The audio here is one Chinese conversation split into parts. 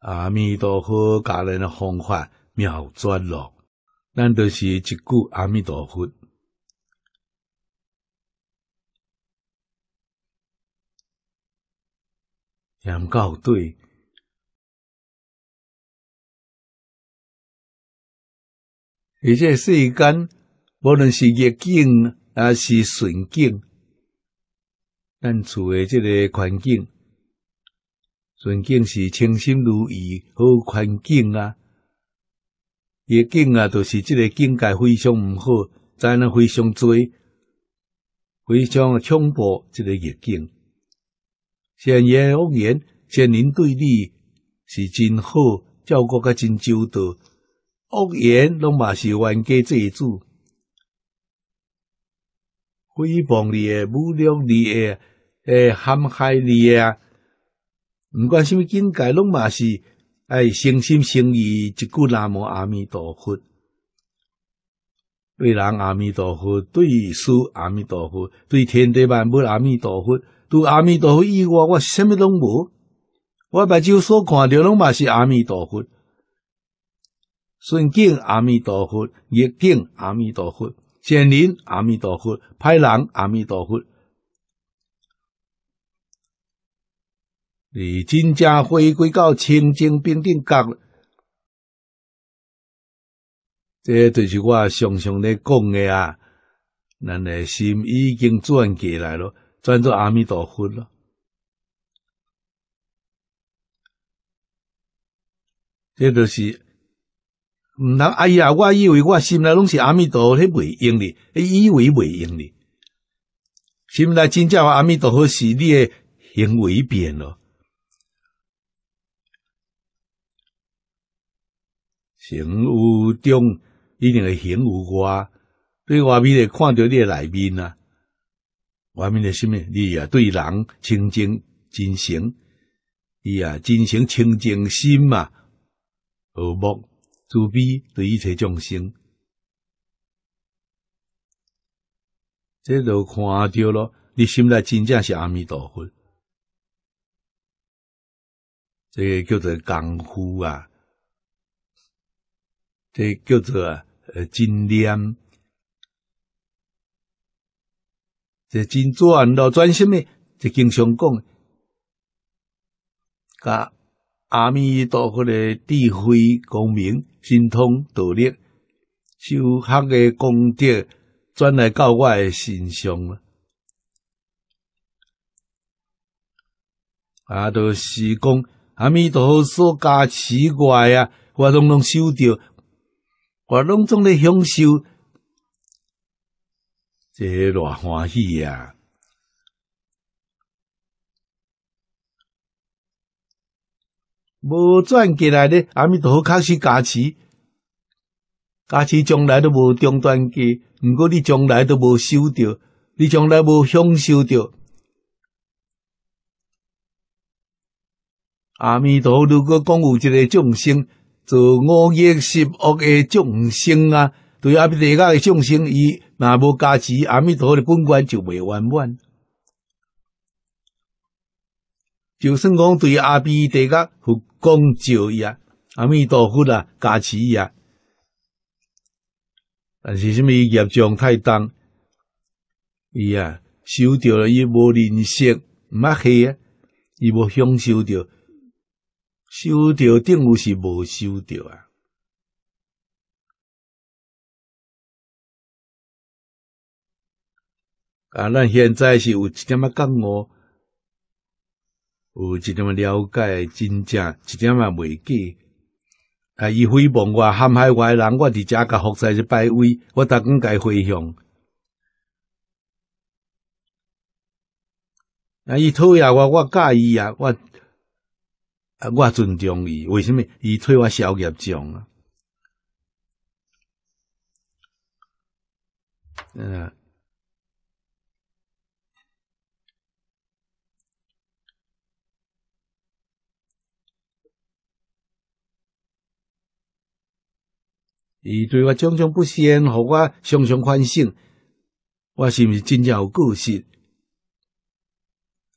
阿弥陀佛，家人的方法妙绝了，咱都是一句阿弥陀佛，念对。而这个世间，无论是逆境还是顺境，咱处的这个环境，顺境是清新如意、好环境啊；逆境啊，就是这个境界非常唔好，知影非常衰、非常恐怖这个逆境。虽然屋檐、虽人对你是真好，照顾个真周到。恶言拢嘛是冤家债主，诽谤你诶、侮辱你诶、诶陷害你啊！不管什么境界，拢嘛是爱诚心诚意，一句南无阿弥陀佛。对人阿弥陀佛，对事阿弥陀佛，对天地万物阿弥陀佛，对阿弥陀佛以外，我什么拢无。我目睭所看到，拢嘛是阿弥陀佛。顺境阿弥陀佛，逆境阿弥陀佛，善人阿弥陀佛，歹人阿弥陀佛。你真正回归到清净平等觉这就是我常常咧讲的啊。咱的心已经转过来了，转做阿弥陀佛了。这就是。毋通，阿姨啊！我以为我心内拢是阿弥陀，迄袂用哩，迄以为袂用哩。心内真正阿弥陀，佛是你的行为变咯。行有中一定会行有我。对外面看到你的内面啊，外面的什么？你也对人清净真诚，伊啊真诚清净心嘛，和睦。慈悲对一切众生，这都看到了。你心内真正是阿弥陀佛，这个叫做功夫啊！这个、叫做呃精练。这真转到转什么？这经常讲，甲阿弥陀佛的智慧光明。神通道力，修学的功德转来到我的身上了。啊，到施工，阿弥陀佛，加奇怪啊！我拢拢修着，我拢总咧享受，这偌欢喜啊！无转过来咧，阿弥陀佛开始加持，加持将来都无中断过。毋过你将来都无收到，你将来无享受着，阿弥陀如果讲有一个众生做恶业、十恶业众生啊，对阿弥陀佛的众生，伊若无加持，阿弥陀佛的本愿就未圆满。就算讲对阿弥陀佛。光照啊，阿弥陀佛啊，加持啊。但是什么业障太重，伊啊收着了伊无识，毋捌黑啊，伊无享受着，收着定无是无收着啊！啊，咱现在是有一点仔感悟。有一点了解，真正一点也未记。啊！伊诽谤我，陷害我人，我伫遮甲福山一摆位，我当甲伊回向。啊！伊讨厌我，我介意啊，我啊，我尊重伊。为什么？伊替我消业障啊。伊对我种种不善，互我常常反省，我是毋是真正有故事？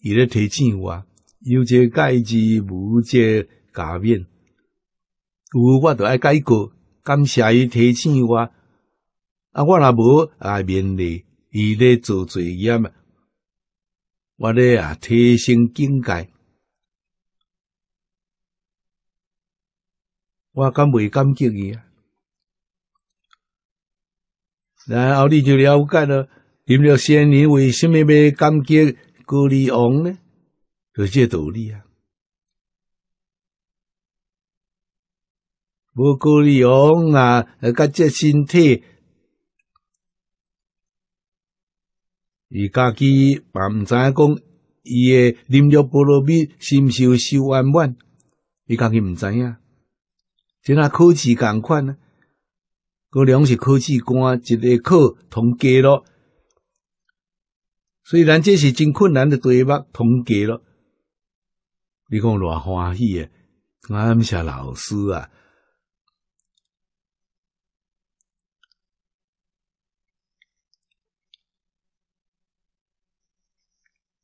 伊咧提醒我，有者戒之，无者加勉。有我著爱解决，感谢伊提醒我。啊，我若无啊，免临伊咧做罪业嘛，我咧啊提升境界，我敢袂感激伊啊？然后你就了解了，饮了仙人为什么要感激高丽王呢？有这道理啊！无高丽王啊，而家这身体，伊家己也毋知影讲，伊个啉了菠萝蜜，心有修圆满，伊家己毋知影。真啊考试共款呢。高粱是科技官，一个考通过了。虽然这是真困难的题目，通过了，你讲偌欢喜啊！俺们老师啊，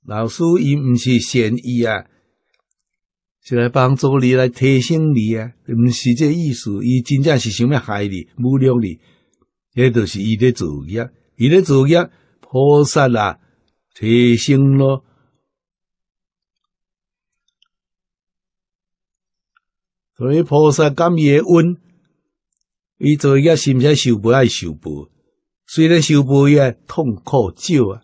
老师伊不是善意啊。是来帮助你，来提升你啊！毋是这意思，伊真正是想要害你、侮辱你，迄著是伊咧作业，伊咧作业菩萨啦，提升咯。所以菩萨伊诶恩，伊作业心在受布爱受报？虽然受报伊诶痛苦少啊，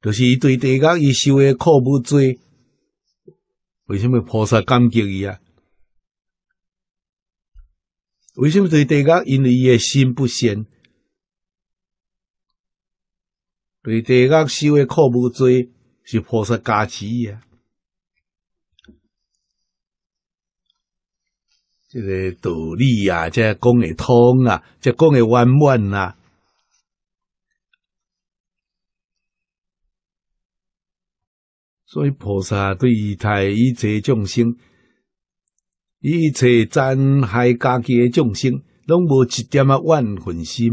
就是伊对地讲伊受的苦不济。为什么菩萨感激伊啊？为什么对地藏？因为伊的心不善，对地藏修的课无多，是菩萨加持啊。这个道理啊，这讲诶通啊，这讲诶圆满啊。所以，菩萨对一切一切众生，一切灾害家己的众生，拢无一点啊万分心。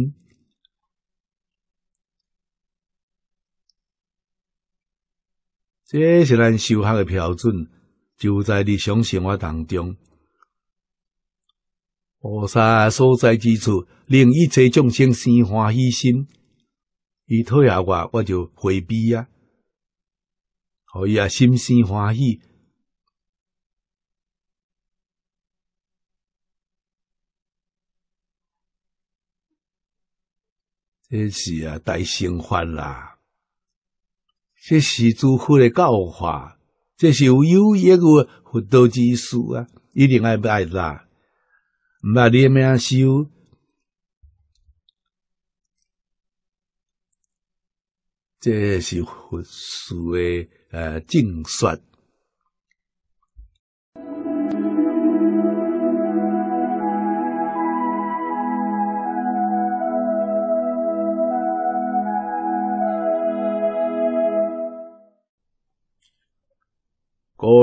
这是咱修学的标准，就在日常生活当中。菩萨所在之处，令一切众生生欢喜心。伊讨厌我，我就回避啊。可伊啊，心生欢喜。这是啊，大乘法啦！这是诸佛的教化，这是有有一个佛道之书啊，一定爱拜啦。唔，你咩修？这是佛书诶。呃，竞选。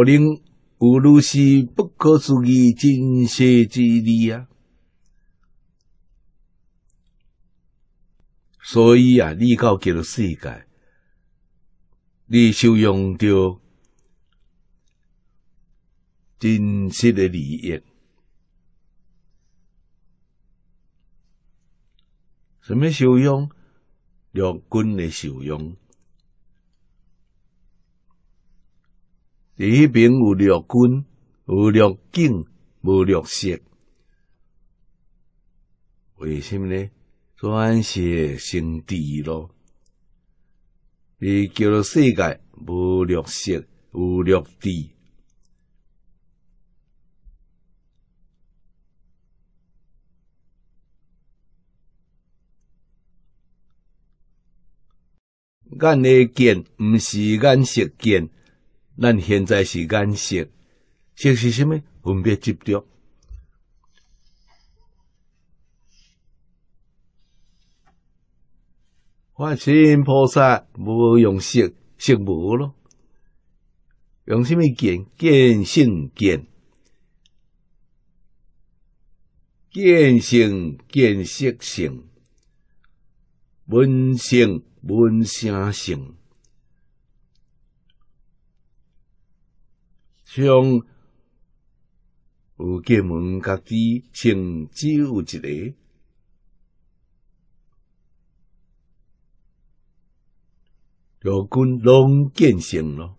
能如是，不可思议，之啊！所以啊，你世界。你修养着真实的利益，什么修养？六军的修养。你那边有六军，有六境，无六色。为什么呢？转是成帝咯。伊叫世界无绿色，无绿地。咱的见毋是颜色见，咱现在是颜色，色是什么？分别执着。我信菩萨，无用色色无咯，用什么见见性见，见性见色性，闻性闻声性，像五戒门各自成就一个。我军拢建成咯。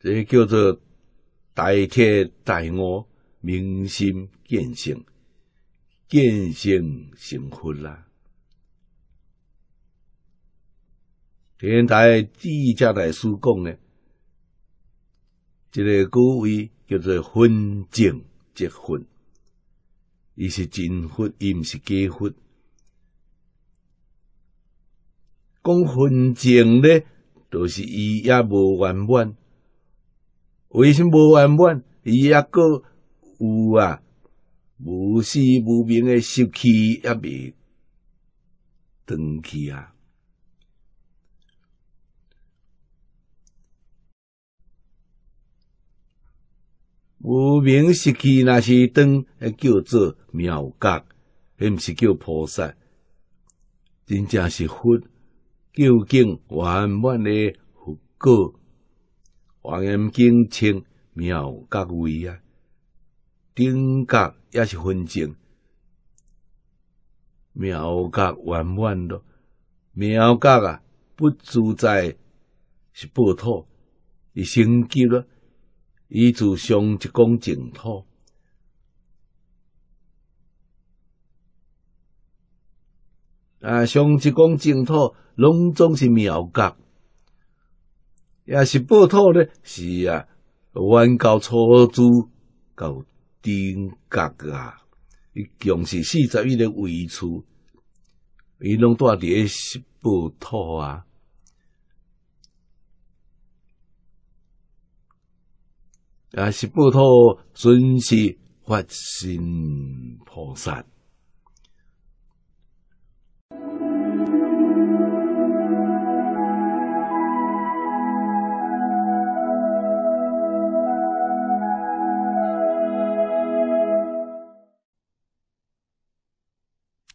这叫做代替代我民心建性，建性成佛啦。天台记者来述讲呢，一个古语叫做“分敬即婚”。伊是真佛，伊毋是假佛。讲分证咧，著是伊抑无圆满。为什无圆满？伊抑个有啊，无始无明诶习气抑未断去啊。无名时期，那是当也叫做妙觉，迄毋是叫菩萨。真正是佛究竟圆满诶佛果，黄金称妙觉位啊！顶觉也是分正，妙觉圆满咯，妙觉啊，不自在是不妥，伊升级了。伊就上一公净土，啊，上一公净土拢总是庙角，也是布土咧。是啊，元到初祖到顶格啊，一共是四十一个位处，伊拢伫第十布土啊。也是不妥，尊师法身菩萨。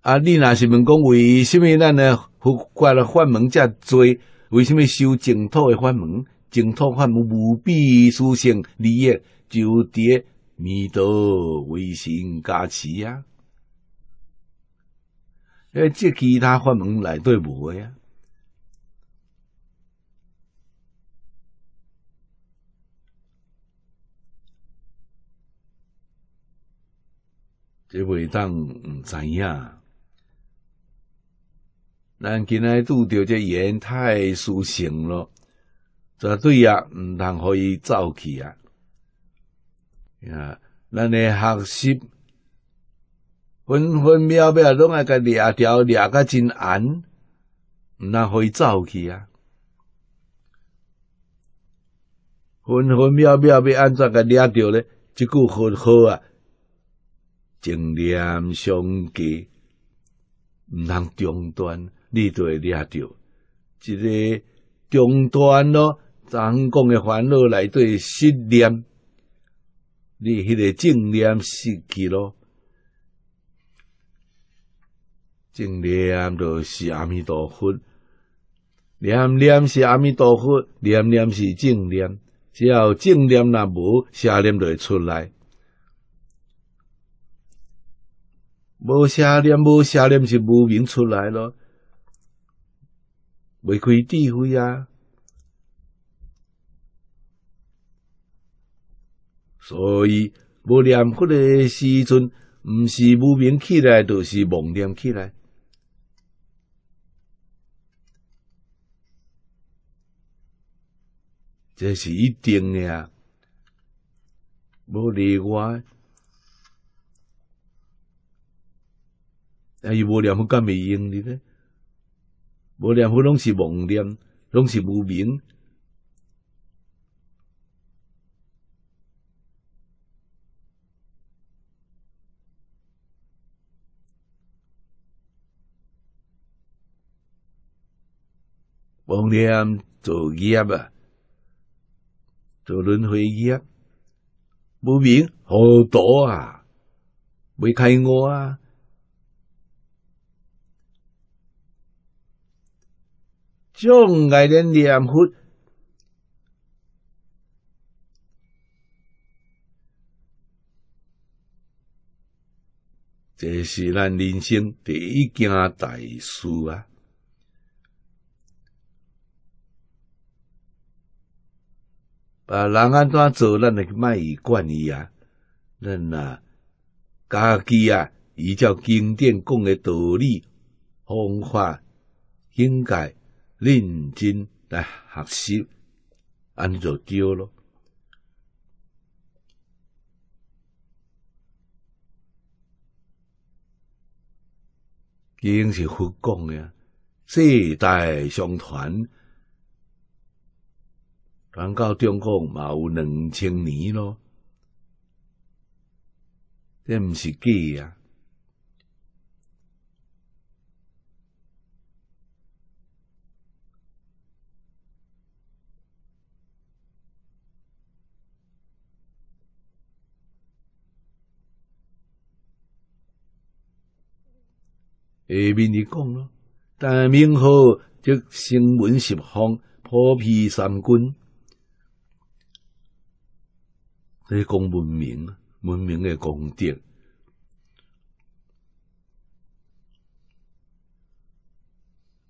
啊，你若是问讲，为什么咱呢佛犯了法门这多？为什么修净土的法门？净土法门不必修行利益就地弥陀微身加持啊！诶，即其他法门内底无诶啊，即袂当毋知影。咱今仔拄着这言太修行了。绝对啊，毋通互伊走去啊！啊，诶学习分分秒秒拢爱甲掠掉，掠甲真严，毋通互伊走去啊！分分秒秒要安怎甲掠着咧？即句好好啊，正念相接，毋通中断，你都会掠掉，一个中断咯。咱讲诶烦恼内底，失念，你迄个正念失去咯。正念就是阿弥陀佛，念念是阿弥陀佛，念念是正念。只要正念若无，邪念就出来。无邪念，无邪念，是无明出来咯，袂开智慧啊！所以无念佛的时阵，毋是无明起来，就是妄念起来，这是一定的啊！无例外。啊，伊无念佛干未用的呢？无念佛拢是妄念，拢是无明。往念造业啊，造轮回业，无明好多啊，没开悟啊，总爱念念佛，这是咱人生第一件大事啊。把人安怎做，咱来卖以管伊啊！咱呐，家己啊，依照经典讲诶道理、方法、境界、认真来学习，安怎就对咯。经是佛讲诶，世代相传。讲到中国嘛，有两千年咯，这毋是假啊！下面你讲咯，但明后即新闻十方破皮三军。你讲文明，文明的功德，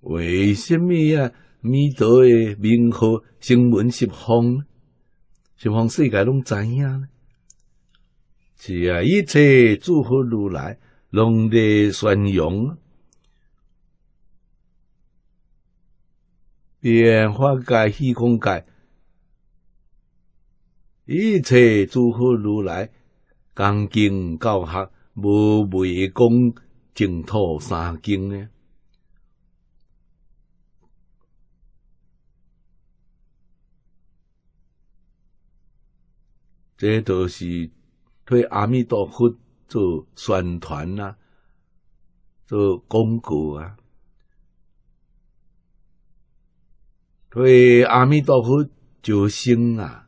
为什么呀？弥陀的名号、声闻、十方，十方世界拢知影呢？是啊，一切诸佛如来拢德宣扬，变化界、虚空界。一切诸佛如来讲经教学，无未讲净土三经呢？这都是对阿弥陀佛做宣传啊，做广告啊，对阿弥陀佛救生啊。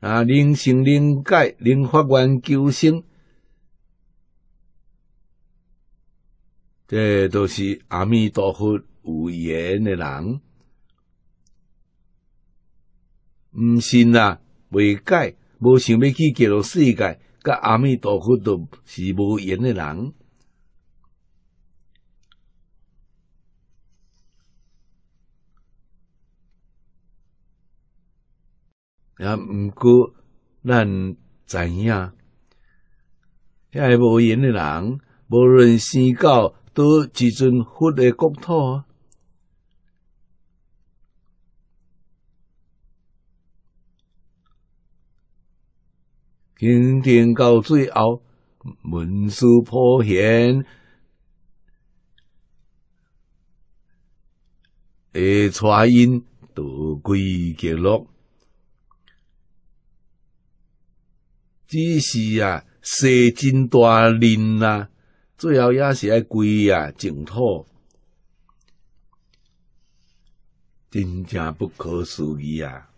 啊！灵性、灵界、灵法愿救生，这都是阿弥陀佛有缘的人。毋信啦，未解，无想要去极乐世界，甲阿弥陀佛都是无缘的人。啊，毋过咱知影，遐无缘诶人，无论生到倒一阵，佛诶国土，肯定到最后文殊普贤。会娶因渡归极乐。只是啊，世真大，任啊，最后也是爱归啊，净土，真正不可思议啊！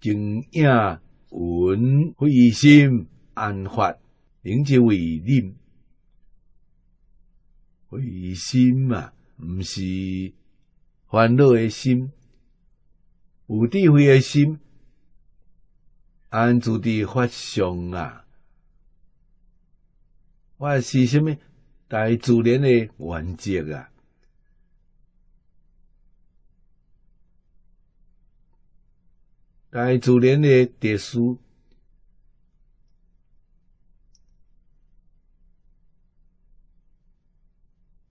静养、云慧心、安法。迎接为念，为心嘛，毋是烦恼诶心，有智慧诶心，安住的法相啊，我是什么？大自然的原则啊，大自然的特殊。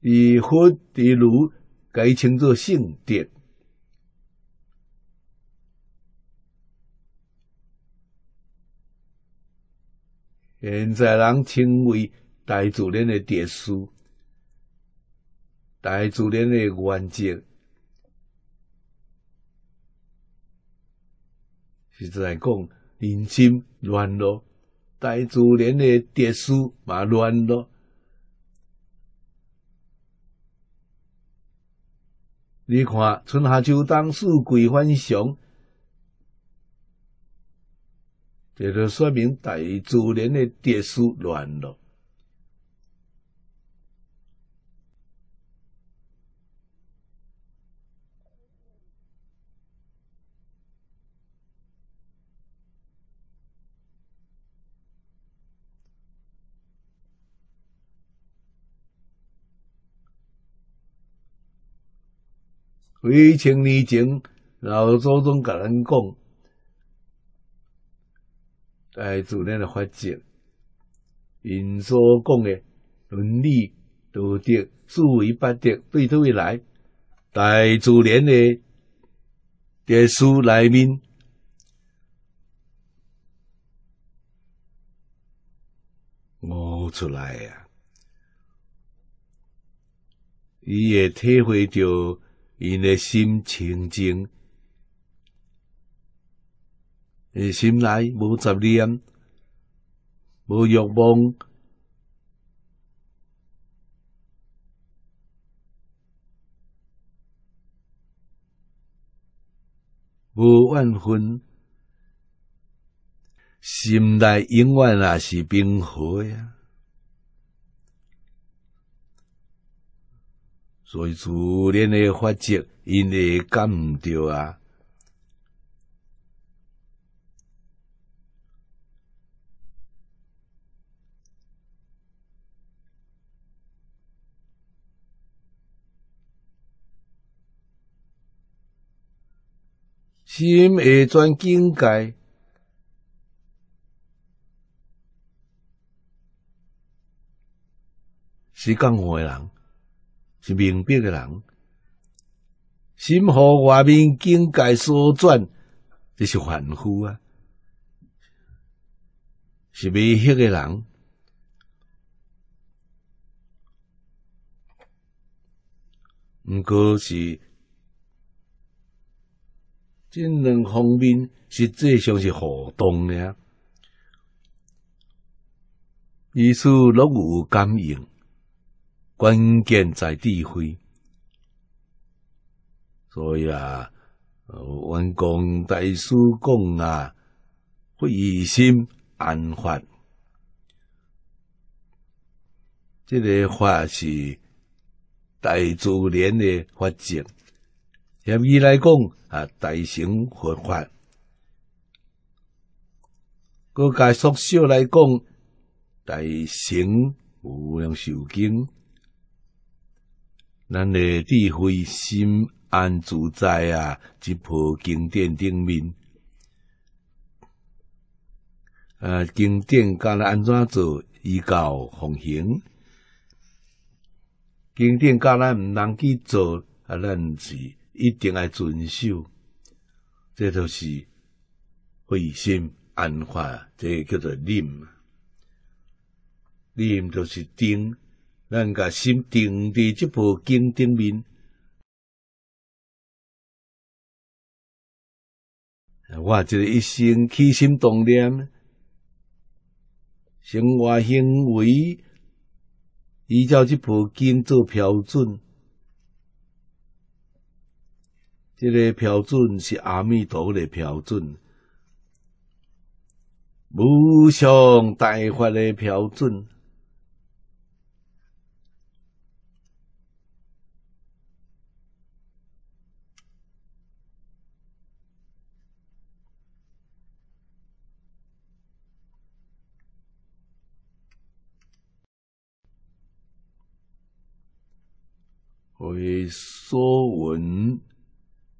以佛的路，改称作性德。现在人称为大自然的秩序，大自然的完结。实在讲，人心乱了，大自然的秩序嘛乱了。你看，春夏秋冬四季反常，这就说明大自然的秩序乱了。为情理情，老祖宗甲咱讲，哎，自然的发展，人所讲的伦理、道德、四维八德，对不对来？大自然的历史里面，悟出来呀，伊也体会到。因的心清净，心内无杂念，无欲望，无怨恨，心内永远也是平和呀。所以，自然的法则，因会干唔掉啊！心下专境界，是江湖人。是明白的人，心和外面境界所转，这是凡夫啊，是迷糊的人。毋过，是即两方面实际上是互动的，意思拢有感应。关键在智慧，所以啊，阮讲大师讲啊，不以心安法。这个法是大自然的法则，严格来讲啊，大乘佛法；国家缩小来讲，大乘无量寿经。咱内智慧心安自在啊！一部经典顶面，呃，经典教咱安怎做，依教奉行。经典教咱毋能去做啊，咱是一定爱遵守。这就是慧心安化，这叫做念。念就是定。咱甲心定伫即部经顶面，我即个一生起心动念、生活行为，依照即部经做标准。这个标准是阿弥陀的标准，无上大法的标准。诶，所闻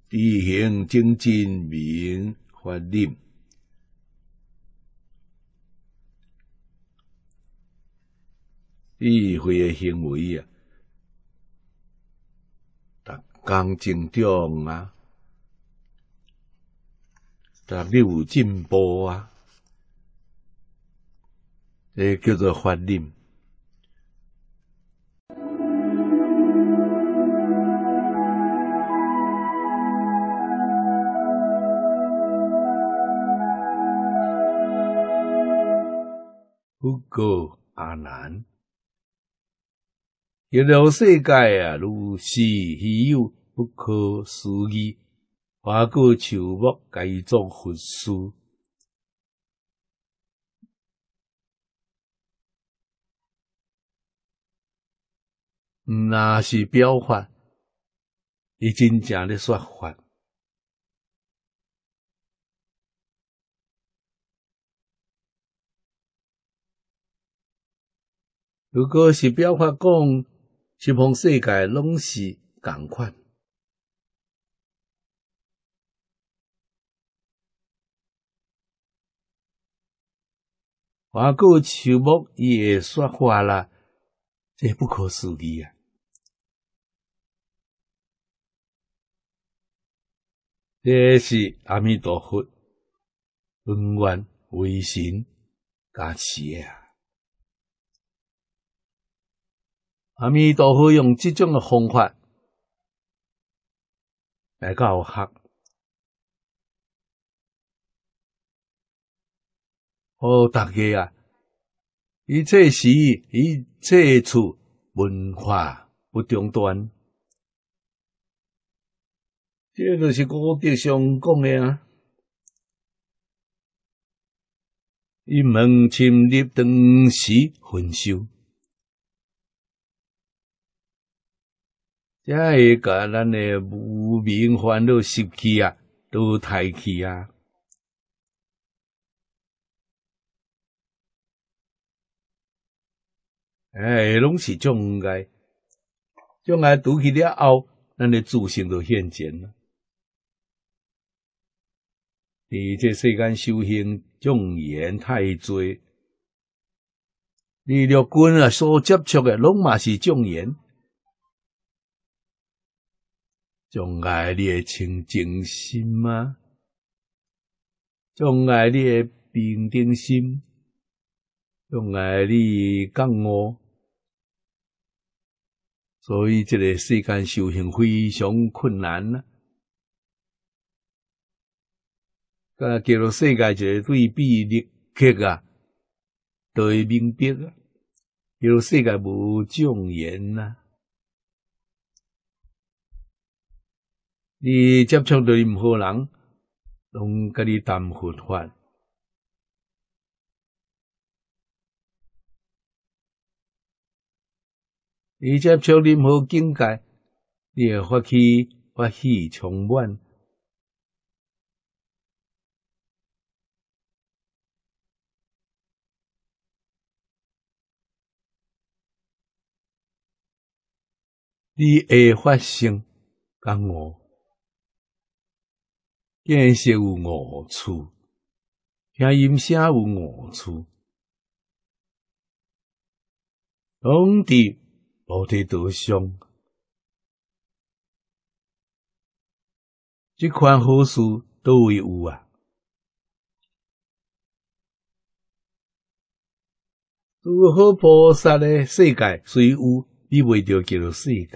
知形精进明发令。意会的行为啊，达刚正中啊，达有进步啊，这叫做发令。不过阿难，一老世界啊，如是稀有，不可思议，花果树木该种何树？那是表法，以真正的说法。如果是表法讲，西方世界拢是共款。话个树木伊会说话啦，这不可思议啊！这是阿弥陀佛本愿威神加持啊！阿弥陀佛，用这种的方法嚟教学，哦，大家啊！以这时，以这处文化不中断，这就是古德上讲的啊。一门清立当时分修。才会甲咱诶无名烦恼失气啊，都大气啊！哎，拢是障碍，障碍拄起咧后，咱诶自信就现前了。伫即世间修行障缘太多，你六根啊所接触诶，拢嘛是障言。将爱你诶清净心吗？将爱你诶平等心？将爱你感悟。所以这个世间修行非常困难啊。甲进入世界一个对比立刻啊，都会明白啊。有世界无障眼啊。你接触任何人，拢甲你谈佛法；你接触任何境界，你会发起，发起充满，你会发生感悟。建设有五处，听音响有五处，拢伫菩提德上。即款好事都会有啊！诸佛菩萨的世界虽有，你未着叫做世界，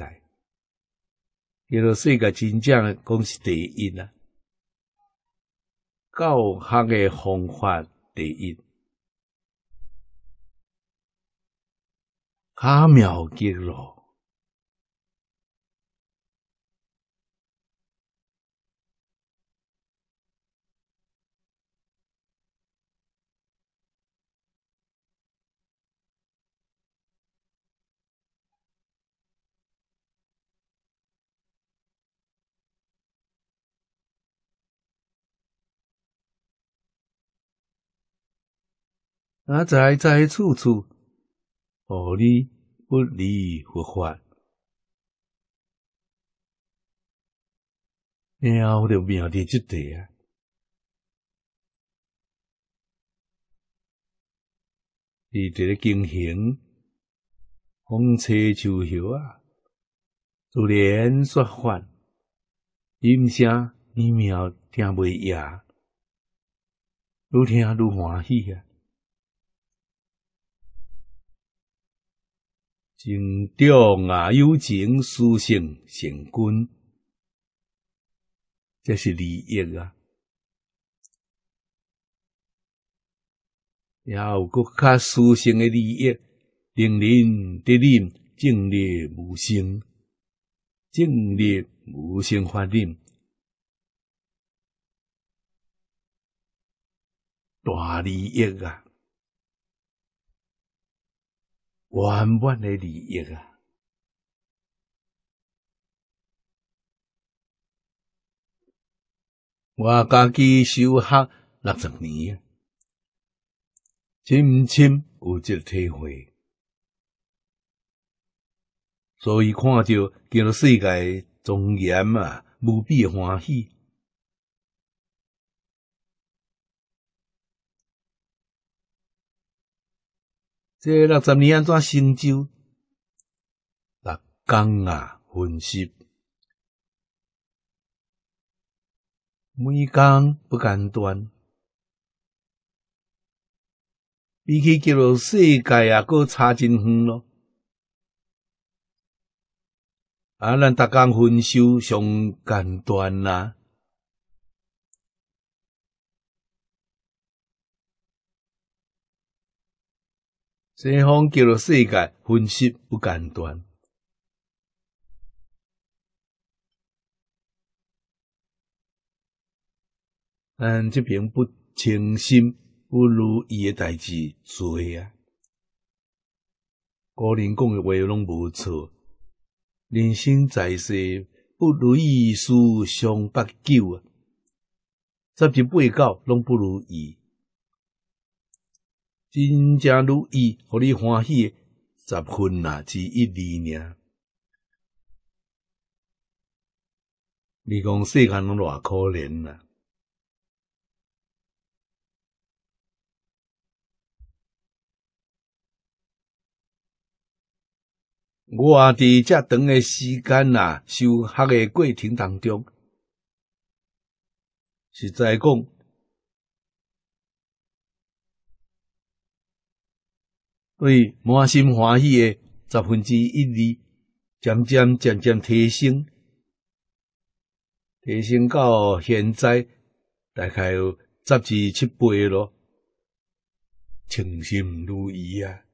叫做世界真正讲是第一啊！教学的方法，第一，卡妙极了。啊，在在处处，何里不离佛法？然后就面对地啊，伊伫咧惊醒，风吹树摇啊，就连说话，音响美妙，听袂呀，愈听愈欢喜啊！敬重啊，友情、私信成均，这是利益啊。也有更加私信的利益，令人得利、尽立无心、尽立无心法令，大利益啊。圆满的利益啊！我家己修学六十年啊，深有这体会，所以看着今世界庄严啊，无比欢喜。这六十年安怎成就？六天啊，分食，每天不间断，比起进入世界啊，搁差真远咯。啊，咱逐工分修上敢断啊。西方叫做世界分析不间断。咱这边不清心不如伊诶代志多啊。古人讲诶话拢无错，人生在世不如意事常八九啊，十之八九拢不如意。真正如意，互你欢喜，诶，十分啊只一二呢。你讲世间拢偌可怜啦！我啊，在这长诶时间啊，修学诶过程当中，实在讲。所以满心欢喜的十分之一厘，渐渐渐渐提升，提升到现在大概有十至七八咯，称心如意啊！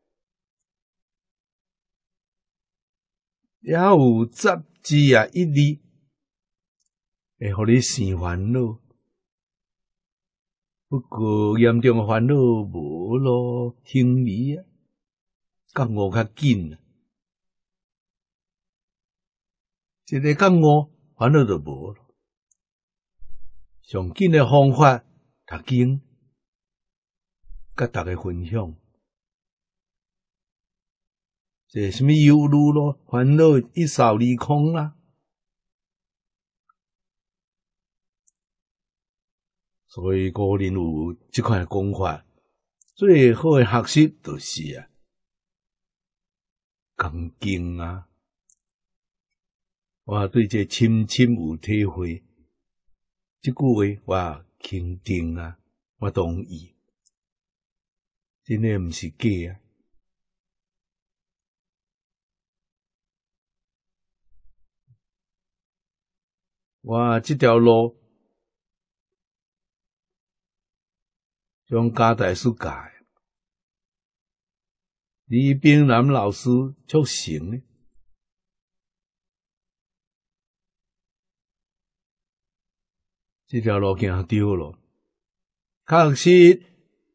也有十二啊一厘会互你生烦恼，不过严重烦恼无咯轻微啊。觉悟较紧。即个觉悟，烦恼就无咯。上紧嘅方法，读经，跟大家分享。即系什么优如咯，烦恼一扫而空啦。所以高人有这款讲法，最好嘅学习就是啊。恭经啊！我对这深深有体会。即句话，我肯定啊，我同意，真诶毋是假啊！我即条路将加大修改。李冰南老师就行了。这条路行对了，确实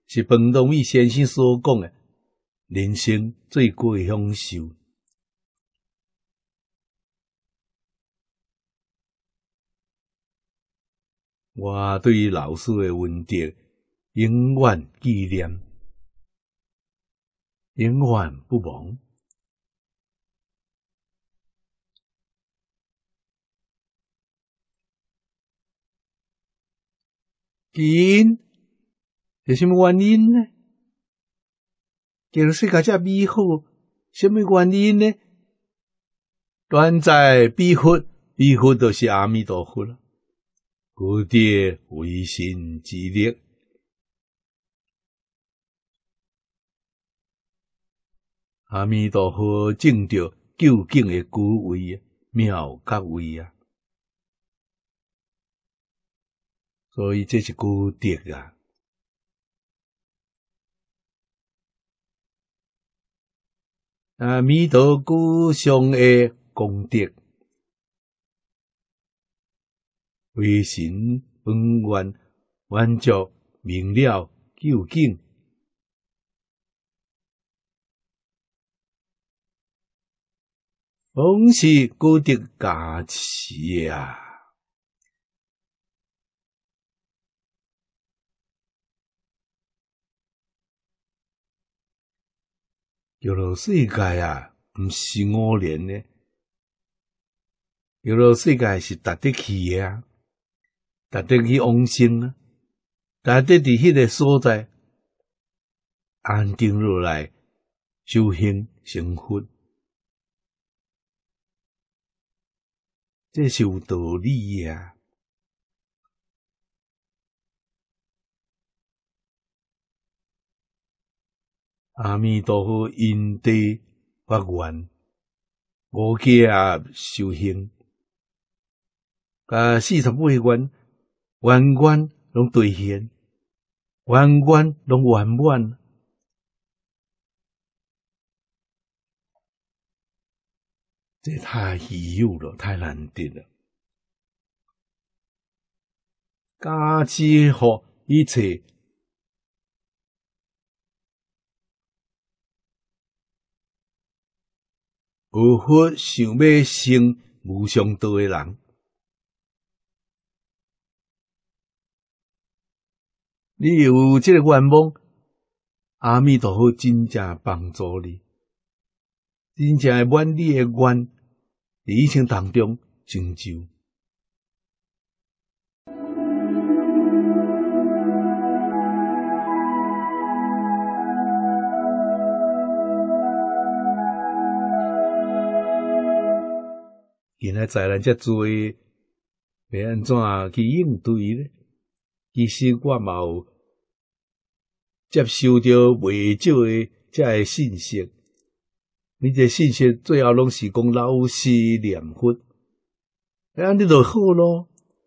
是彭东伟先生所讲的“人生最贵享受”。我对于老师的恩德，永远纪念。永远不亡，因是什么原因呢？假如世界这美好，什么原因呢？短暂闭合，闭合都是阿弥陀佛了，故地唯心之力。阿弥陀佛，正着究竟的古啊，妙格位啊！所以这是古德啊。阿弥陀佛上的功德，微神本愿，愿觉明了究竟。王是古德加持啊，娱乐世界啊，毋是偶然诶。娱乐世界是值得去的啊，值得去往生啊，值得伫迄个所在安定落来修行成佛。这是有道理啊。阿弥陀佛，因地发愿，无极修行，啊四十八愿，愿愿拢兑现，愿愿拢圆满。这太稀有了，太难得了。加己和一切，无法想要成无上道的人。你有这个愿望，阿弥陀佛，真正帮助你。真正诶，管理诶，愿，伫疫生当中成就。现在灾难遮做，要安怎去应对呢？其实我嘛有接收到未少诶，遮诶信息。你这信息最后拢是讲老师念佛，哎呀，你就好咯，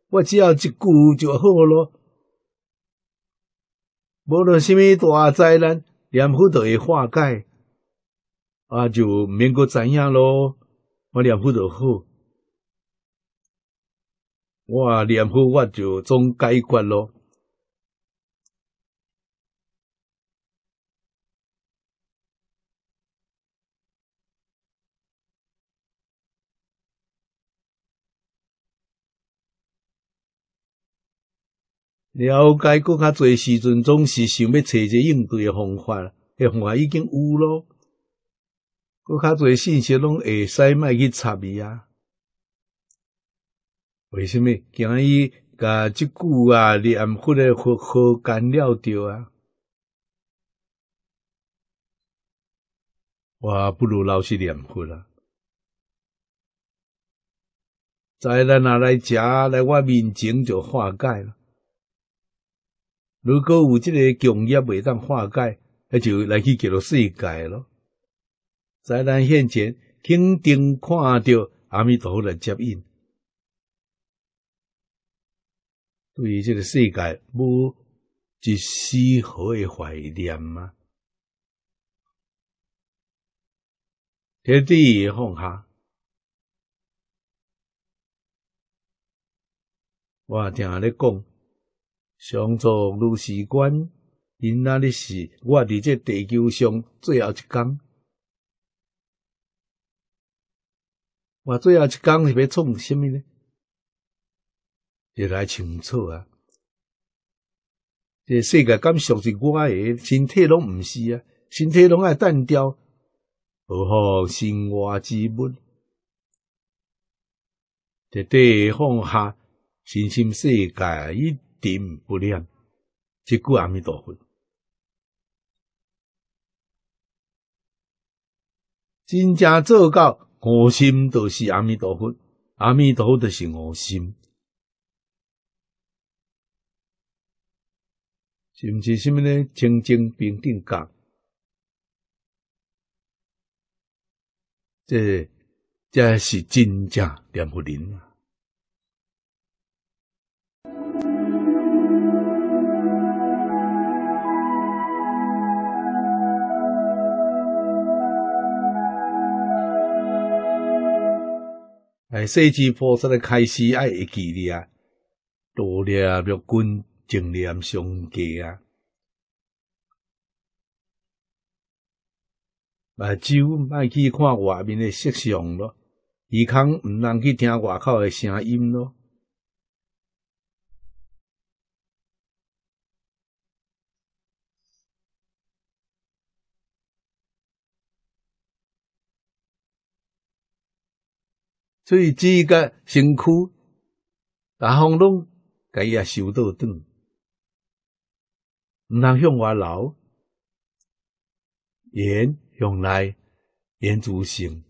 我只要一句就好咯。无论什么大灾难，念佛都会化解，啊，就免过知影咯，我念佛就好，我念佛我就总解决咯。了解搁较侪时阵，总是想要找一个应对的方法。诶，方法已经有咯，搁较侪信息拢会使卖去插伊啊。为什么？今日甲即句啊，念佛的佛火干扰着啊！我不如老去念佛啦。在咱若来食来我面前就化解了。如果有即个业障未当化解，那就来去叫做世界咯。灾难现前，肯定看到阿弥陀佛的接引。对于这个世界，无一丝毫的怀念吗？彻底放下。我听你讲。想做如是官，因哪里是？我伫这地球上最后一工，我最后一工是要创啥物呢？就来清楚啊！这世界感受是我的，身体拢毋是啊，身体拢爱单调，何况生活之本？这地方下身心世界一。定不念，即故阿弥陀佛。真正做到我心都是阿弥陀佛，阿弥陀佛就是我心，是毋是甚物呢？清净平等觉，这这是真正念佛人。啊！哎，世尊菩萨的开始爱会记的啊，多列六根正念相接啊，啊，就卖去看外面的色相咯，耳孔毋通去听外口的声音咯。所以，肢甲、身躯、大项拢，该伊也修到短，毋通向外流，言向内，言自肾，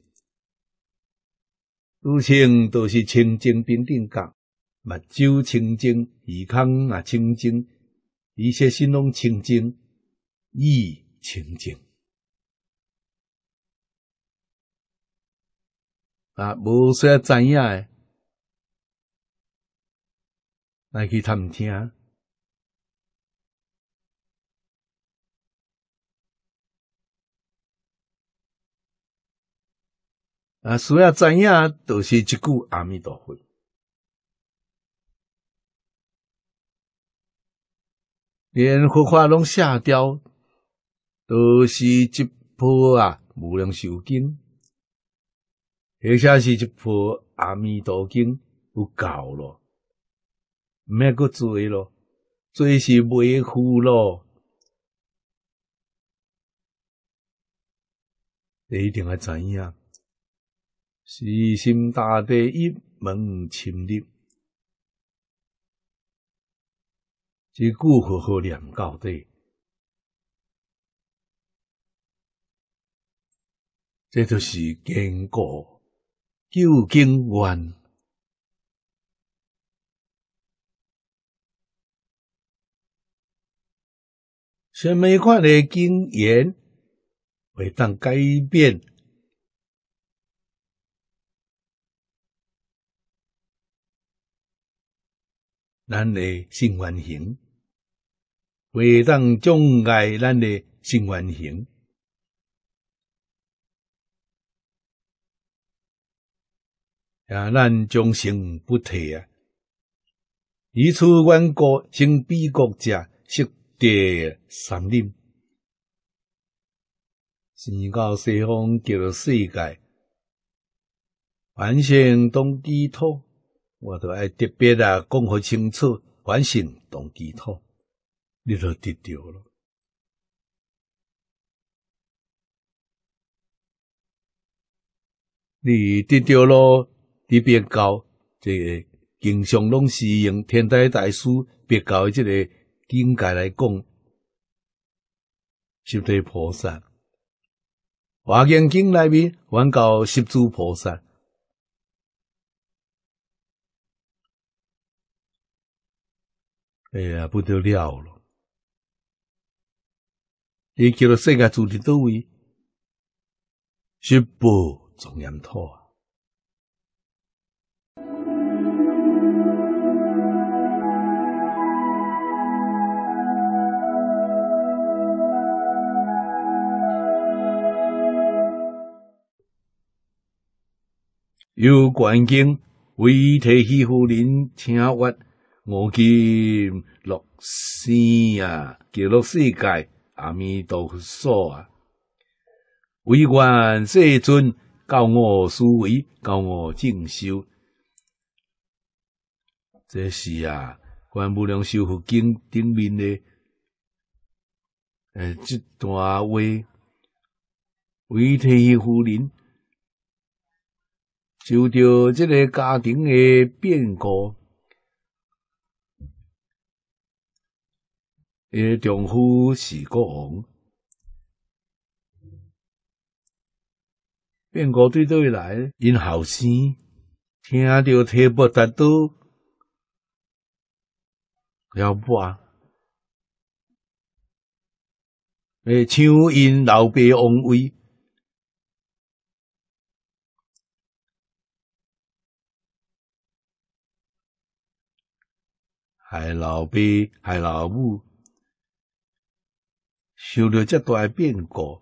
如性都是清净、平定甲，目睭清净，耳孔也清净，一切心拢清净，意清净。啊，无需要知影诶，来去探听。啊，需要知影，就是一句阿弥陀佛，连佛法拢下雕，都是一波啊无量寿经。而且是一部《阿弥陀经》有教咯，毋免搁醉咯，醉是没赴咯。你一定要知影，一心大地一门深入，一句好好念到底，这就是因果。究竟愿，什么看的经验，会当改变咱的性原型，会当更改咱的性原型。啊！咱终身不退啊！以此阮国成比国家，十地三林，生到西方极乐世界，凡心当净土。我都爱特别啊，讲好清楚，凡心当净土，你都得掉了，你得掉了。别教即个经常拢使用天台大师别教诶即个境界来讲，十地菩萨华严经内面讲到十诸菩萨，哎呀不得了了，你叫做世界诸地都位，十波众岩啊！有观经，为提希夫人，请我我给六世啊，给六世界阿弥陀佛啊！维愿世尊教我思维，教我进修，这是啊，观无量寿佛经顶面的诶这段话，为提希夫人。就到这个家庭的变故，也丈夫是国王，变故对倒来，因后生听到啼不达都了不啊，也像因老爸王威。害老爸，害老母，受了这大变故，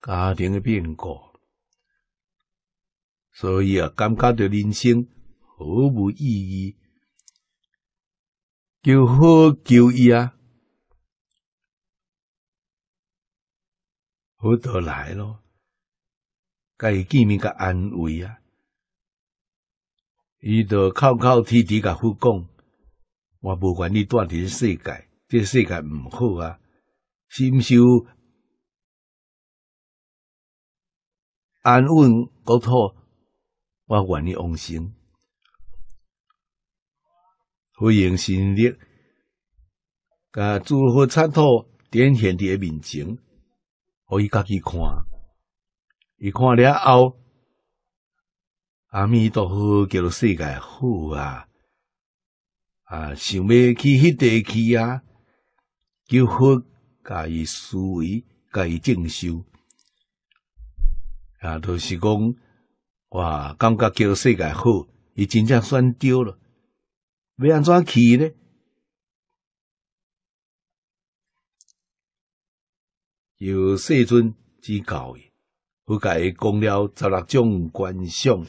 家庭的变故，所以啊，感觉到人生毫无意义，求好求伊啊，好得来咯。甲伊见面甲安慰啊，伊著哭哭啼啼甲佛讲：“我无管意住伫世界，即世界毋好啊。”心收安稳国土，我愿意往生，佛用心力甲诸佛参陀，展现伫诶面前，互伊家己看。伊看了后，阿弥陀佛，叫世界好啊！啊，想要去迄地去啊，就好加以思维、加以进修。啊，著是讲哇，感觉叫世界好，伊真正选对了。要安怎去呢？由世尊之教伊，我介讲了十六种观想，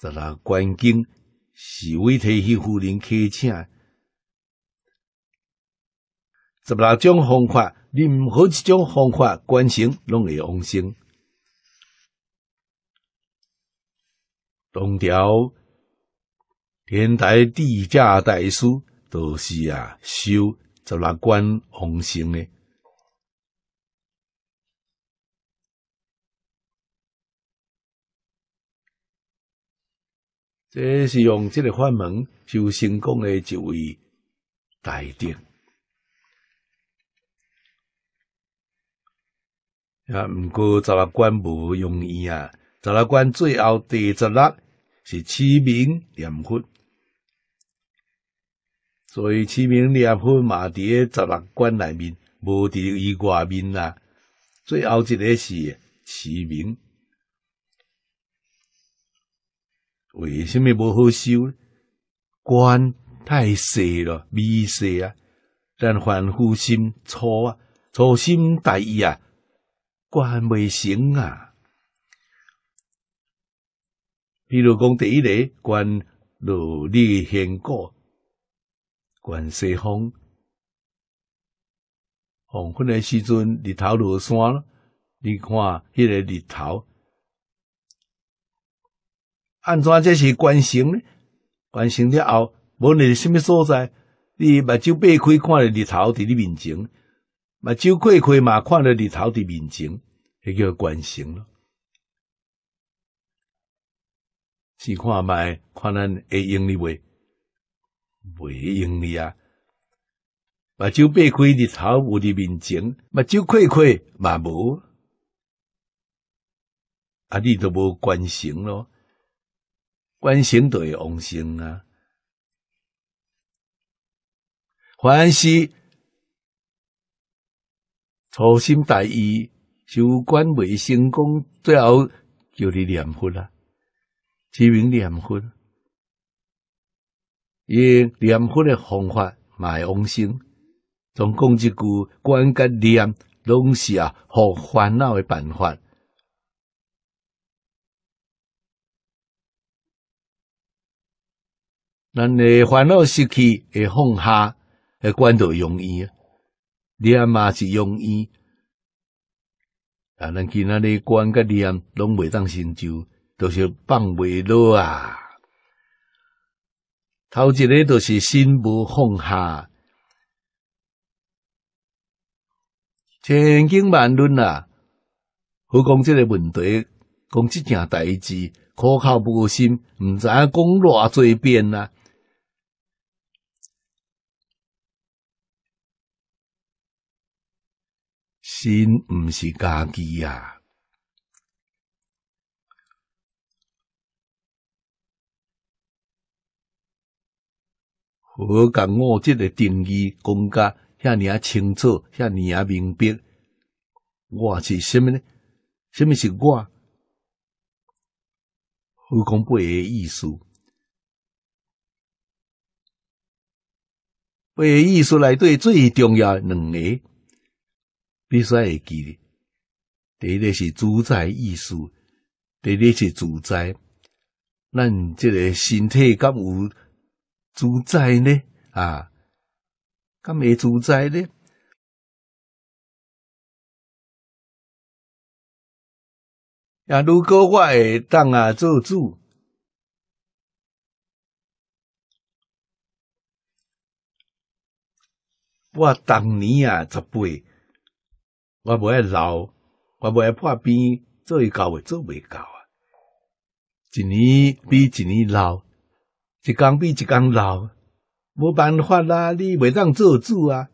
十六观境是为提系夫人开请。十六种方法，任何一种方法观想，拢会往生。懂条天台、地家、大师都是啊修十六观往生诶。这是用这个法门修成功的一位大德。啊，不过十六关无容易啊！十六关最后第十六是起名念佛，所以起名念佛嘛，伫咧十六关内面，无伫伊外面啊。最后一个是起名。为什么无好修？官太细了，微细啊！但凡夫心粗啊，粗心大意啊，官未成啊。比如讲，第一个观日的天高，官西方黄昏的时阵，日头落山了，你看迄个日头。安怎这是关心呢？关心了后，无论是虾米所在？你目睭擘开，看着日头伫你面前；目睭过开嘛，看着日头伫面前，迄叫关心咯。试看卖，看咱会用哩袂？袂用哩啊！目睭擘开，日头有伫面前；目睭开开嘛无，啊，你都无关心咯。观心对王用啊，还是粗心大意，修观未成功，最后叫你念佛啦，只名念佛，以念佛的方法买往生。总共一句观跟念拢是啊，好烦恼的办法。咱诶烦恼失去，会放下，会关到容易啊？你阿是容易啊？咱今仔日关甲念拢袂当成就，都是放袂落啊！头一日都是心无放下，千经万论啊！好讲即个问题，讲即件代志，可靠不过心，毋知影讲偌侪遍啊。心毋是家己呀！我把我即个定义讲甲遐尔啊清楚，遐尔啊明白，我是什么呢？什么是我？佛讲拜的意思，拜的意思内底最重要两个。必须会记的，第一是主宰意识，第二是主宰。咱这个身体敢有主宰呢？啊，敢会主宰呢？啊，如果我会当啊做主，我当年啊十八。我爱老，我爱破病，做会到未做未到啊！一年比一年老，一工比一工老，无办法啊！你袂当做主啊！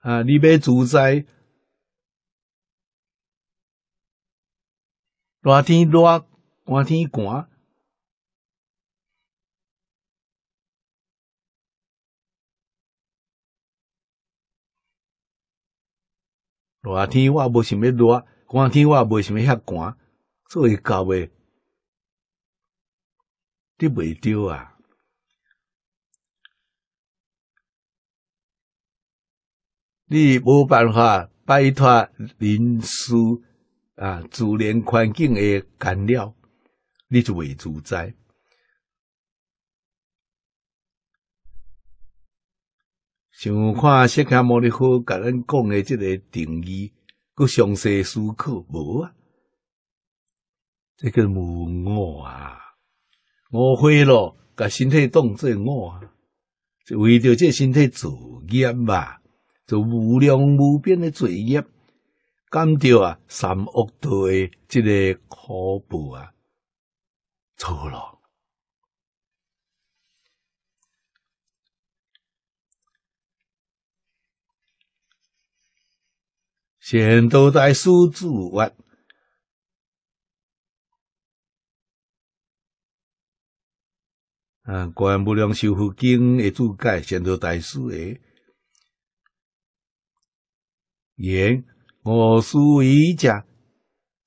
啊！你袂自在，热天热，寒天寒。热天我无想要热，寒天我无想要遐寒，所以厚呗，你袂着啊，你无办法摆脱人世啊，自然环境的干扰，你就未自在。想看世间魔力好，甲咱讲诶即个定义，佮详细思考无啊？这个我啊，误会咯，甲身体当做我啊，就为着这身体作业嘛，就无量无边诶作业，干着啊三恶道诶即个可怖啊，错咯。全都在书注完，啊，观无量寿佛经的注解，全都在书的言，我书一家，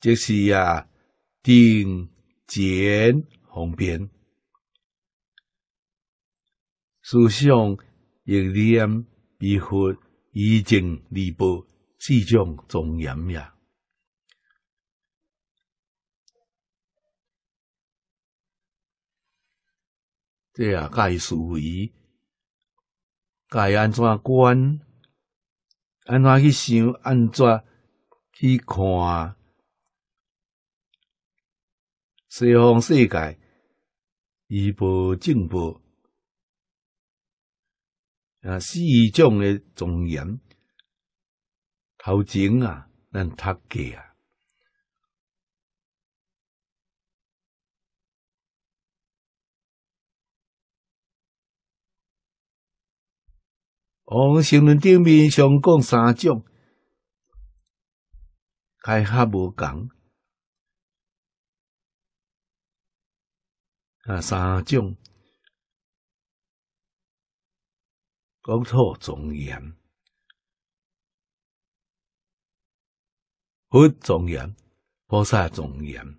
即是呀，定、简方便，思想、一点，必获衣锦利帛。四种庄严呀！这啊该思维，该安怎观？安怎去想？安怎去看？西方世界一波进波，啊，四种诶庄严。头前啊，咱读记啊。我们新闻顶面上讲三种，它哈无同啊，三种国土庄严。佛庄严，菩萨庄严。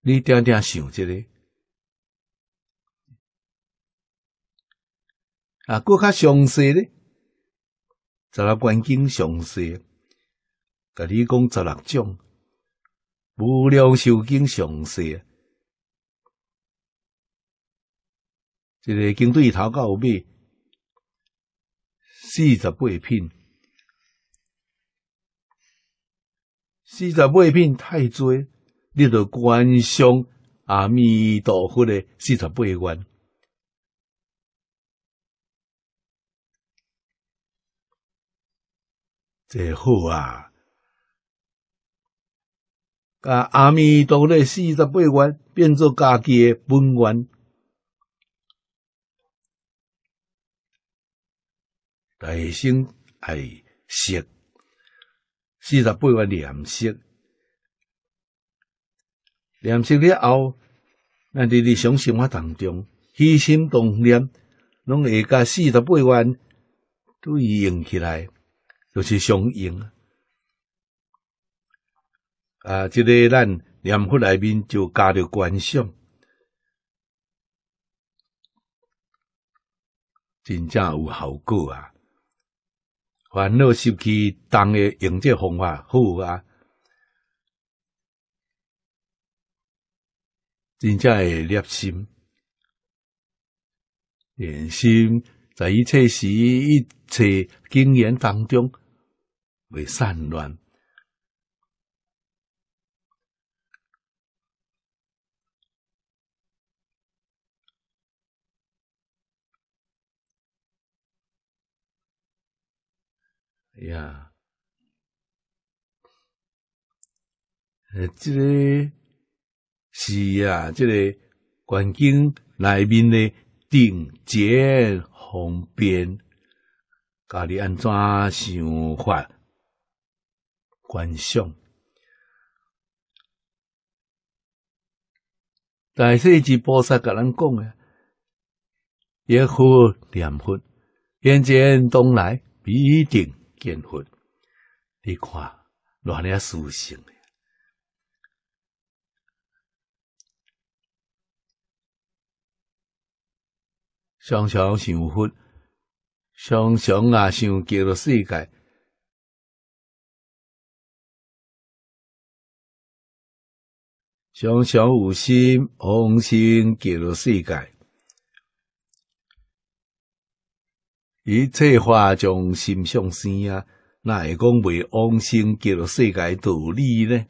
你点点想即个？啊，搁较详细咧，十六观经详细，甲你讲十六种无量受经详细，即个经对头到尾。四十八品，四十八品太多，你得观想阿弥陀佛的四十八愿。这好啊，把阿弥陀的四十八愿变作家己的本愿。大圣爱色，四十八万颜色，颜色了后，咱伫日常生活当中起心动念，拢会甲四十八万都用起来，就是相应啊。啊，即个咱念佛内面就加着观想，真正有效果啊。烦恼失去，当的用这方法好啊！真正会热心，人心在一切时一切经验当中会散乱。呀，诶，这个是啊，这个环境内面的顶尖方便，家你安怎想法？观赏？大世一菩萨甲咱讲嘅，一花两花，眼见东来必定。念佛，你看乱了思想。常常想佛，常常啊想极乐世界，常常有心往心极乐世界。一切话将心上生啊，那会讲未往生进入世界道理呢？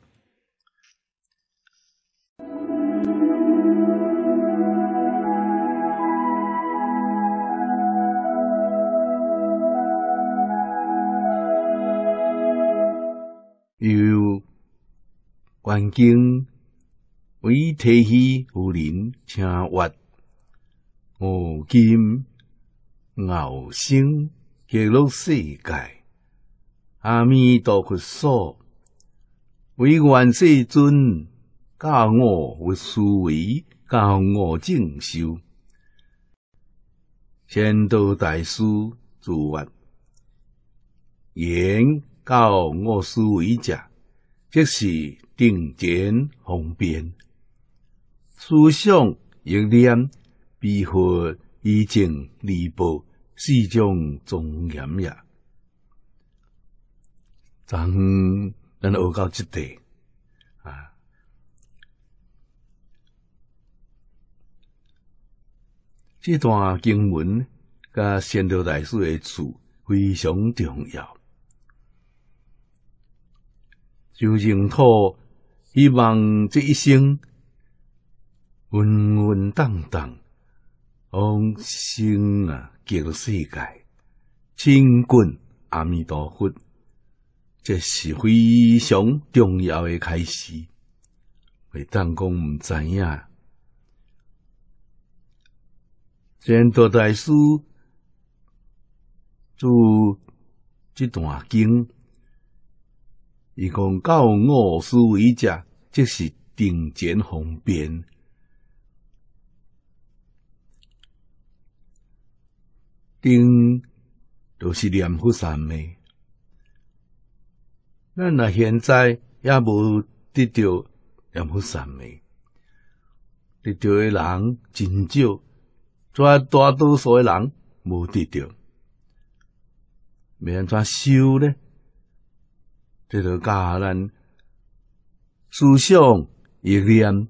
有环境为提起互人请勿五金。傲生极乐世界，阿弥陀佛说：“唯愿世尊教我有思维，教我进修。千德大师助运，言教我思维者，即是定见方便，思想欲念，必获以正离报。”四种庄严呀，咱能学到即点啊？这段经文甲宣德大师的字非常重要。就净土，希望这一生稳稳当当往生啊！经世界，真观阿弥陀佛，这是非常重要的开始。未当讲毋知影，前多大师著即段经，伊讲教我思维者，即是定前方便。顶都是念佛三昧。咱若现在也无得到念佛三昧，得到的人真少。遮大多数的人无得到，安怎修呢？这到教咱思想意念，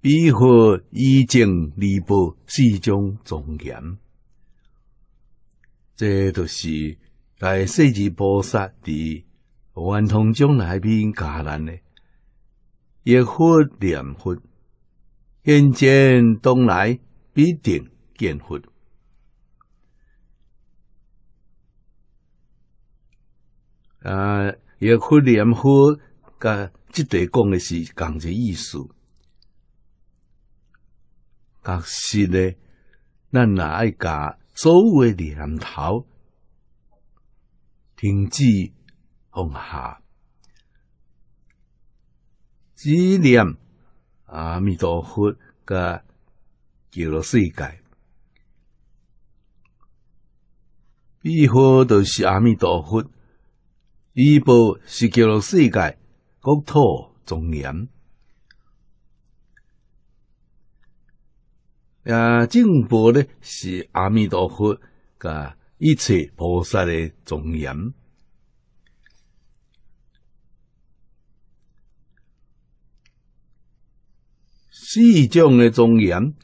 比合以境离波四种庄严。这都是在《世字菩萨》的《万通经》那边讲来的，一佛连佛，现前东来必定见佛。啊，一佛连佛，噶这段讲的是同个意思。讲实呢，咱也爱家？所有嘅念头停止放下，只念阿弥陀佛甲极乐世界，彼佛就是阿弥陀佛，彼报是极乐世界国土庄严。啊，正波呢是阿弥陀佛噶一切菩萨的庄严，四种的庄严，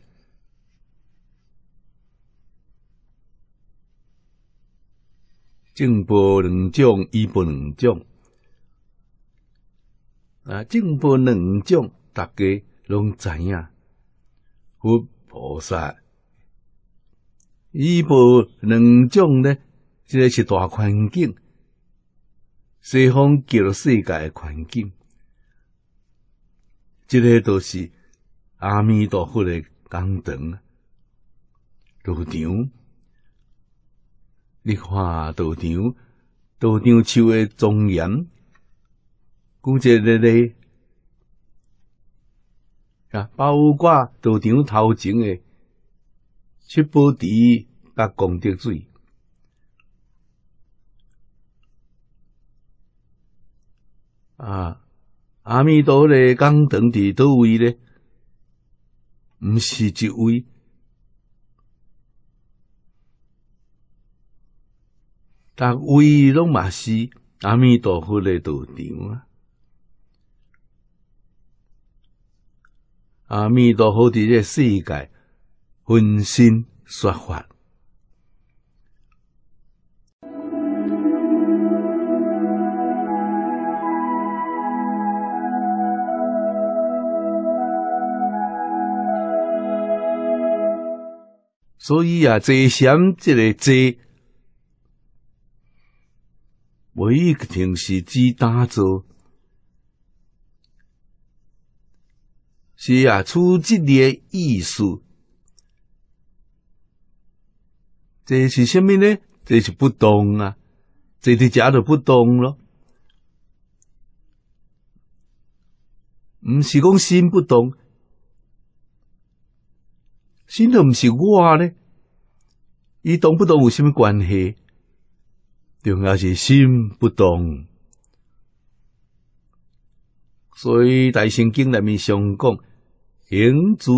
正波两种，依波两种。啊，正波两种，大家拢知影。伊萨，报两种呢？这个是大环境，西方极乐世界的环境，这个都是阿弥陀佛的功德道场。你看道场，道场树的庄严，古者咧咧。啊！包括道场头前的七宝池，甲功德水啊！阿弥陀咧讲，堂伫多位咧，毋是一位，但位拢嘛是阿弥陀佛咧道场啊。阿弥陀佛的这世界，浑身说法。所以啊，这想这个这，唯一定是指打坐。是啊，出这列意思，这是什么呢？这是不懂啊，这伫遮都不懂咯。毋是讲心不懂，心都毋是我呢，伊懂不懂有什么关系？重要是心不动。所以大圣经里面常讲。行住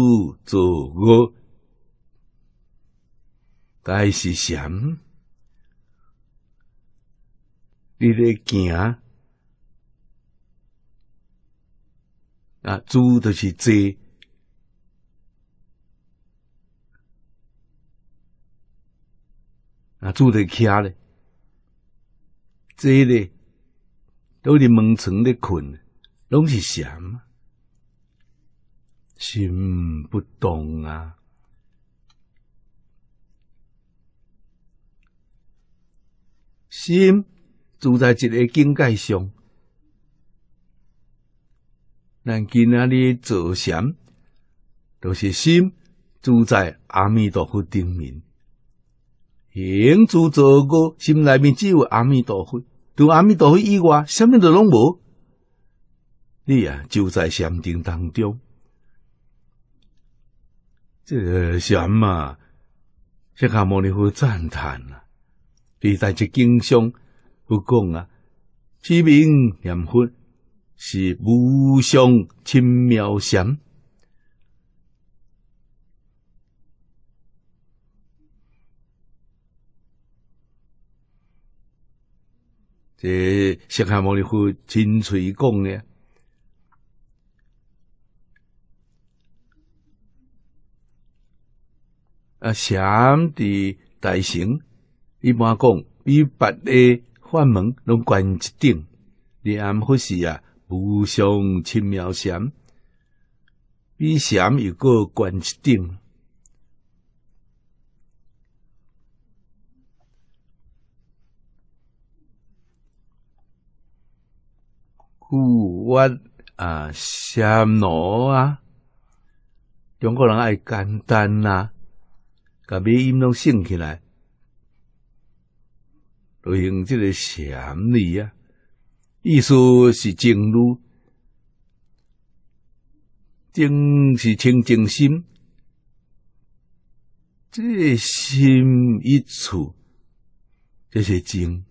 坐卧，该是啥？你咧行啊？住就是坐，啊，住的徛咧，坐咧，都伫蒙床咧困，拢是啥？心不动啊！心住在一个境界上，咱今仔日做禅，都是心住在阿弥陀佛顶面。行住坐卧，心内面只有阿弥陀佛，除阿弥陀佛以外，什么都拢无。你啊，就在禅定当中。这善嘛，释迦牟尼佛赞叹啊，比在即经上，佛讲啊，知名念佛是无上亲妙善。这释迦牟尼佛纯粹讲咧。啊！禅伫大型一般讲比别的法门拢关一顶，连佛寺啊无上青妙禅比禅又过关一顶。古玩啊，香炉啊，中国人爱简单呐。甲比音拢升起来，就用即个禅理啊，意思是静如静是清净心，这心一处即是静，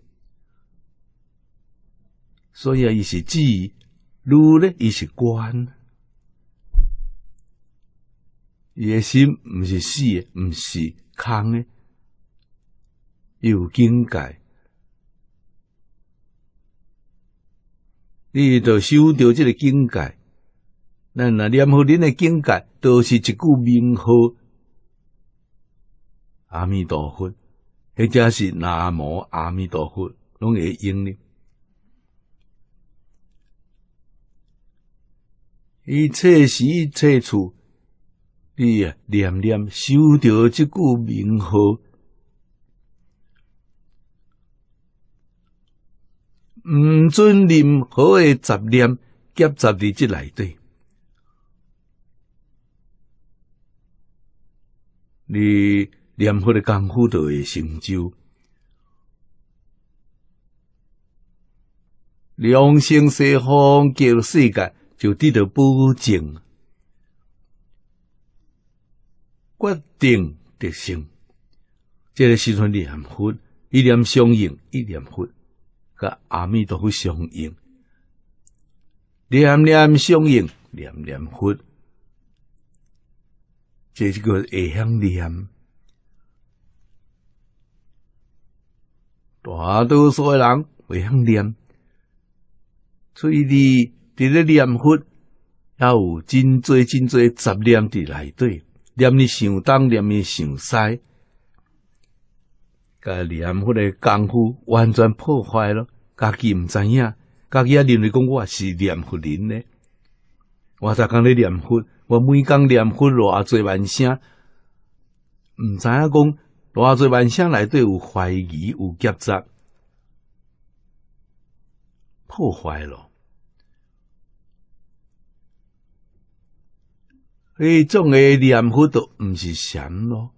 所以啊，伊是知，如呢，伊是观。伊诶心毋是死诶，毋是空诶，伊有境界。你着修着即个境界，咱若念好恁诶境界，都是一句名号“阿弥陀佛”，或者是“南无阿弥陀佛”，拢会应的。一切时一切处。伊啊，念念收着即句名号，毋准任何诶杂念夹杂伫即内底。你念佛的功夫会成就，两生西方极乐世界就得到保证。决定得生，这个时说念佛，一念相应，一念佛甲阿弥陀佛相应，念念相应，念念佛，这是个会向念。大多数的人会向念，所以你伫咧念佛，也有真多真多杂念伫内底。念你想东，念你想西，甲念佛个功夫完全破坏了，家己毋知影，家己也认为讲我是念佛人呢。我才讲咧念佛，我每工念佛偌侪万声，毋知影讲偌侪万声内底有怀疑有夹杂，破坏了。迄种诶念佛都毋是禅咯。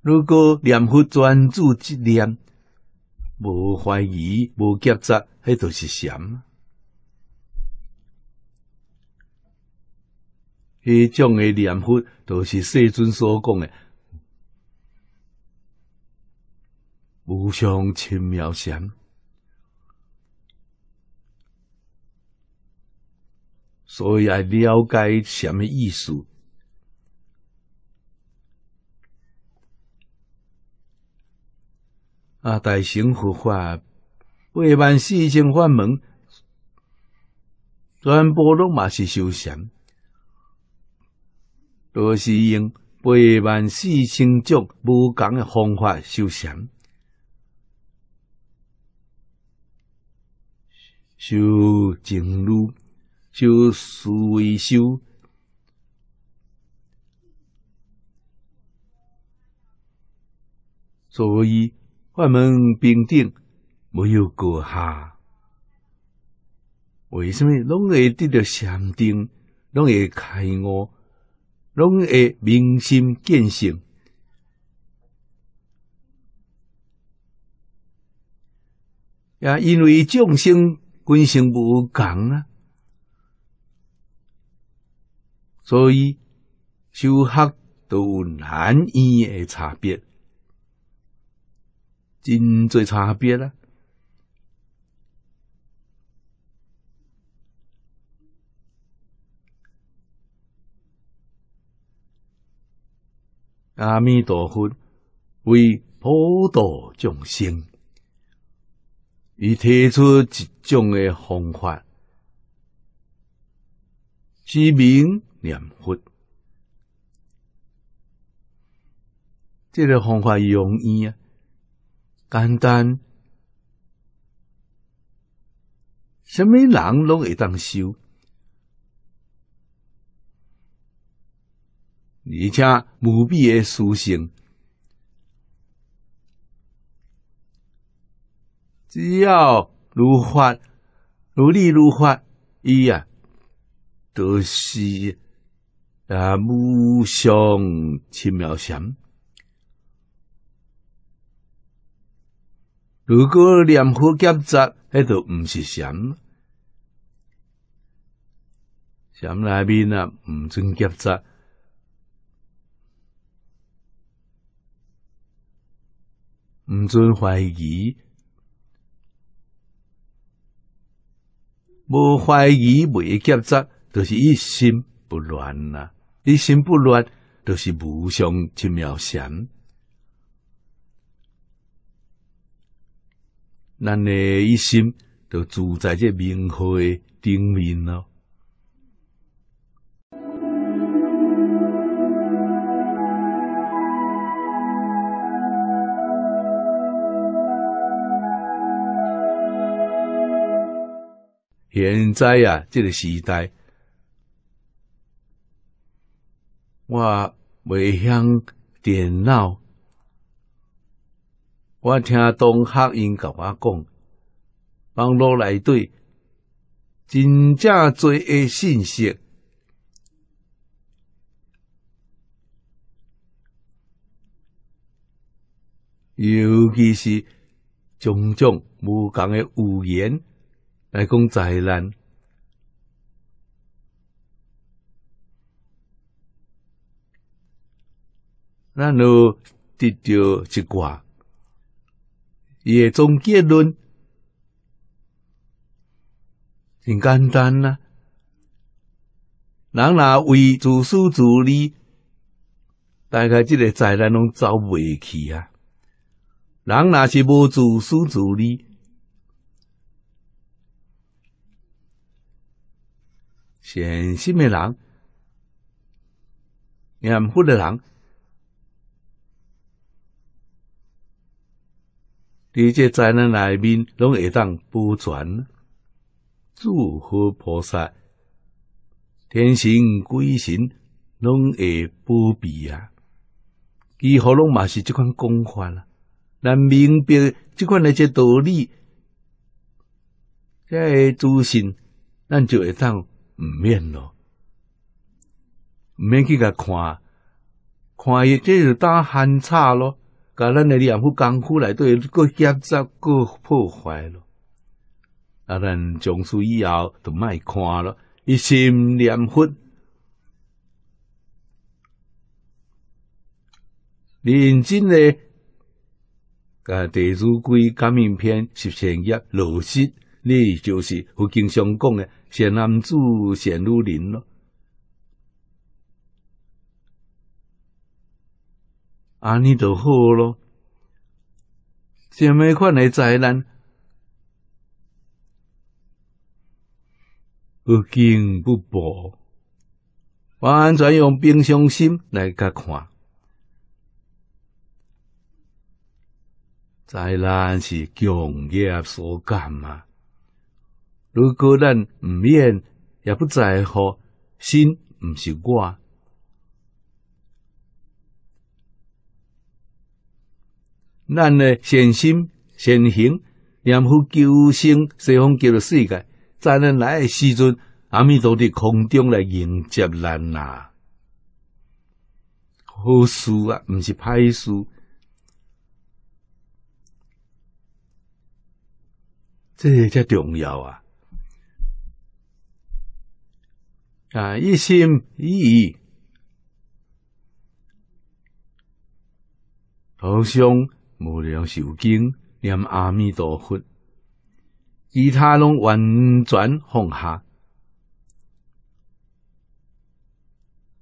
如果念佛专注一念，无怀疑、无夹杂，迄著是禅。迄种诶念佛著是世尊所讲诶无上亲妙禅。所以要了解什么意思？啊！大乘佛法八万四千法门，全部拢嘛是修禅，都是用八万四千种无共的方法修禅，修静路。就是维修，所以我们平等没有过下。为什么拢会得到禅定，拢会开悟，拢会明心见性？也因为众生根性不共啊。所以修学都有难易的差别，真侪差别啦。阿弥陀佛为普度众生，伊提出一种的方法，是名。念佛，这个方法容易啊，简单，什么人拢会当修，而且无比诶殊胜。只要如法，努力如法，伊啊著是啊！无上七妙禅，如果念佛夹杂，迄著毋是禅。禅内面啊，毋准夹杂，毋准怀疑，无怀疑未夹杂，就是一心不乱啦。一心不乱，就是无上之妙想。咱的一心就住在这明慧顶面了。现在呀，这个时代。我未晓电脑，我听东学英甲我讲，网络内底真正多的信息，尤其是种种无共的语言来讲灾难。咱路得到一伊也总结论挺简单啊。人若为自私自利，大概即个灾难拢走未起啊。人若是无自私自利，善心诶人，念佛诶人。伫这灾难内面，拢会当保全。祝福菩萨、天神、鬼神，拢会保庇啊！几乎拢嘛是即款讲法啦。咱明白即款诶，即道理，这些诸心，咱就会当毋免咯。毋免去甲看，看伊这就当含差咯。甲咱诶念佛功夫内底过劫杂过破坏咯。啊，咱从此以后就卖看咯，一心念佛，认真诶，甲《弟子规感应篇实现业落实，你就是佛经上讲诶，善男子、善女人咯。安尼著好咯，这每款的灾难不惊不怖，完全用平常心来甲看。灾难是强业所感嘛？如果咱毋免，也不在乎，心毋是我。咱诶善心善行，念佛救生西方极乐世界，在咱来诶时阵，阿弥陀伫空中来迎接咱啊。好事啊，毋是歹事。这个才重要啊！啊，一心一意，同兄。无量寿经念阿弥陀佛，其他拢完全放下，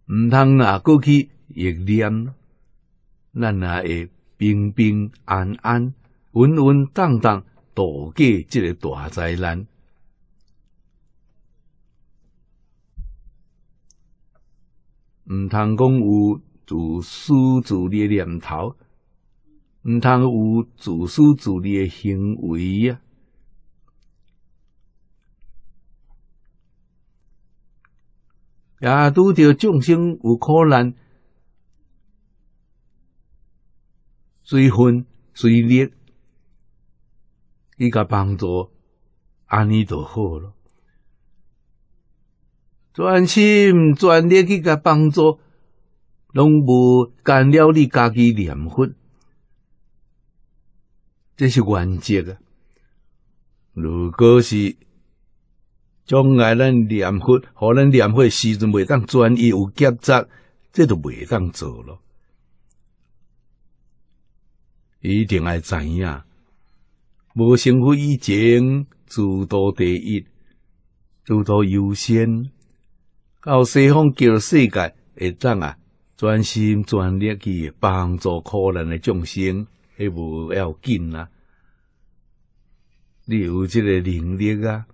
毋通啊过去一念，咱啊会平平安安、稳稳当当渡过即个大灾难。毋通讲有自私自利念头。毋通有自私自利诶行为啊！也拄着众生有苦难，随分随力，伊甲帮助安尼著好咯。专心专力去甲帮助，拢无干扰你家己念佛。这是原则啊！如果是将来咱念佛、互咱念佛诶时阵袂当专意有夹杂，这就袂当做咯。一定爱知影，无成佛以前，自度第一，自度优先。到西方极乐世界，会当啊，专心专力去帮助苦难诶众生。迄无要紧啊。你有即个能力啊。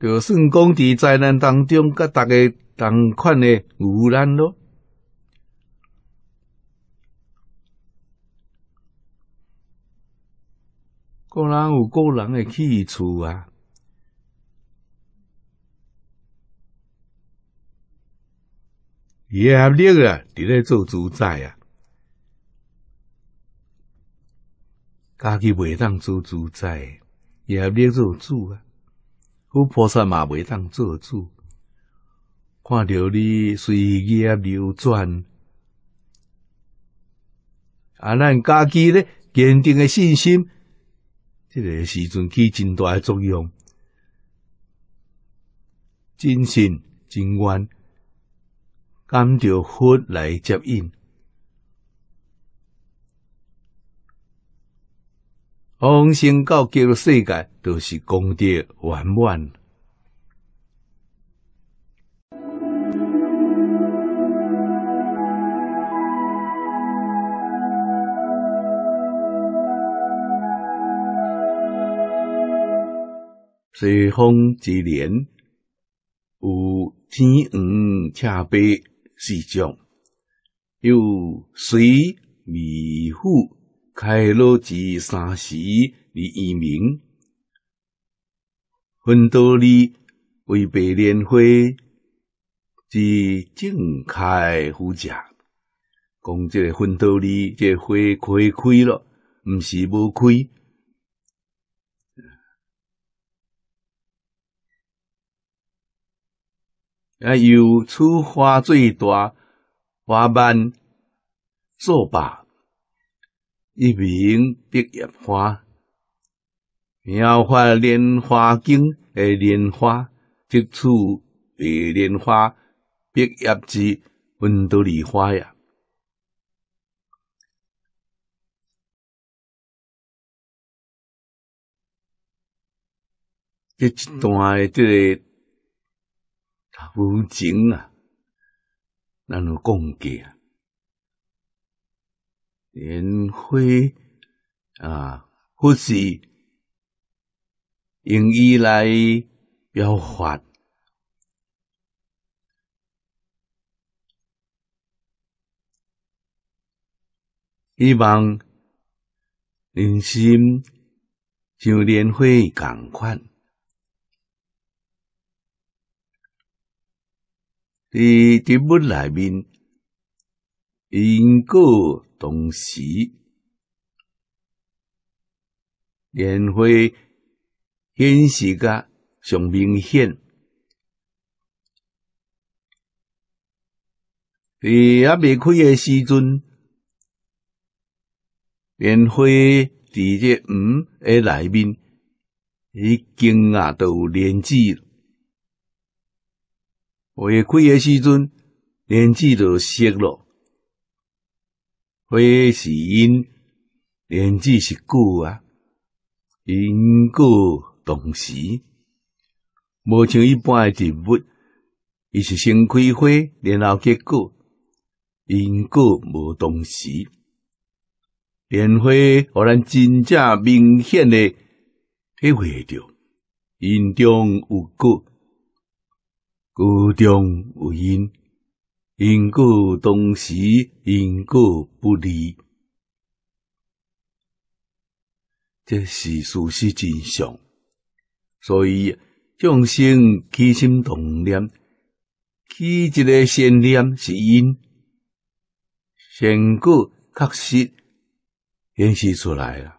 就算讲伫灾难当中，甲逐个同款的污难咯，个人有个人诶去处啊。也力啊，伫咧做主宰啊！家己袂当做主宰，也力做主啊！菩萨嘛袂当做主，看着你随业流转，啊，咱家己咧坚定诶信心，这个时阵起真大诶作用，真心真愿。感到佛来接引，往生到极乐世界，都是功德圆满。西方极莲有紫云赤白。四种，有水、米、富、开罗及三十第一名，分多利为白莲花之正开花家，讲这个道多即这花开开了，毋是无开。啊，有，此花最大，花瓣作大，一名毕业花。描画莲花茎的莲花，一簇白莲花，毕业之温都梨花呀。这一段诶，这个。无情啊！咱要讲敬莲花啊，或是用伊来表法，希望人心像莲花共款。伫植物内面，因果同时，莲花显示个上明显。伫阿未开诶时阵，莲花伫只黄诶内面，伊经啊都莲子。花开的时阵，莲子就熟了。花是因，莲子是果啊，因果同时。无像一般诶植物，伊是先开花，然后结果。因果无同时，莲花互咱真正明显诶体会着，因中有果。故中有因，因果同时，因果不离，这是事实真相。所以众生起心动念，起一个善念是因，善果确实显示出来了。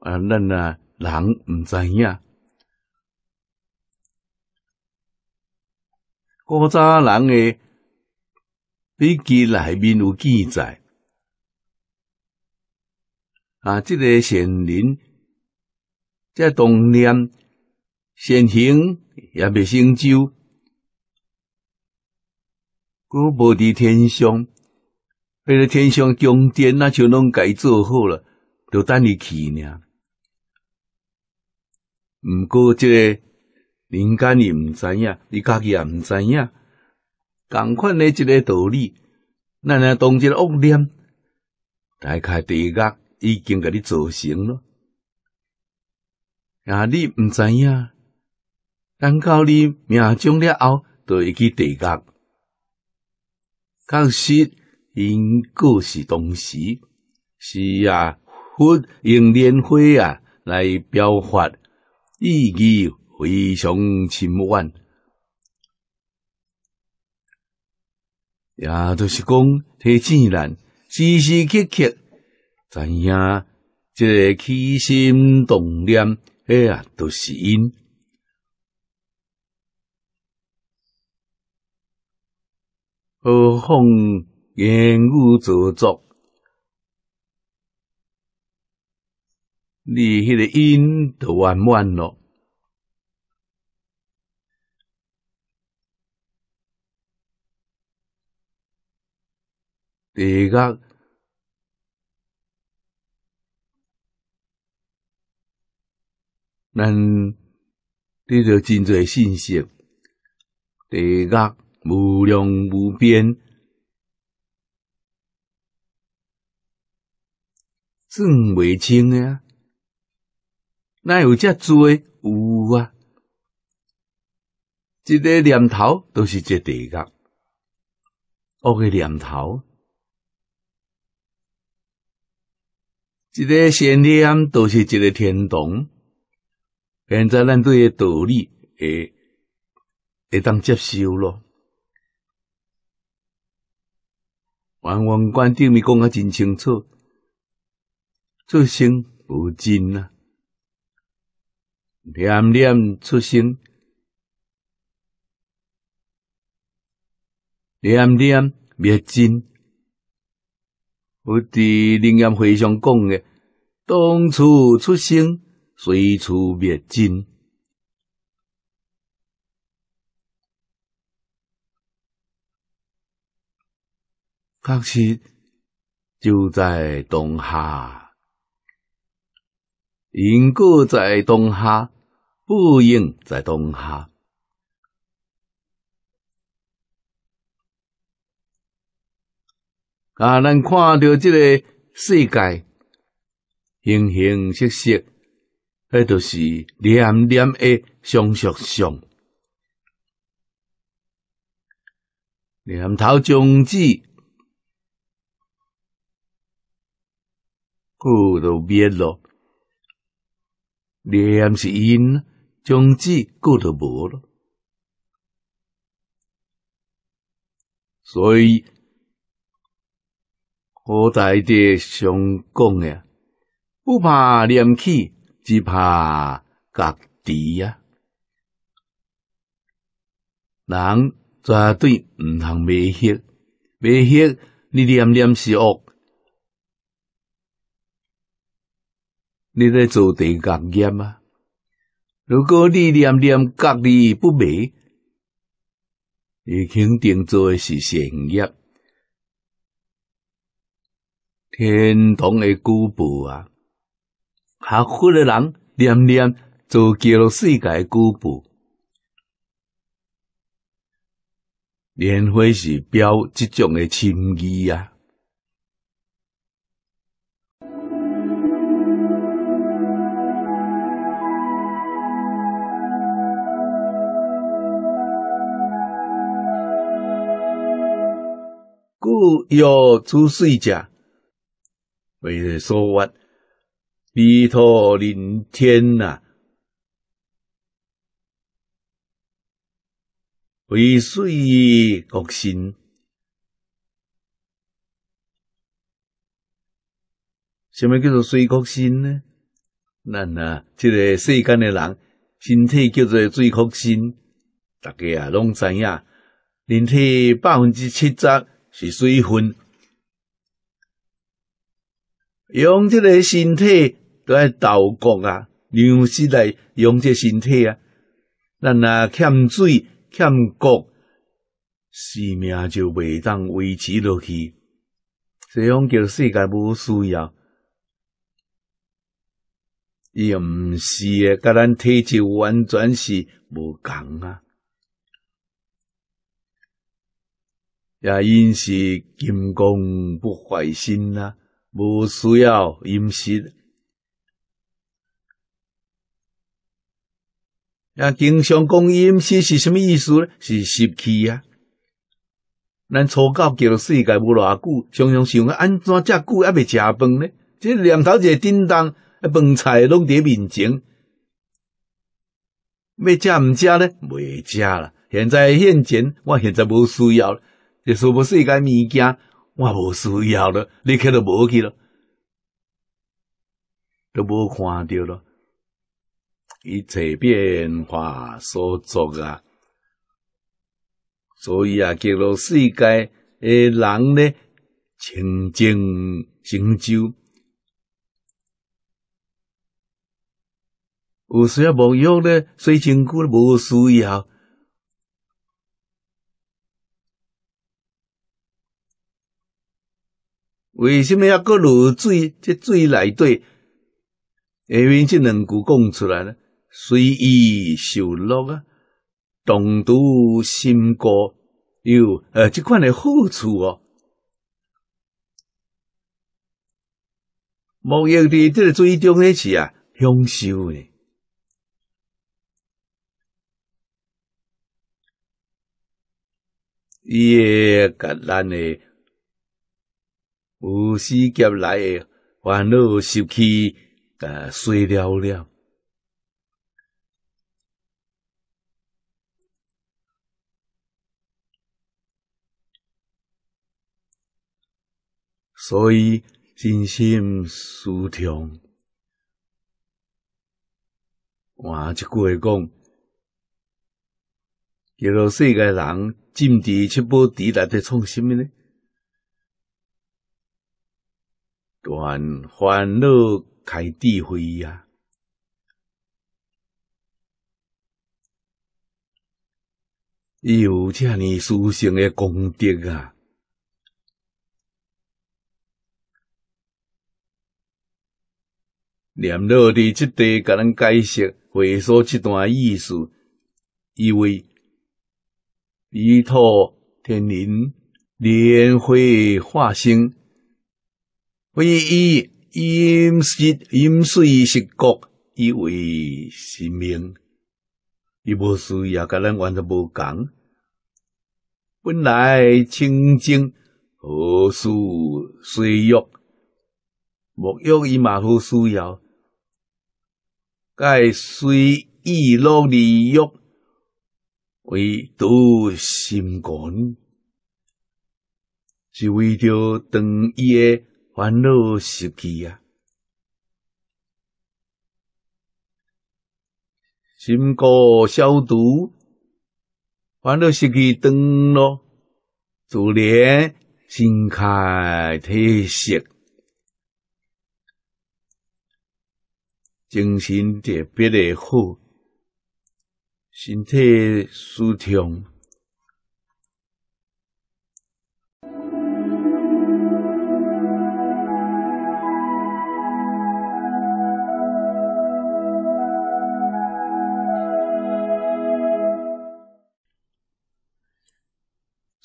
啊，咱啊人毋知影，古早人的笔记里面有记载，啊，这个仙人在动年仙行也未成就，古无的天上，迄个天上宫殿那就拢改做好了，就等你去呢。毋过这个。人间你毋知影，你家己也毋知影，共款诶一个道理，咱若当一个恶念，大概地狱已经甲你造成咯。啊，你毋知影，等到你命中了后，就去地狱。确实，因各是同时，是啊，佛用莲花啊来表法，意义。非常深远，也就是讲，提醒咱时时刻刻知影这个起心动念，哎呀，都是因，何妨言语造作，你迄个因都圆满了。地界，咱得到真侪信息。地界无量无边，算未清啊！哪有遮多有啊？一个念头都是个地界，恶嘅念头。一个善念都是一个天堂。现在咱对诶道理，会会当接受咯。王宏关弟兄讲啊，真清楚，出生不精啊，念念出生，念念灭精。我伫灵炎会上讲诶。东出出生，随处灭尽。可是就在东哈，因果在东哈，不应在东哈。啊，咱看到这个世界。形形色色，那都是念念的相续相。念头终止，故都灭了；念是因，终止故都无了。所以，古代的相讲诶。不怕念起，只怕隔己呀。人绝对毋通未歇，未歇，你念念是恶，你在做地恶业啊。如果你念念隔敌不灭，你肯定做的是善业，天堂的古堡啊！学佛的人念念做起了世界古佛，莲花是表这种的深意啊。故有出世者为说法，弥陀连天呐，为水国身。什么叫做水国身呢？咱啊，这个世间的人，身体叫做水国身，大家啊拢知影，人体百分之七十是水分。用即个身体在投国啊，粮食来用个身体啊，咱若欠水欠国，生命就袂当维持落去。这样叫世界无需要，伊毋是诶，甲咱体质完全是无共啊。也因是金刚不坏身啊。无需要饮食，也经常讲饮食是什物意思呢？是湿气啊！咱初到叫做世界无偌久，常常想啊，安怎遮久还袂食饭呢？这两头一个叮当，饭菜拢伫面前，要食毋食呢？袂食啦！现在现前，我现在无需要，就是不世界物件。我无需要了，立刻就无去了，都无看到了。一切变化所作啊，所以啊，给了世界诶人咧清净成就。有需要沐浴咧，洗身躯咧，无需要。为什么要搁落水？这水内底下面这两句讲出来呢？随意受乐啊，动都心过有呃这款的好处哦。沐浴的这个水中的是啊，享受呢，伊会咱诶有时劫来的烦恼、习气，甲碎了了。所以，真心舒畅。换一句话讲，迄个世界人，浸伫七宝池内底创什么呢？断烦恼开智慧呀！有这么殊胜的功德啊！念落的这地，甲咱解释、回溯这段意思，意为依托天灵莲会化生。为以饮食饮水食国，以为是命，伊无事也，甲咱完全无共。本来清净，何事虽欲？无欲伊嘛好需要，该随意落利欲唯独心肝，是为着当伊诶。烦恼时期啊，心肝消毒，烦恼时期长咯，自然心开体适，精神特别的好，身体舒畅。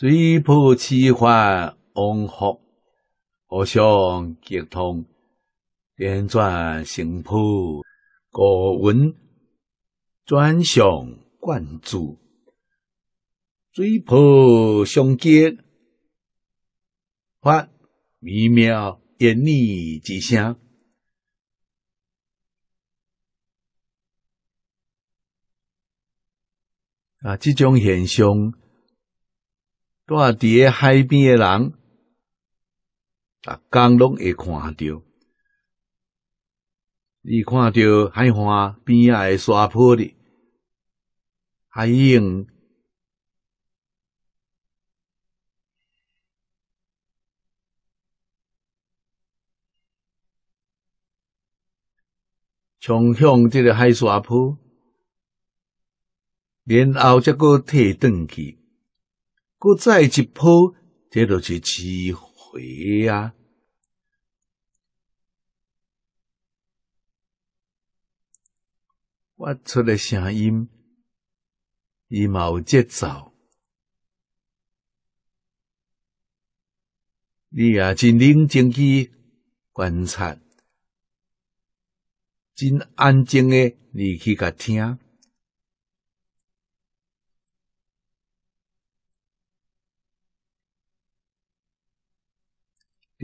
水泡气环往复，互相激通，连转行波，高温转向灌注，水泡相接，发微妙严密之声。啊，这种现象。住伫诶海边诶人，逐工拢会看着。你看着海岸边仔诶沙坡哩，海影，冲向即个海沙坡，然后则个退转去。搁再一波，这就是机会啊！我出的声音，伊嘛有节奏，你啊真冷静去观察，真安静的入去甲听。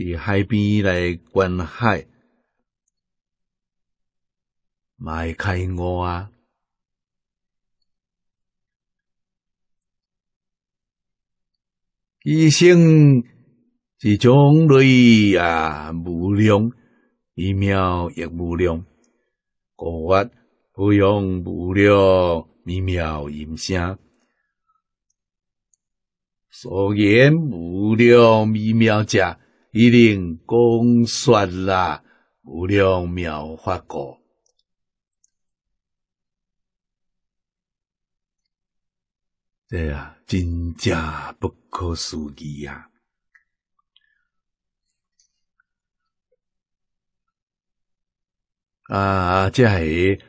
伫海边来观海，迈开我啊！一生一种累呀，无量一秒也无量，古法不用无量一妙音声，所言无量一妙者。一定公算啦，无量妙法果，对啊，真正不可思议啊！啊，这系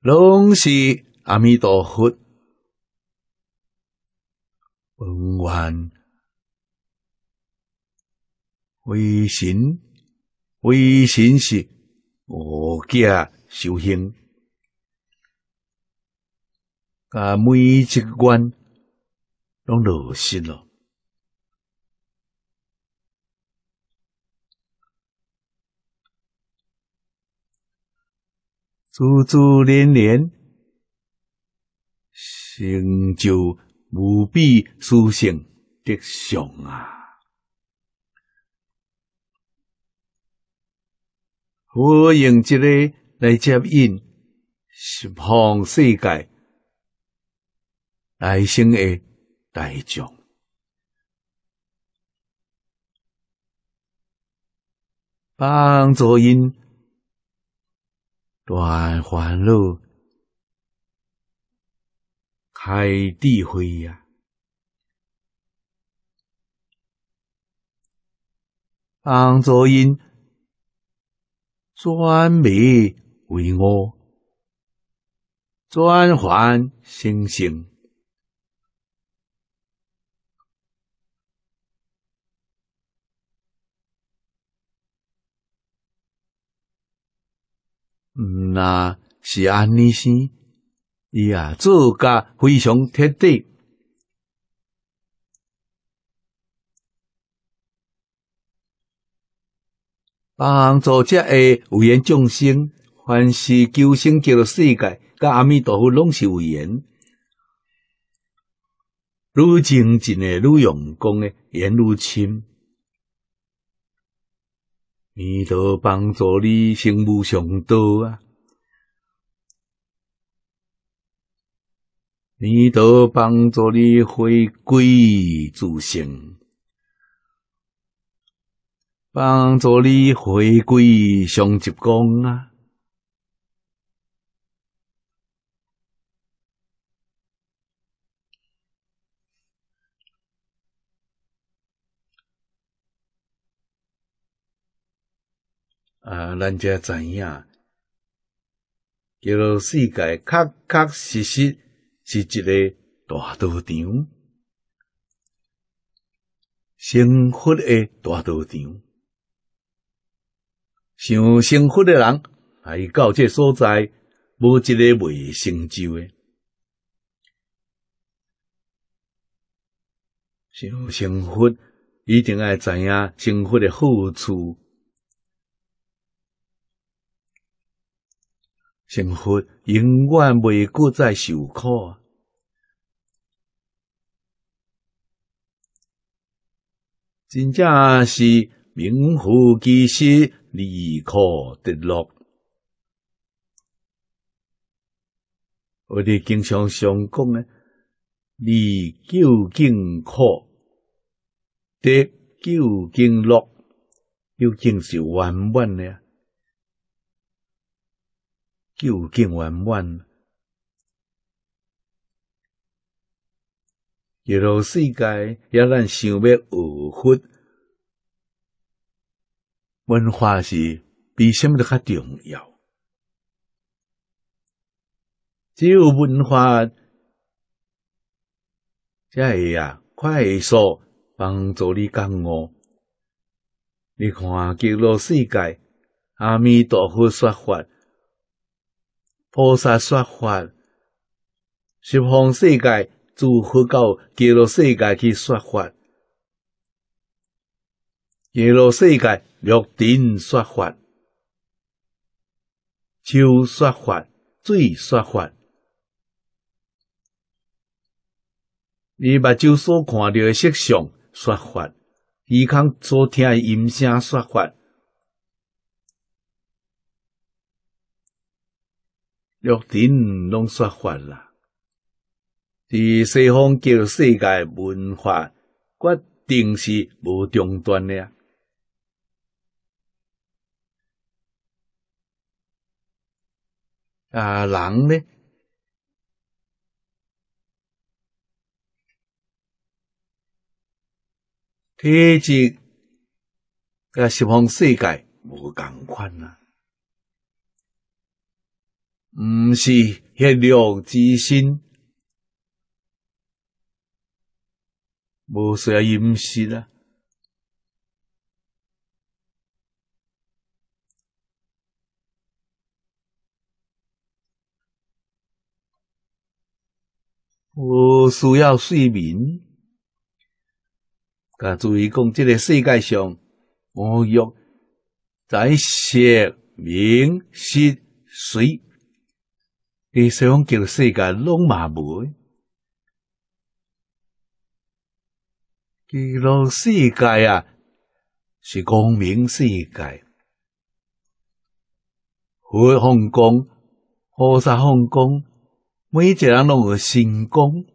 拢是阿弥陀佛，梦幻。微神，微神是无价修行甲每一关拢落心咯，珠珠连连，成就无比殊胜德相啊！我用这个来接引十方世界来生的大众，帮助因断烦恼、开智慧呀！帮助因。转迷为我，转还星星。那是安尼生，伊啊做甲非常彻底，帮助这诶有缘众生，凡是求生救个世界，甲阿弥陀佛拢是有缘。愈精进诶，愈用功诶，缘愈深。弥陀帮助你，成无上道啊！弥陀帮助你，回归自性。帮助你回归双寂光啊！啊，人家知影，叫做世界确确实实是一个大道场，生活的大道场。想幸福的人，来到这所在，无一个未成就的。想幸福，一定爱知影幸福的好处。幸福永远袂再受苦，真正是名副其实。你易可得落，我哋经常常讲呢，你究竟可得究竟乐，究竟是圆满呢？究竟圆满，一路世界也咱想，要二佛，文化是比什么都较重要，只有文化，才会样快速帮助你感悟。你看，极乐世界，阿弥陀佛说法，菩萨说法，十方世界诸佛教极乐世界去说法。耶路世界六点说法，九说法，水说法，你目睭所看到的色相说法，耳孔所听的音声说法，六鼎拢说法啦。伫西方叫世界文化，决定是无中断的。啊，冷咧，天气啊，西方世界无共款啊，毋是热量之身，无需要饮食啊。无需要睡眠。甲注意讲，这个世界上，我欲在色、名、食、水，伫西方叫世界，拢嘛无。记录世界啊，是光明世界。佛方讲？菩萨方讲？每一个人拢有成功，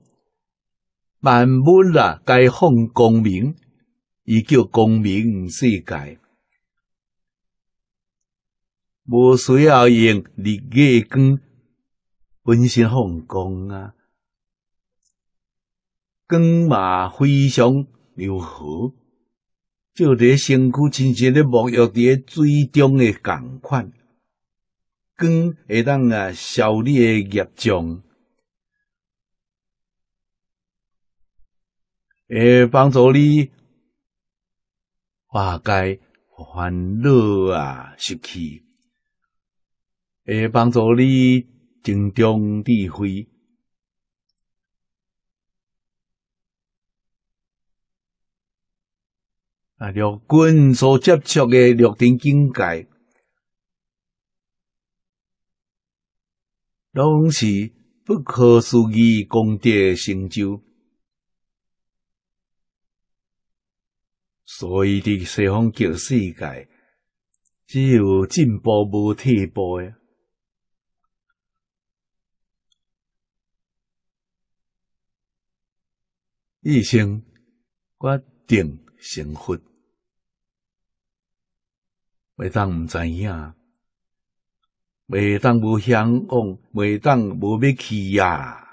万物啊该放光明，伊叫光明世界。无需要用日月光，本身放光啊，光嘛非常柔和，就伫身躯亲像的沐浴在水中的感款，光会当啊消灭业障。会帮助你化解烦恼啊、习气；会帮助你增长智慧。啊，六根所接触的六种境界，拢是不可思议功德成就。所以，伫西方叫世界，只有进步无退步诶。一生决定成佛，袂当毋知影，袂当无向往，袂当无欲去啊。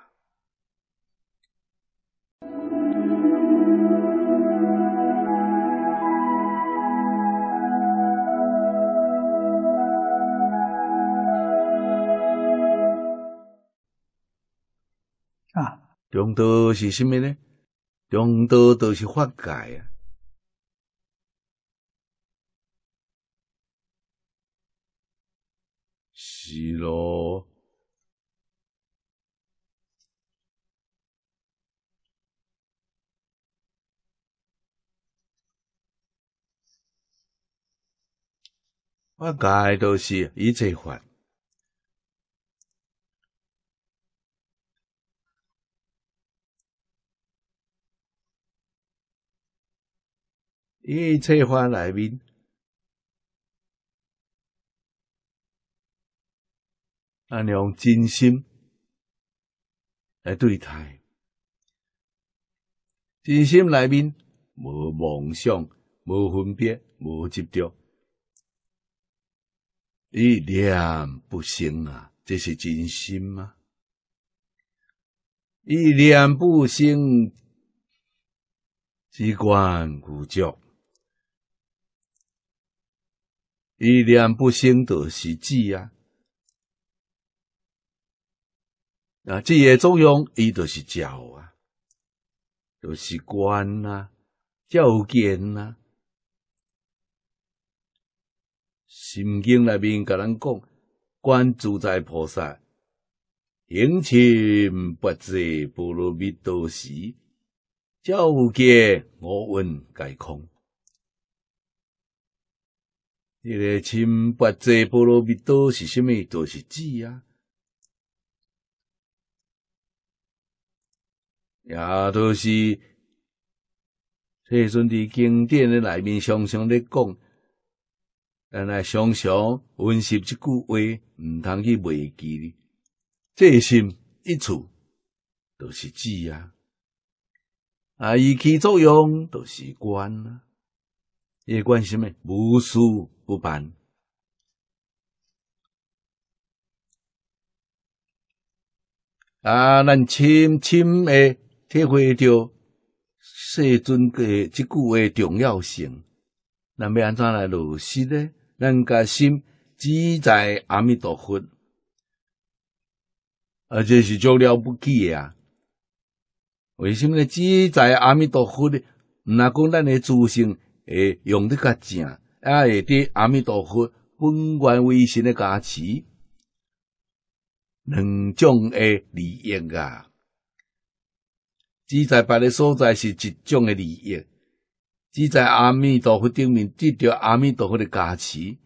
中道是什物呢？中道都是化解啊，是咯，化解都是一切法。一切策划内面，咱用真心来对待。真心内面无妄想，无分别，无执着。一念不生啊，这是真心吗？一念不生，即观古教。思念不生就是志啊！啊，志的作用，伊就是教啊，就是观啊，照见啊。心经》内面甲咱讲，观自在菩萨，行深不若波罗蜜多时，照见五蕴皆空。这个“深白净，波罗蜜多”是什么？都是智呀，也都是。这阵的经典的里面常常在讲，但来常常温习即句话，毋通去忘记。这心一处，都是智呀，啊，一起作用，都是观啊。这观什么？无数。不板啊！咱深深诶，体会到世尊嘅即句诶重要性，咱要安怎来落实呢？咱甲心只在阿弥陀佛，而且是足了不起啊！为什么只在阿弥陀佛呢？那讲咱诶自信会用得较正。阿弥陀佛，本观微神的加持，两种的利益啊！只在别的所在是一种的利益，只在阿弥陀佛顶面得到阿弥陀佛的加持，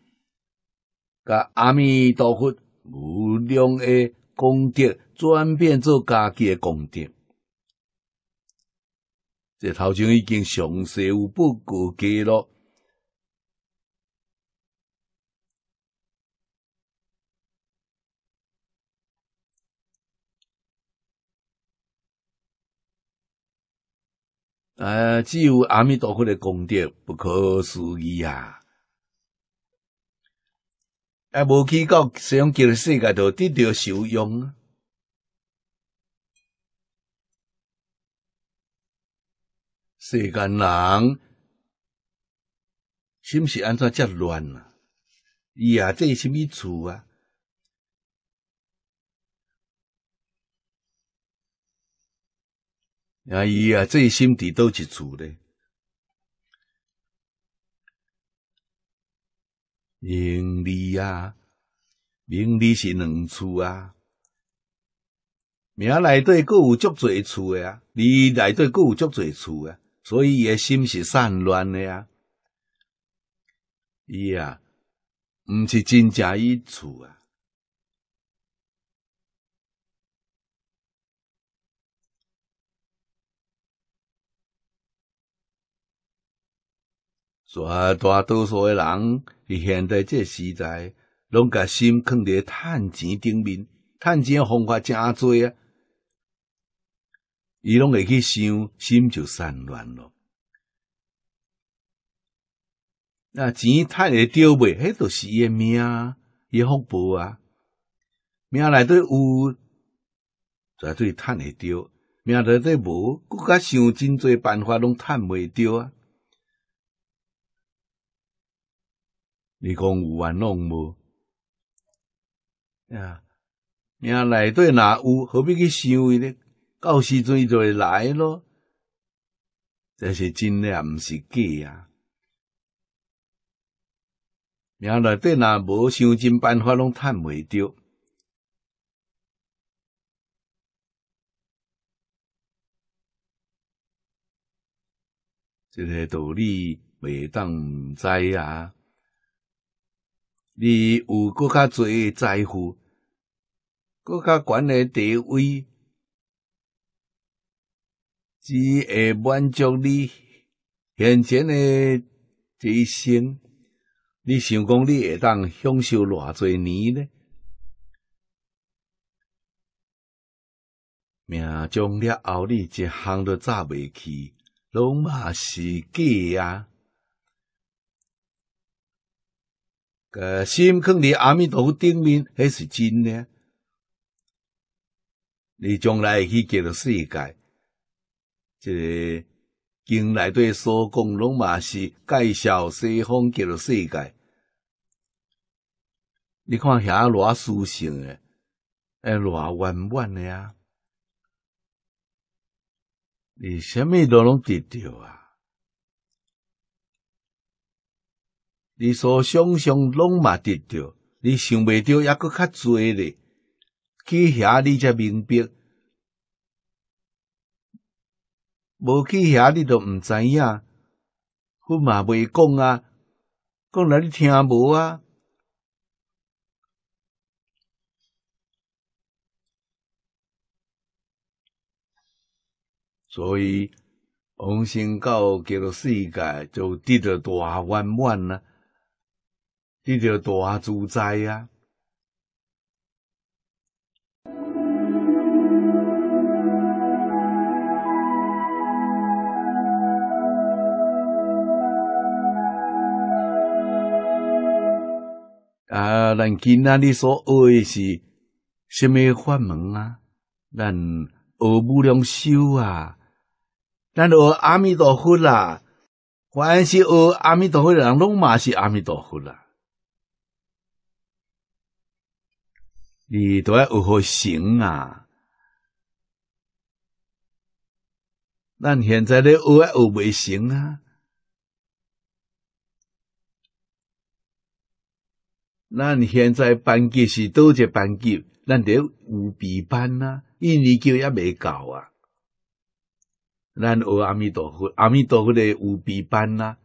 甲阿弥陀佛无量的功德转变做家己的功德。这头前已经详细报不过了。呃，只有阿弥陀佛的功德不可思议啊！啊，无去到极乐世界都得到受用啊！世间人心是安怎遮乱啊？伊啊，这什么厝啊？啊！伊啊，这心伫多一处咧？名利啊，名利是两处啊。名内底阁有足侪处诶啊，利内底阁有足侪处啊。所以伊诶心是散乱诶啊。伊啊，毋是真正伊处啊。绝大多数的人，伫现代即个时代，拢甲心放伫趁钱顶面，趁钱方法正多啊。伊拢会去想，心就散乱咯。那钱趁会着未？迄就是伊诶命，诶福报啊。命内底有，绝对趁会着；命内底无，佫甲想真侪办法，拢趁袂到啊。你讲有玩弄无？呀，命来底哪有？何必去想伊呢？到时阵就会来咯。这是真的，毋是假啊。命来底哪无想尽办法，拢趁袂着。即个道理袂当毋知啊。你有搁较侪诶财富，搁较悬诶地位，只会满足你眼前诶这一生。你想讲你会当享受偌济年呢？命中了后，你一项都诈未去，拢嘛是假啊！个心放伫阿弥陀顶面迄是真呢？你将来去见着世界，即个经内底所讲拢嘛是介绍西方见着世界，你看遐偌舒心诶，诶，偌圆满诶啊！你什么都拢得着啊！你所想象拢嘛得着，你想袂着，抑佫较侪咧。去遐你才明白，无去遐你都毋知影。阮嘛袂讲啊，讲来你听无啊。所以往生到极乐世界，就得到大圆满啦。你着大自在啊！啊，咱今仔日所学的是什么法门啊？咱学不两修啊？咱学阿弥陀佛啦，凡是学阿弥陀佛，人，拢嘛是阿弥陀佛啦。你都要学好行啊！咱现在咧学学不行啊！咱现在班级是多只班级，咱得五 B 班啊，一年级也没搞啊。咱学阿弥陀佛，阿弥陀佛的五 B 班啊，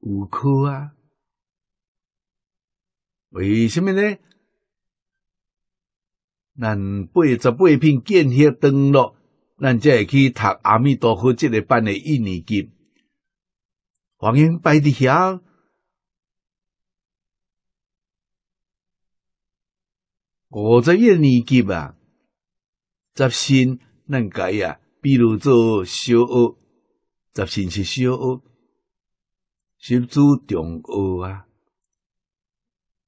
五科啊，为什么呢？咱八十八篇见习登录，咱才会去读阿弥陀佛这个班的一年级。欢迎摆伫遐，五十一年级啊，十新咱改呀，比如做小学，十新是小学，十初中学啊，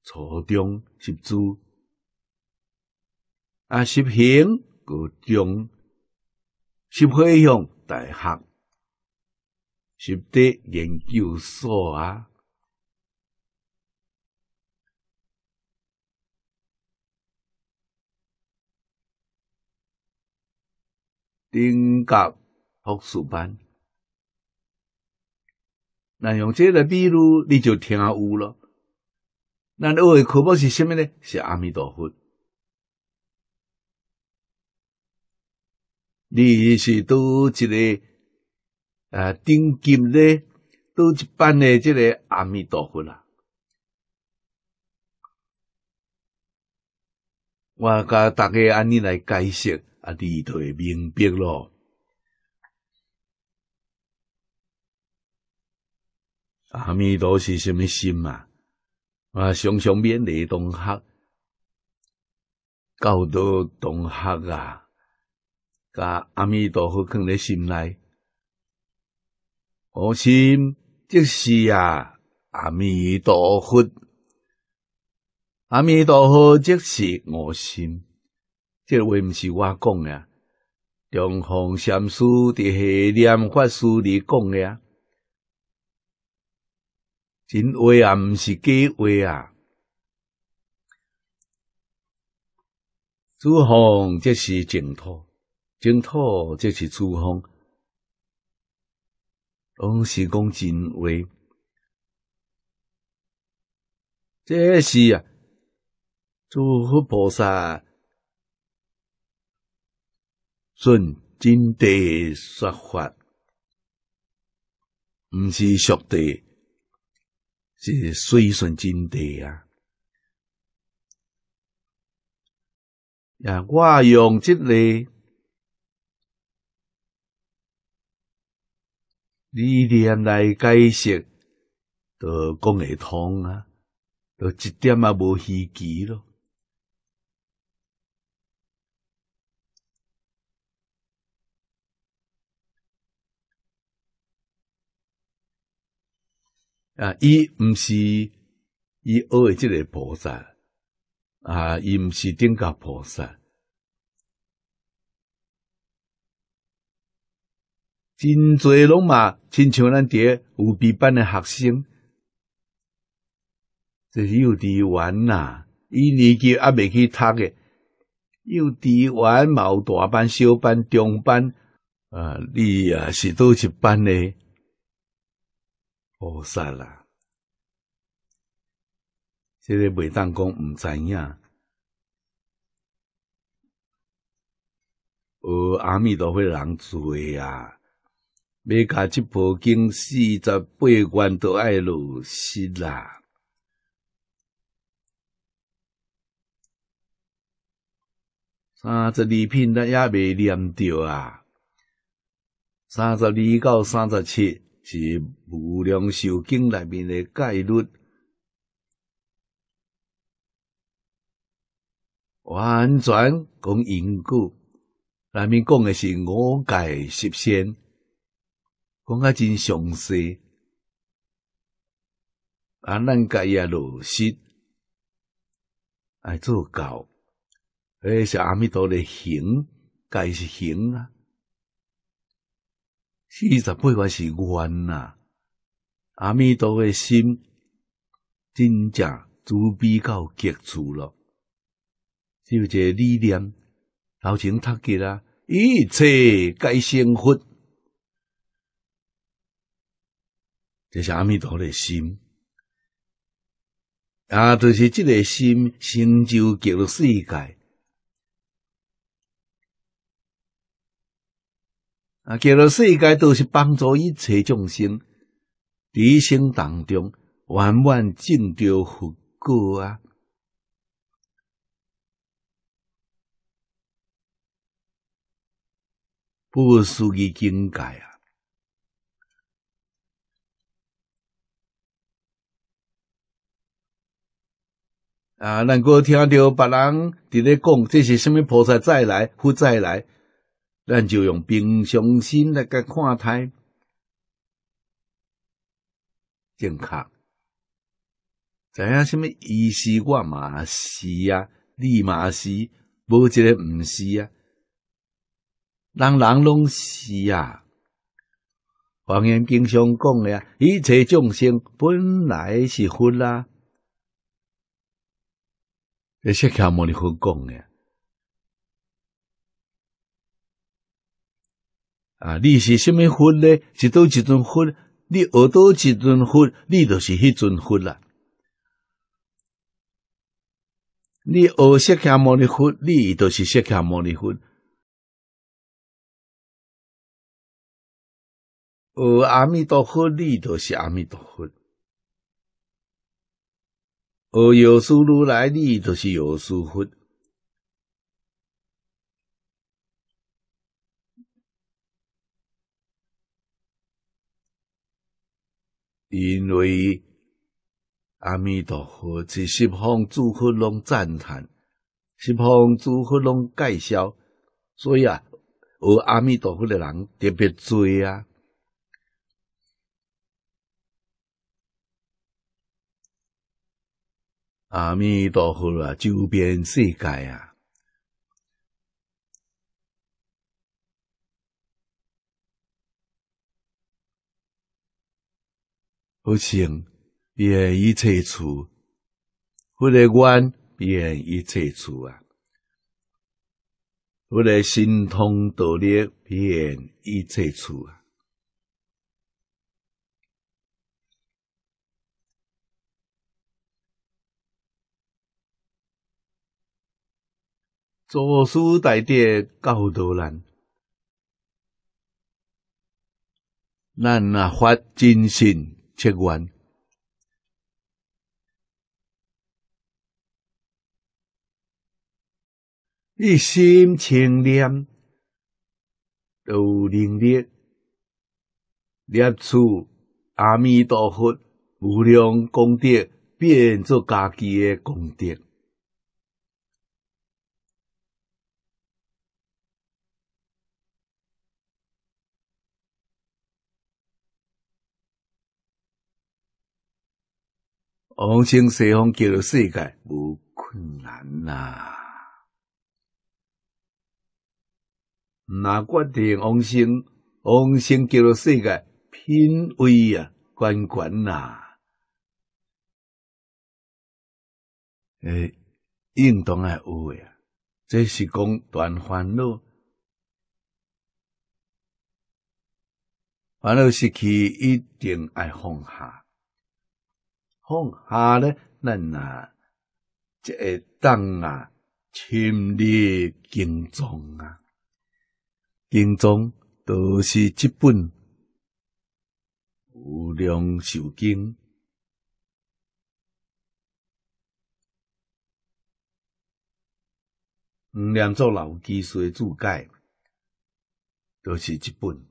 初中十初。啊，小学、高中、学培养大学、学的研究所啊，顶级附属班。那用这个比如，你就听有了。那二的科目是什么呢？是阿弥陀佛。你是都一个啊，顶级的都一班的这个阿弥陀佛啦，我甲大家安尼来解释，啊，你就会明白咯。阿弥陀是什么心啊？啊，常常勉励同学，教导同学啊。甲阿弥陀佛，看伫心内。我心即是啊，阿弥陀佛，阿弥陀佛，即是我心。即话毋是我讲呀，东方禅师伫下念法师》里讲诶，啊，真话啊，毋是假话啊。诸佛即是净土。净土即是诸方，拢是讲真话。这是啊，诸佛菩萨准金地说法，毋是俗谛，是随顺真谛啊。呀，我用这个。你念来解释都讲会通啊，都一点也无稀奇咯。啊，伊毋是伊二的这个菩萨啊，伊毋是顶甲菩萨。真侪拢嘛，亲像咱这五 B 班诶学生，这是幼稚园呐，一年级阿未去读诶，幼稚园嘛有大班、小班、中班，啊，你啊是倒一班嘞？无塞啦，这个袂当讲毋知影。哦，阿弥陀佛，人多啊！要甲即部经，四十八观都爱落实啦。三十二平咱也未念着啊！三十二到三十七是无量寿经内面的概律，完全讲因果，内面讲的是五界十现。讲啊，真详细啊！咱家也落实爱做教，迄是阿弥陀的行，该是行啊。四十八愿是愿啊，阿弥陀的心真正慈悲到极处了。就个理念，老前读给啦，一切该成佛。这是阿弥陀的心，啊，就是这个心成就极乐世界，啊，极乐世界都是帮助一切众生提升当中，圆满正就佛果啊，不可思议境界啊！啊！如够听到别人伫咧讲，这是什么菩萨再来佛再来，咱就用平常心来甲看待，正确。知影什么？意思？我嘛是啊，汝嘛是，无一个毋是啊！人人拢是啊！佛经常讲的啊，一切众生本来是佛啦。你色卡摩尼佛讲诶，啊，你是什么佛呢？一道一种佛，你耳朵一种佛，你就是迄种佛啦。你学色卡摩尼佛，你就是色卡摩尼佛。学阿弥陀佛，你就是阿弥陀佛。而药师如来利就是药师佛，因为阿弥陀佛是十方诸佛拢赞叹，十方诸佛拢介绍，所以啊，学阿弥陀佛的人特别多啊。阿弥陀佛啊，周边世界啊，佛性遍一切处，佛的愿遍一切处啊，佛的心通道力遍一切处啊。祖师大德教导咱，咱啊发真心切愿，一心清念，有能力念出阿弥陀佛无量功德，变作家己的功德。王星西方叫做世界无困难呐，若决定王星？王星叫做世界品味啊，关关呐。诶，运动爱有啊，这是讲断烦恼，烦恼时期一定爱放下。放下咱哪，这一当啊，勤力经藏啊，精忠都是一本无量寿经，唔念做老几岁注解，都是一本。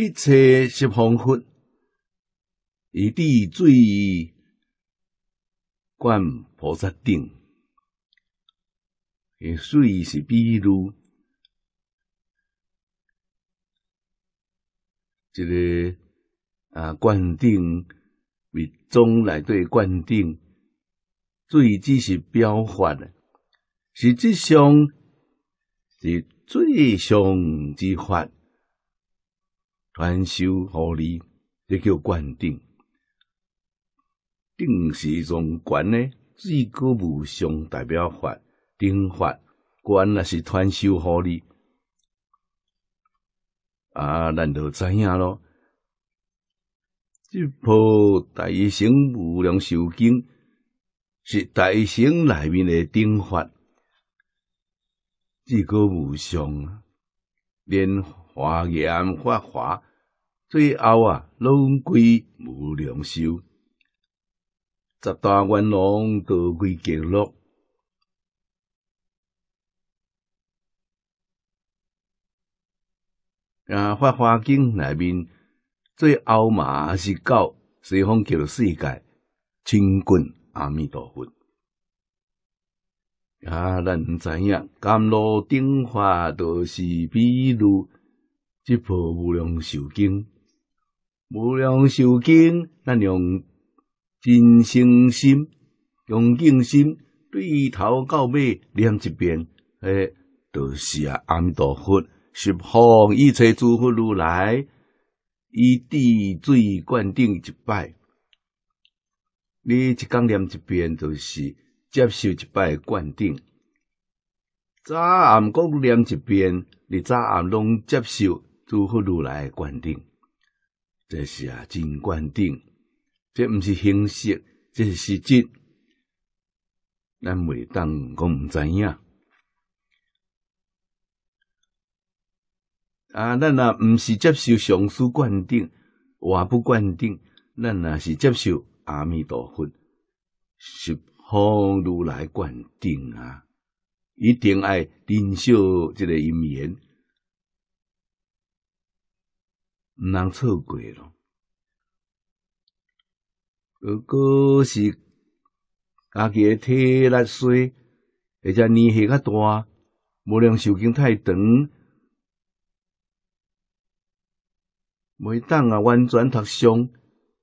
一切是空幻，一滴水观菩萨顶。诶，水是比如，一个啊灌顶密宗内底灌顶，水只是表法，实际上是最上之法。传授合理，这叫灌顶。顶是用灌呢，至高无上代表法，顶法灌那是传授合理。啊，咱都知影咯。这部大乘无量寿经是大乘内面的顶法，至高无上莲华严法华。最后啊，拢归无量寿，十大愿王都归极乐。啊，法华经内面最后嘛是到西方极乐世界清净阿弥陀佛。啊，咱毋知影，甘露顶花都是比如这部无量寿经。无量寿经，咱用真心心、恭敬心，对头到尾念一遍，诶，都是阿弥陀佛，十方一切诸佛如来，以滴水灌顶一拜。你一工念一遍，就是接受一拜灌顶。早暗各念一遍，你早暗拢接受诸佛如来的灌顶。这是啊，真灌顶，这毋是形式，这是实质。咱袂当讲毋知影啊！咱若毋是接受上师灌顶，外不灌顶，咱若是接受阿弥陀佛，是方如来灌顶啊！一定爱珍受即个因缘。毋通错过咯。如果是家己诶体力衰，或者年纪较大，无量寿经太长，袂当啊，完全读伤，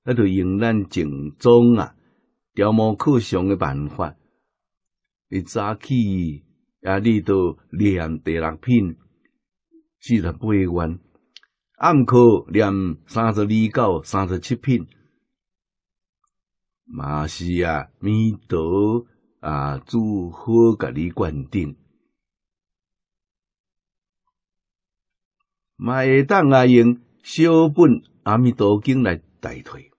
那著用咱静宗啊、调摩课上诶办法。一早起啊，你到练第六品，四十八愿。暗课念三十二到三十七品，玛是啊，弥陀啊，助好甲你灌顶，咪会当啊用小本《阿弥陀经》来代替。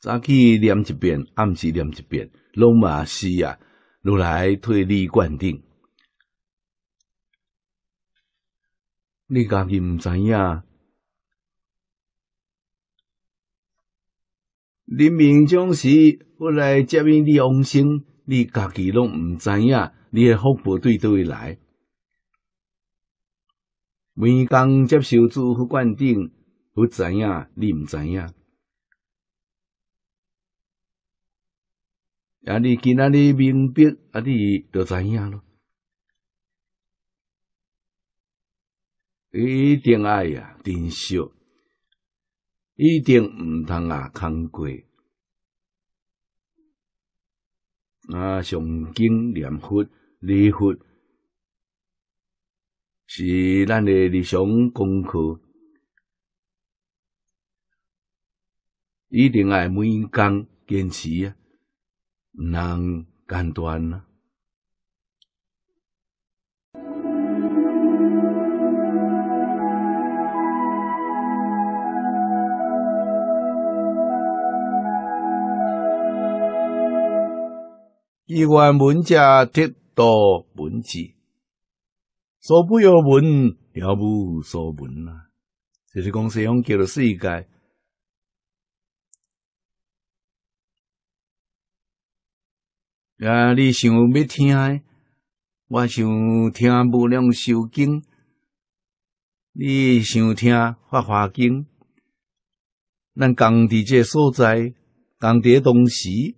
早起念一遍，暗时念一遍，拢嘛是啊，如来替你灌顶。你家己毋知影，临命终时，我来接引你往生，你家己拢毋知影，你诶福报对倒会来。每工接受主福灌顶，我知影，你毋知影。啊，你今仔日明白，啊你就知影咯。一定爱呀，珍惜，一定毋通啊，看过啊，上进、念佛、礼佛，是咱诶理想功课。一定爱每天坚持啊，毋通间断呐。一问文家得到文字，所不要文，要不所门啊！就是讲西方叫做世界。啊，你想欲听，我想听无量寿经，你想听法华经，咱讲伫这所在讲这同时。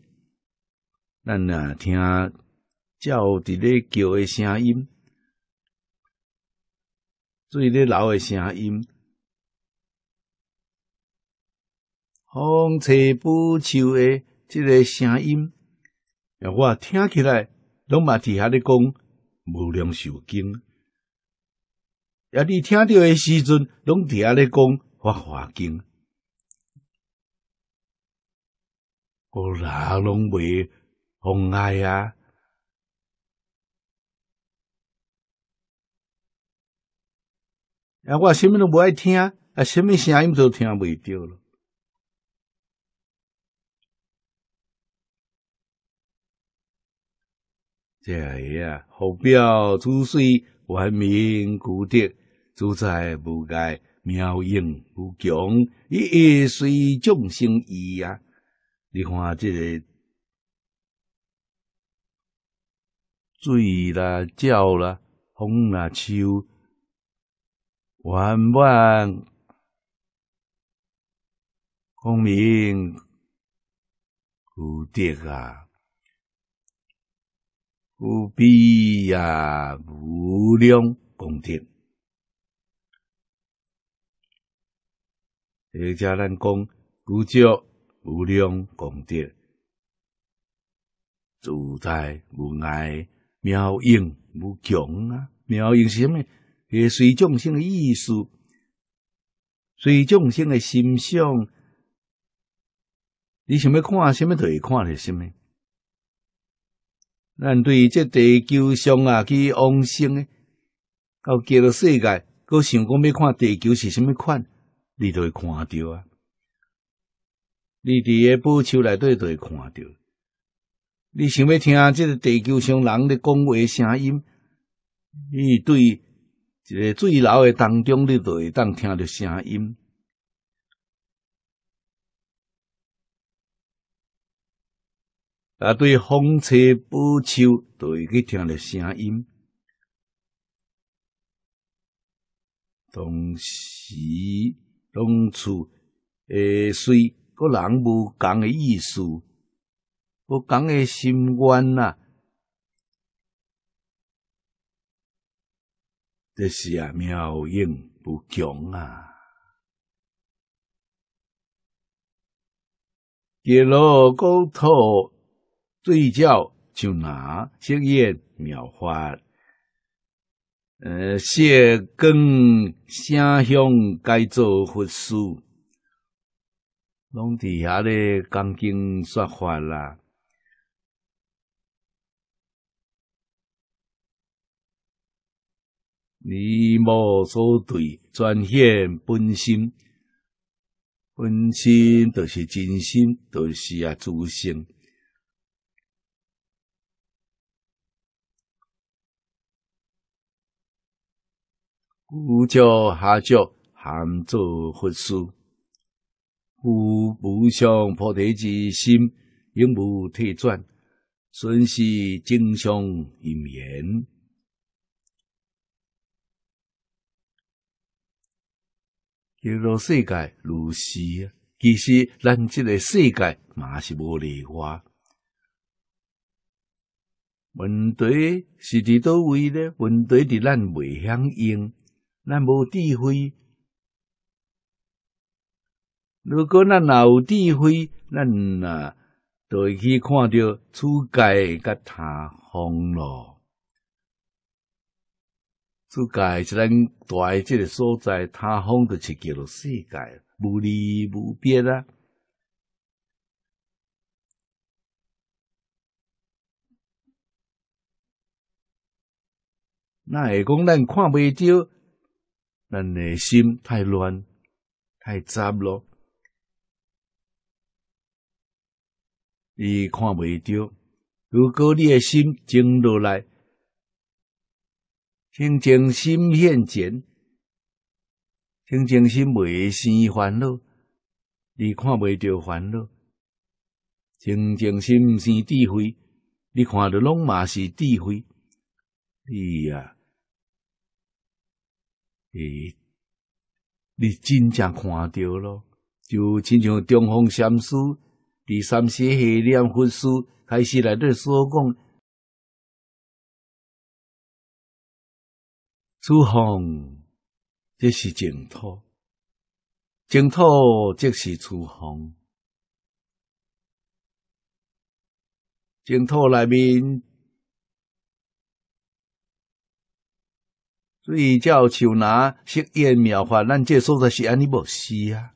咱啊听，鸟伫咧叫诶声音，水咧流诶声音，风吹不树诶即个声音，我听起来拢嘛伫遐咧讲无量寿经，也你听到的时阵，拢伫遐咧讲法华经，我哪拢未。妨爱啊！啊，我什么都不爱听，啊，什么声音都听未到了。这个啊，福表智水完美、古德、自在、无碍、妙用、无穷，一一随众生意啊！你看这个醉啦，叫啦，风啦，笑，万般功德啊，无比啊，无量功德。而且咱讲无着无量功德，自在无碍。妙用无穷啊！妙用是甚物？诶，随众生的意思，随众生的心想，你想要看什么，就会看的什么。咱对于这地球上啊，去往生的，到结了世界，哥想讲要看地球是甚物款，你就会看到啊。你伫个宝丘内底，就会看到。你想要听即个地球上人咧讲话声音，你对一个水流诶当中你的会当听着声音，啊，对风车、波丘都去听着声音，同时、同时，诶，水，各人无共诶意思。无讲诶心愿啊。这是啊妙用无穷啊！吉罗古土对觉就拿释叶妙法，呃，写更声香该做佛事，拢伫遐咧讲经说法啦。你无所对，展现本心，本心就是真心，就是啊，初心。故叫下者含做佛书，无不向菩提之心，永不退转，顺是精相隐言。娱个世界如是，其实咱这个世界嘛是无例外。问题是伫倒位咧，问题伫咱袂响应，咱无智慧。如果咱若有智慧，咱呐会去看到出界甲塌方咯。世界，是咱住即个所在，他方就是叫做世界，无离无别啊。哪会讲咱看袂着，咱内心太乱、太杂咯。伊看袂着，如果你诶心静落来，清净心现前，清净心未生烦恼，你看未着烦恼；清净心生智慧，你看着拢嘛是智慧。哎呀，哎，你真正看着了，就亲像《中风禅师第三世页念佛书开始来对所讲。祖方即是净土；净土即是祖方。净土内面，最叫求拿色烟妙法，咱这所在是安尼无事啊。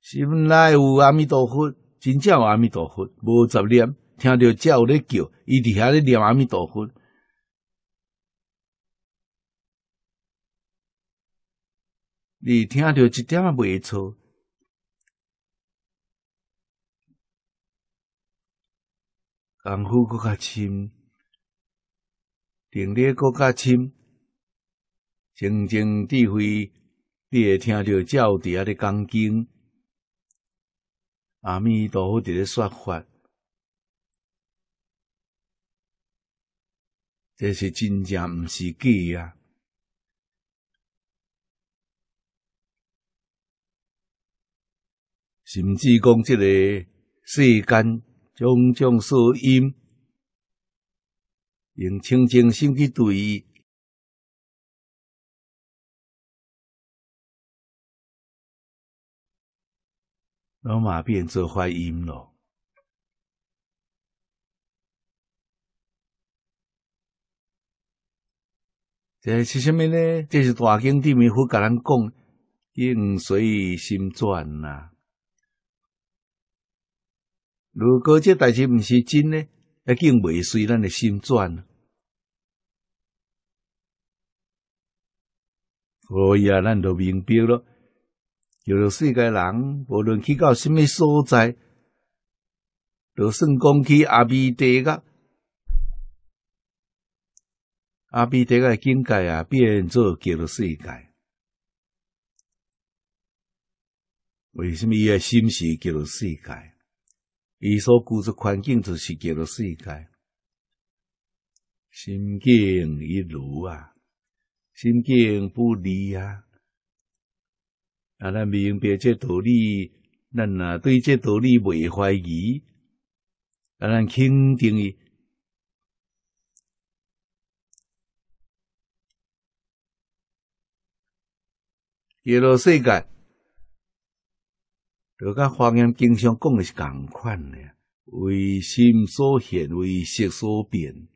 心内有阿弥陀佛？真正有阿弥陀佛，无杂念，听到有咧叫，伊伫遐咧念阿弥陀佛，你听到一点也袂错，功夫搁较深，定力搁较深，清净智慧，你会听到叫伫遐咧讲经。阿弥陀佛，伫个说法，这是真正毋是假啊！甚至讲即个世间种种所因，用清净心去对。拢嘛变做发音咯，这是什么呢？这是大经里面佛甲人讲，应随心转呐。如果这代志毋是真呢，一定未随咱的心转。所以咱都明白咯。极乐世界人，无论去到什么所在，就算讲去阿弥陀个，阿弥陀伽境界啊，变作极乐世界。为什么伊诶心是极乐世界？伊所居住环境就是极乐世界。心境一如啊，心境不离啊。啊，咱明白这道理，咱啊对这道理袂怀疑，啊咱肯定伊。一路世界，都跟佛言经常讲的是同款的，为心所现，为色所变。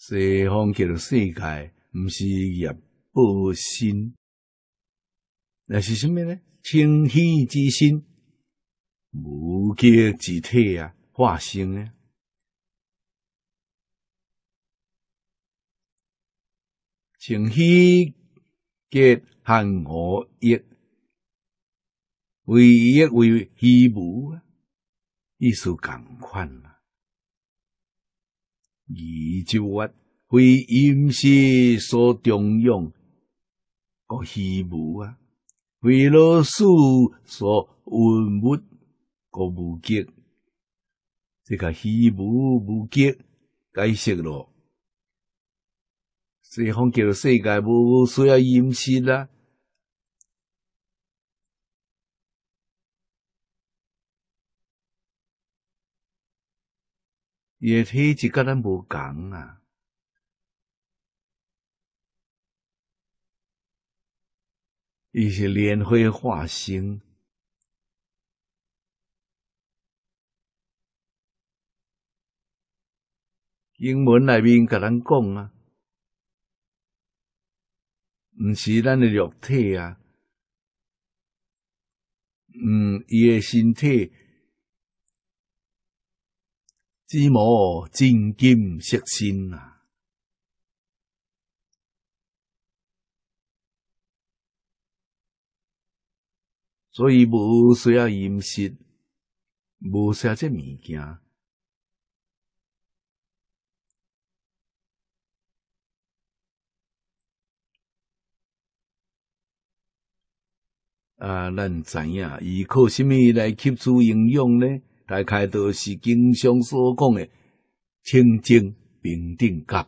西方叫做世界，不是业报心，那是什么呢？清虚之心，无极之体啊，化生呢？清虚结含我一，为一为虚无啊，意思共款宇宙非阴气所重用，个虚无啊；非老素所文物个无极，这个虚无无极解释咯。西方叫世界无需要阴气啦。液体质甲咱无共啊，伊是莲花化生，英文内面甲咱讲啊，毋是咱诶肉体啊，嗯，伊诶身体。之母渐金色线啊，所以无需要饮食，无要这物件啊。咱知影，以靠什么来吸取营养呢？大概都是经常所讲的清净平等觉，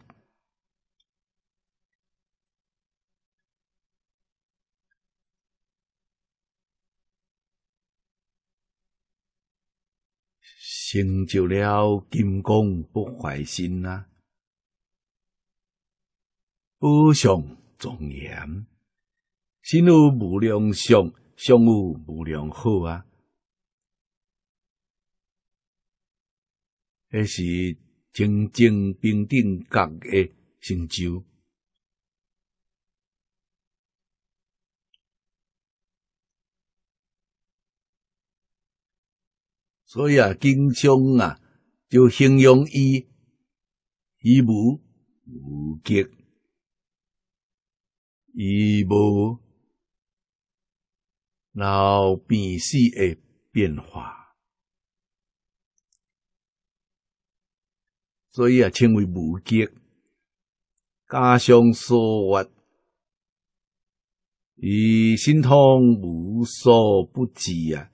成就了金刚不坏身啊！不上庄严，心无不良相，相无不良好啊！迄是清净平等觉的成就，所以啊，经中啊，就形容伊，一无无极，一无老病死诶变化。所以啊，称为无极。加上说法，以心通无所不知啊。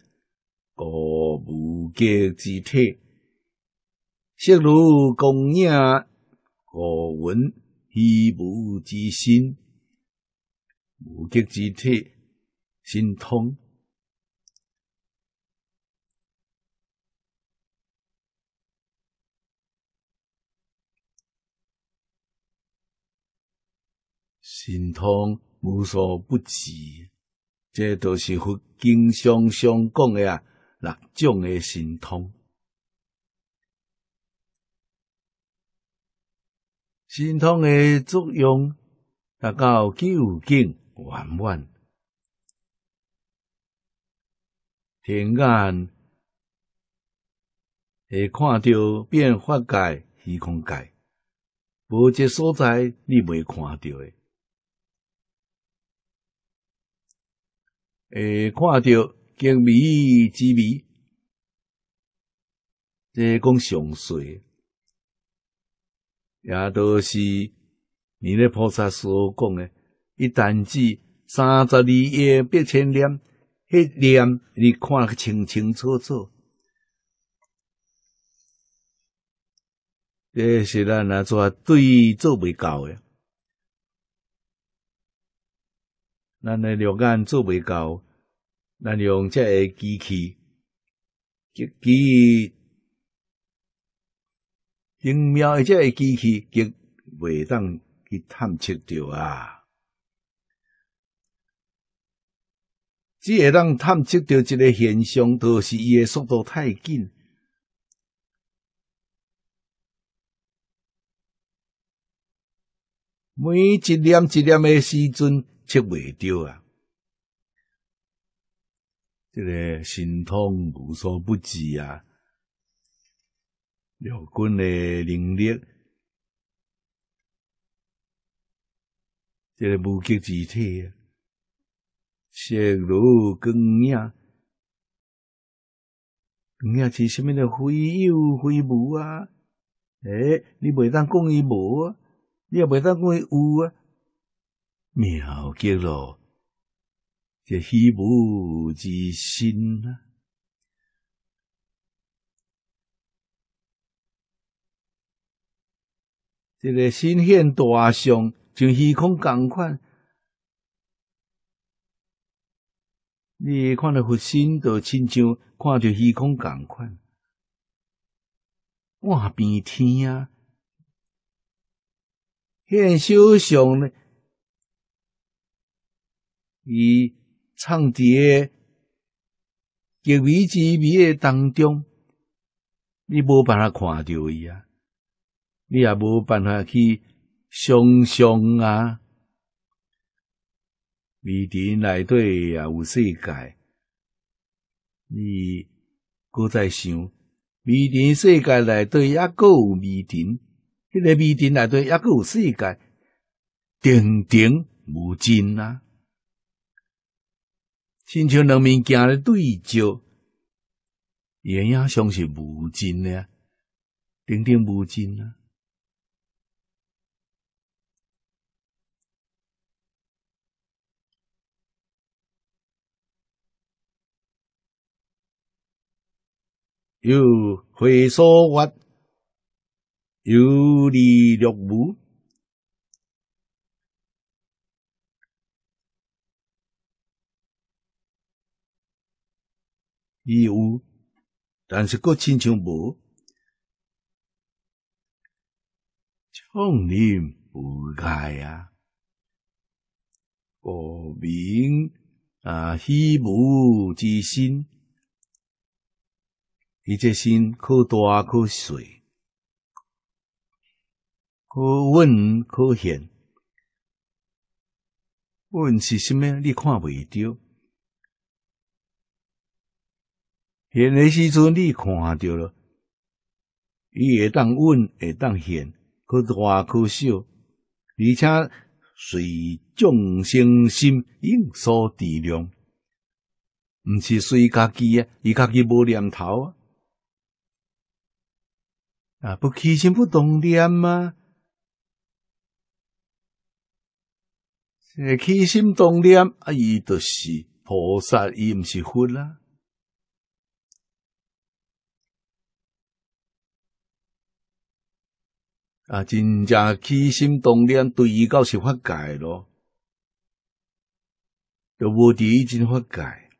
故无极之体，色如光影，故闻虚无之心。无极之体，心通。神通无所不至，这都是佛经上常讲的啊，六种的神通。神通的作用达到究竟圆满，天眼，会看到变化界、虚空界，无一所在你未看到的。会看到精美之美，这讲上水，也都是你那菩萨所讲的。一旦至三十二亿八千念，迄念你看得清清楚楚，这是咱哪做对做袂到的。咱诶肉眼做袂到，咱用这个机器，机器精妙的这个机器，极袂当去探测到啊。只会当探测到一个现象，都是伊的速度太紧，每一粒一粒的时阵。切未掉啊！这个神通无所不至啊，六军的能力，这个无极之体啊，色如光影，影是甚物呢？非有非无啊！哎，你未当讲伊无啊，你也未当讲伊有啊。妙极喽！这虚无之心啊，这个心现大相，像虚空同款。你看到佛心都亲像，看到虚空同款，换变天啊！现修相呢？你藏在极微之微的当中，你无办法看到伊啊！你也无办法去想象啊！微尘内底也有世界，你搁在想微尘世界内底抑佫有微尘，迄个微尘内底抑佫有世界，定定无尽啊！亲朝人民见的对照，也也像是无尽的，顶顶无尽啊！有回所话，有利六无。伊有，但是佫亲像无，聪明不开啊！国名啊，虚无之心，伊这心可大可小，可稳可现。稳是啥物？你看袂着。现诶时阵，你看着了，伊会当稳，会当现，可大可小，而且随众生心应所度量，毋是随家己啊，伊家己无念头啊，啊不起心不动念吗？这起心动念啊，伊著是菩萨，伊毋是佛啦。啊，真正起心动念，对伊到是发改咯，都无伫伊真发改。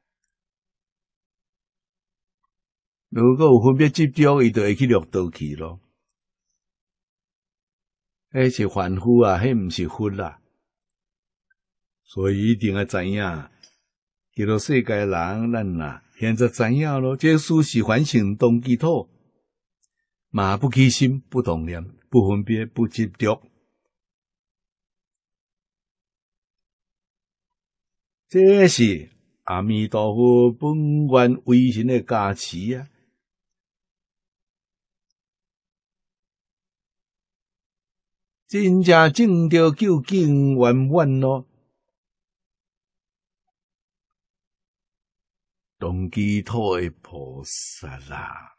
如果有分别执着，伊就去六道去咯。迄是凡夫啊，迄毋是佛啦。所以一定要知影。迄啰世界人，咱呐现在知影咯？这书是反省动机土，马不起心，不动念。不分别，不执着，这是阿弥陀佛本愿威神的加持啊！真正证到究竟圆满喽，同极土的菩萨啦。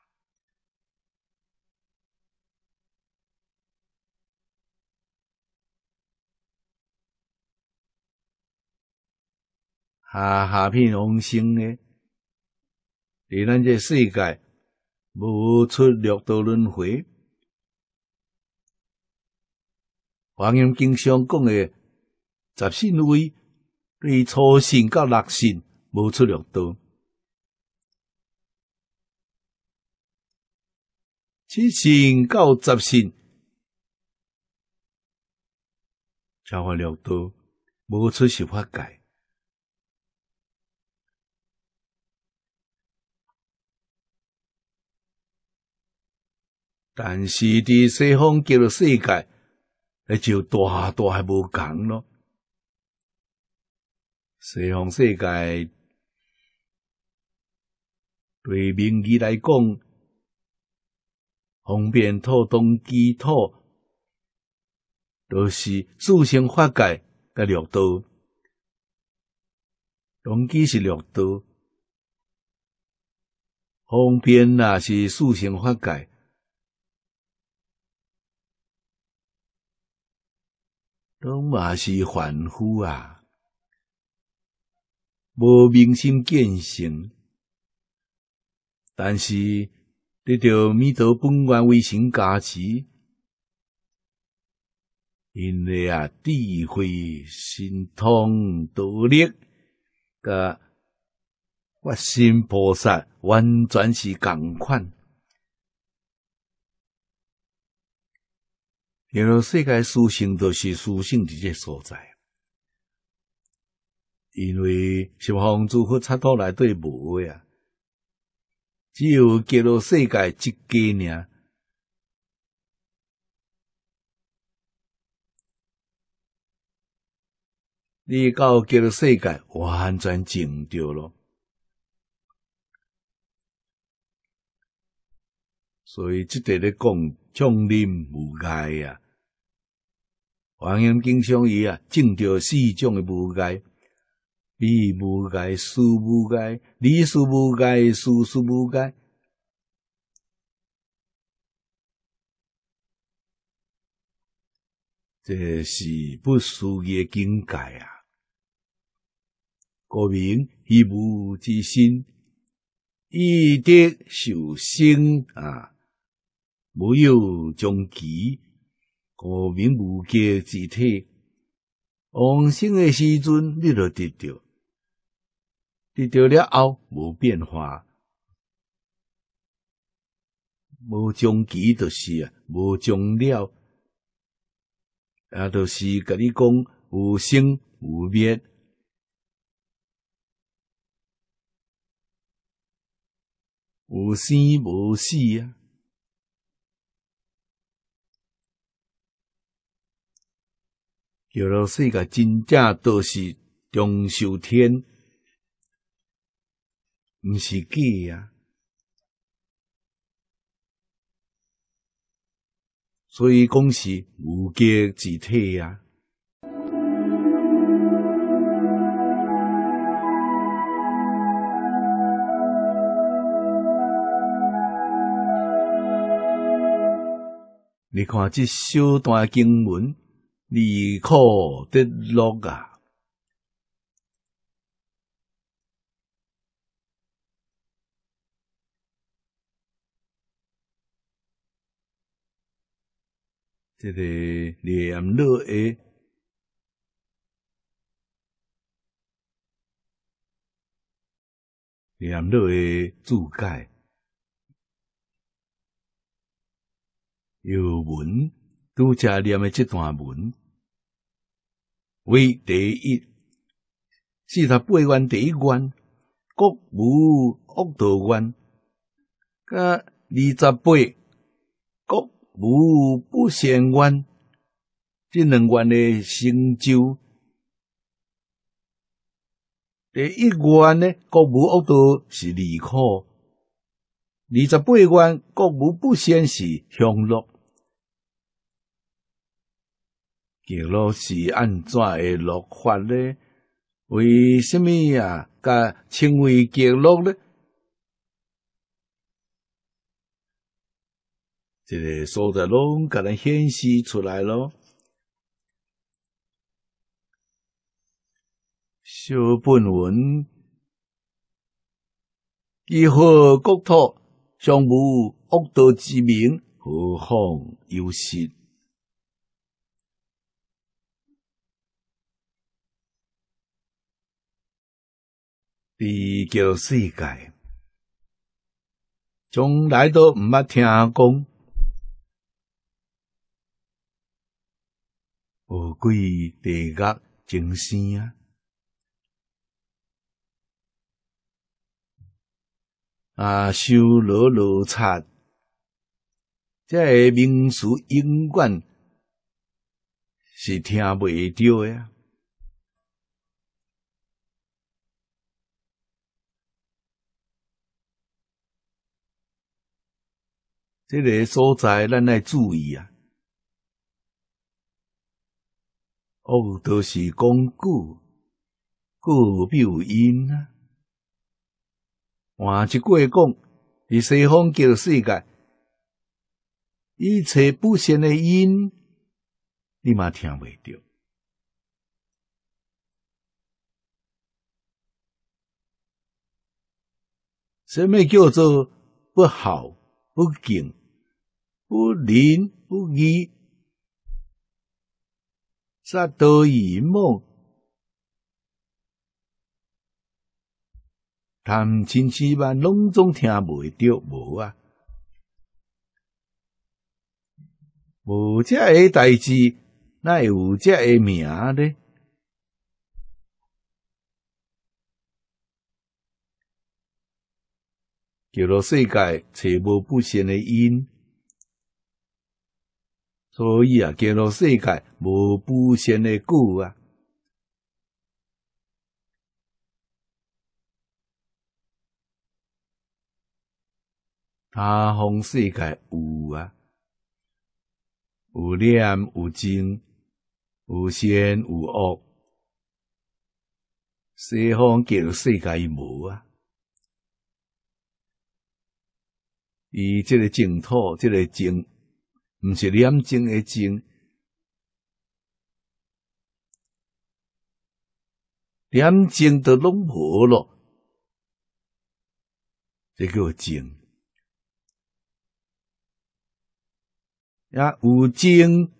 下下品往生呢？伫咱这世界无出六道轮回。王阳经》常讲的十信位，对初信到六信无出六道，七信到十信才会六道无出十法界。但是，伫西方极乐世界，那就大大无共咯。西方世界对明治来讲，方便土东基土，都是四生发界甲绿道。东基是绿道，方便那是四生发界。都嘛是凡夫啊，无明心见性。但是得到弥陀本愿威神加持，因为啊智慧、神通、道力，甲发心菩萨完全是共款。吉罗世界属性都是属性的这所在，因为十方诸佛差多来底无啊，只有吉罗世界一个尔。你到吉罗世界完全静掉了。所以即块咧讲，丛林无界啊！欢迎经赏伊啊，正着四种诶无界，彼无界、思无界、理思无界、思思无界，这是不思嘅境界啊！故名一无之心，一德修生啊！无有终极，无名无界之体。往生诶时阵，你著得着；得着了后，无变化。无终极著是啊，无终了，啊，著是甲你讲：无生无灭，无生无死啊。俄罗斯个真正都是中秋天，毋是计啊，所以讲是无价之体啊。你看这小段经文。利可德诺啊！这个念热的、念热的注解，游文儒家念的这段文为第一，四十八关第一关，国无恶道关，甲二十八国无不善关，这两关的成就。第一关呢，国无恶道是利苦；二十八关，国无不善是享乐。极路是安怎诶落法呢？为什么啊？甲称为极路呢？这个所在拢甲咱显示出来咯。小本文，以何国土，尚无恶道之名，何况有失？地球世界从来都毋捌听讲，富贵地狱精神啊？啊，修罗罗刹，这个名词英冠是听袂着诶。啊。这个所在，咱来注意啊！哦，都是讲故故有因啊。换一句话讲，伫西方叫世界，一切不善的因，你嘛听未着？什么叫做不好不敬？不灵不义，啥多一梦。谈千千万，拢总听袂着无啊！无遮个代志，哪会有遮个名呢？叫做世界全无不善的因。所以啊，进入世界无不先的恶啊，他方世界有啊，有念有正，有善有恶，西方揭露世界无啊，以这个净土，这个净。毋是念经诶经，念经都拢无咯，这叫经。呀、啊，有经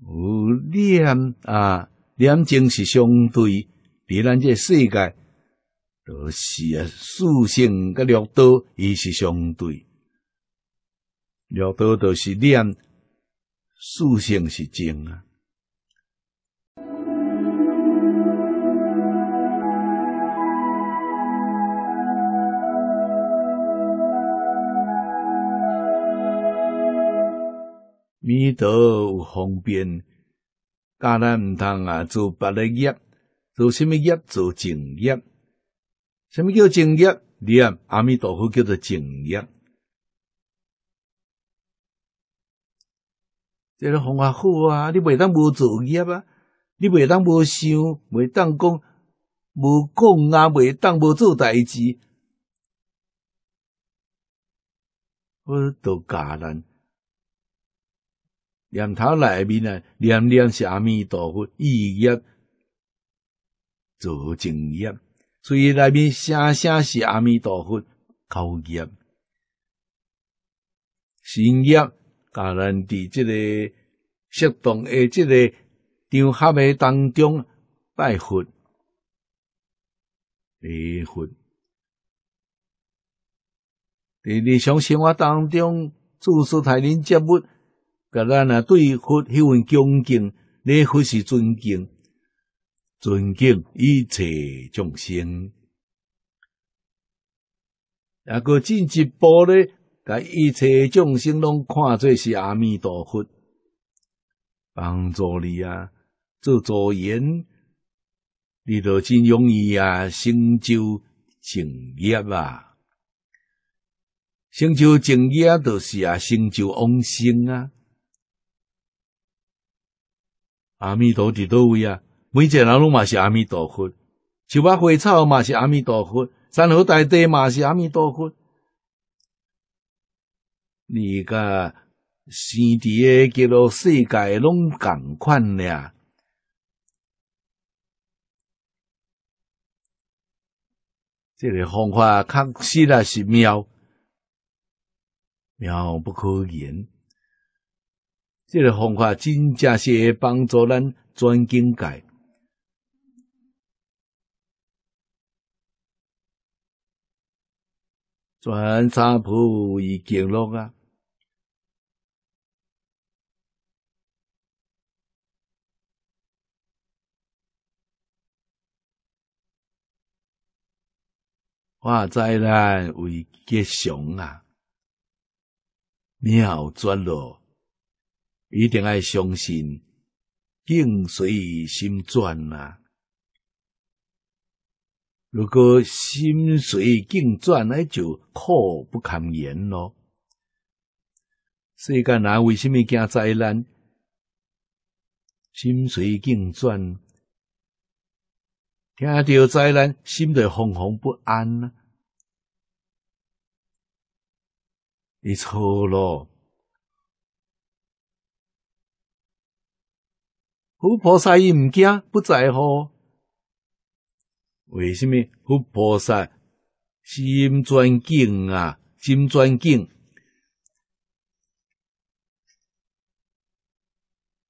有念啊，念经是相对，比咱这世界著是啊，属性甲六道伊是相对。了多都是念，属性是静啊。弥陀方便，教然毋通啊，做别个业，做甚么业？做静业。甚么叫静业？念阿弥陀佛叫做静业。这个方法好啊！你袂当无作业啊，你袂当无想，袂当讲无讲啊，袂当无做代事。我都教人，念头内面啊，念念是阿弥陀佛，意业做静业，所以内面声声是阿弥陀佛，口业心业。在咱伫即个适当诶即个场合诶当中拜佛、礼佛，在日常生活当中主持台接节目，咱啊对佛迄份恭敬，礼佛是尊敬、尊敬一切众生。啊，个进一步咧，甲一切众生拢看做是阿弥陀佛帮助你啊，做助缘，你著真容易啊，成就正业啊，成就正业著是啊，成就往生啊。阿弥陀伫倒位啊，每一个人拢嘛是阿弥陀佛，树啊花草嘛是阿弥陀佛，山河大地嘛是阿弥陀佛。你甲生伫个叫做世界，拢共款俩。这个方法确实啊是妙，妙不可言。这个方法真正是会帮助咱转境界，转三菩已经落啊。化灾难为吉祥啊！妙转咯，一定爱相信境随心转啊！如果心随境转，那就苦不堪言咯。世间哪为什么惊灾难？心随境转。听到灾难，心就惶惶不安呢。你错了，佛菩萨伊唔惊，不在乎。为甚物？佛菩萨心专静啊，心专静，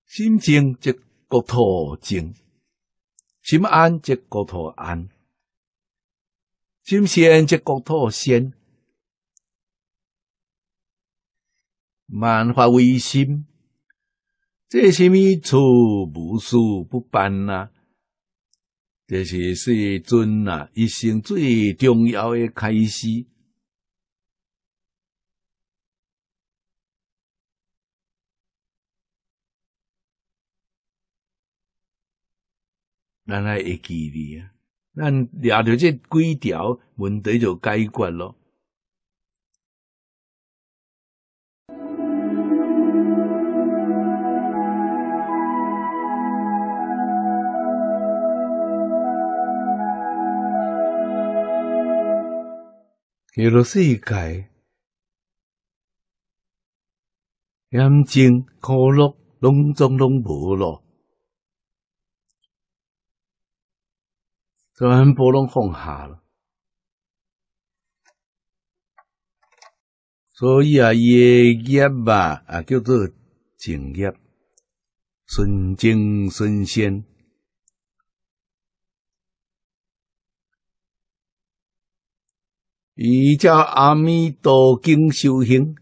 心静则国土静。心安则国土安，心善则国土善。万法唯心，这是咪处无事不办呐。这是世尊呐一生最重要的开始。咱来会记你啊！咱抓着这几条问题就解决咯。有罗些改，眼镜、可乐、拢总拢无咯。全部拢放下了所以啊伊诶业啊也叫做正业顺正顺仙伊遮暗暝都经修行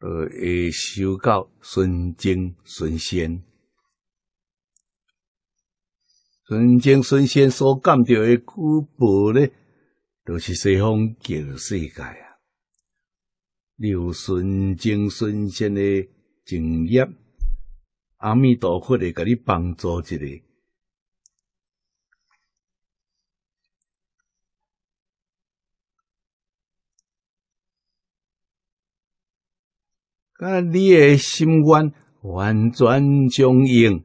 都会修到顺正顺仙纯正、纯仙所干掉的古宝咧，都是西方极乐世界啊！你有纯正、纯仙的敬业，阿弥陀佛的甲你帮助，一下。啊，你的心愿完全相应。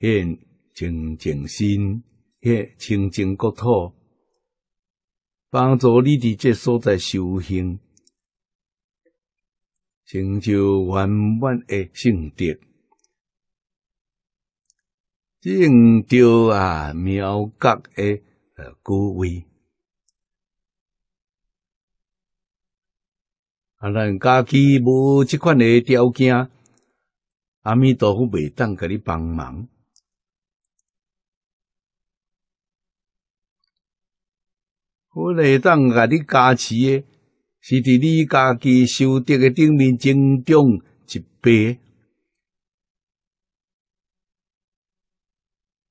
现清净心，清净国土，帮助你伫即所在修行，成就圆满诶圣德，正着啊妙觉诶果位。啊，咱家己无即款诶条件，阿弥陀佛未当甲你帮忙。我会当甲你加持诶，是伫你家己修德诶顶面增长一倍。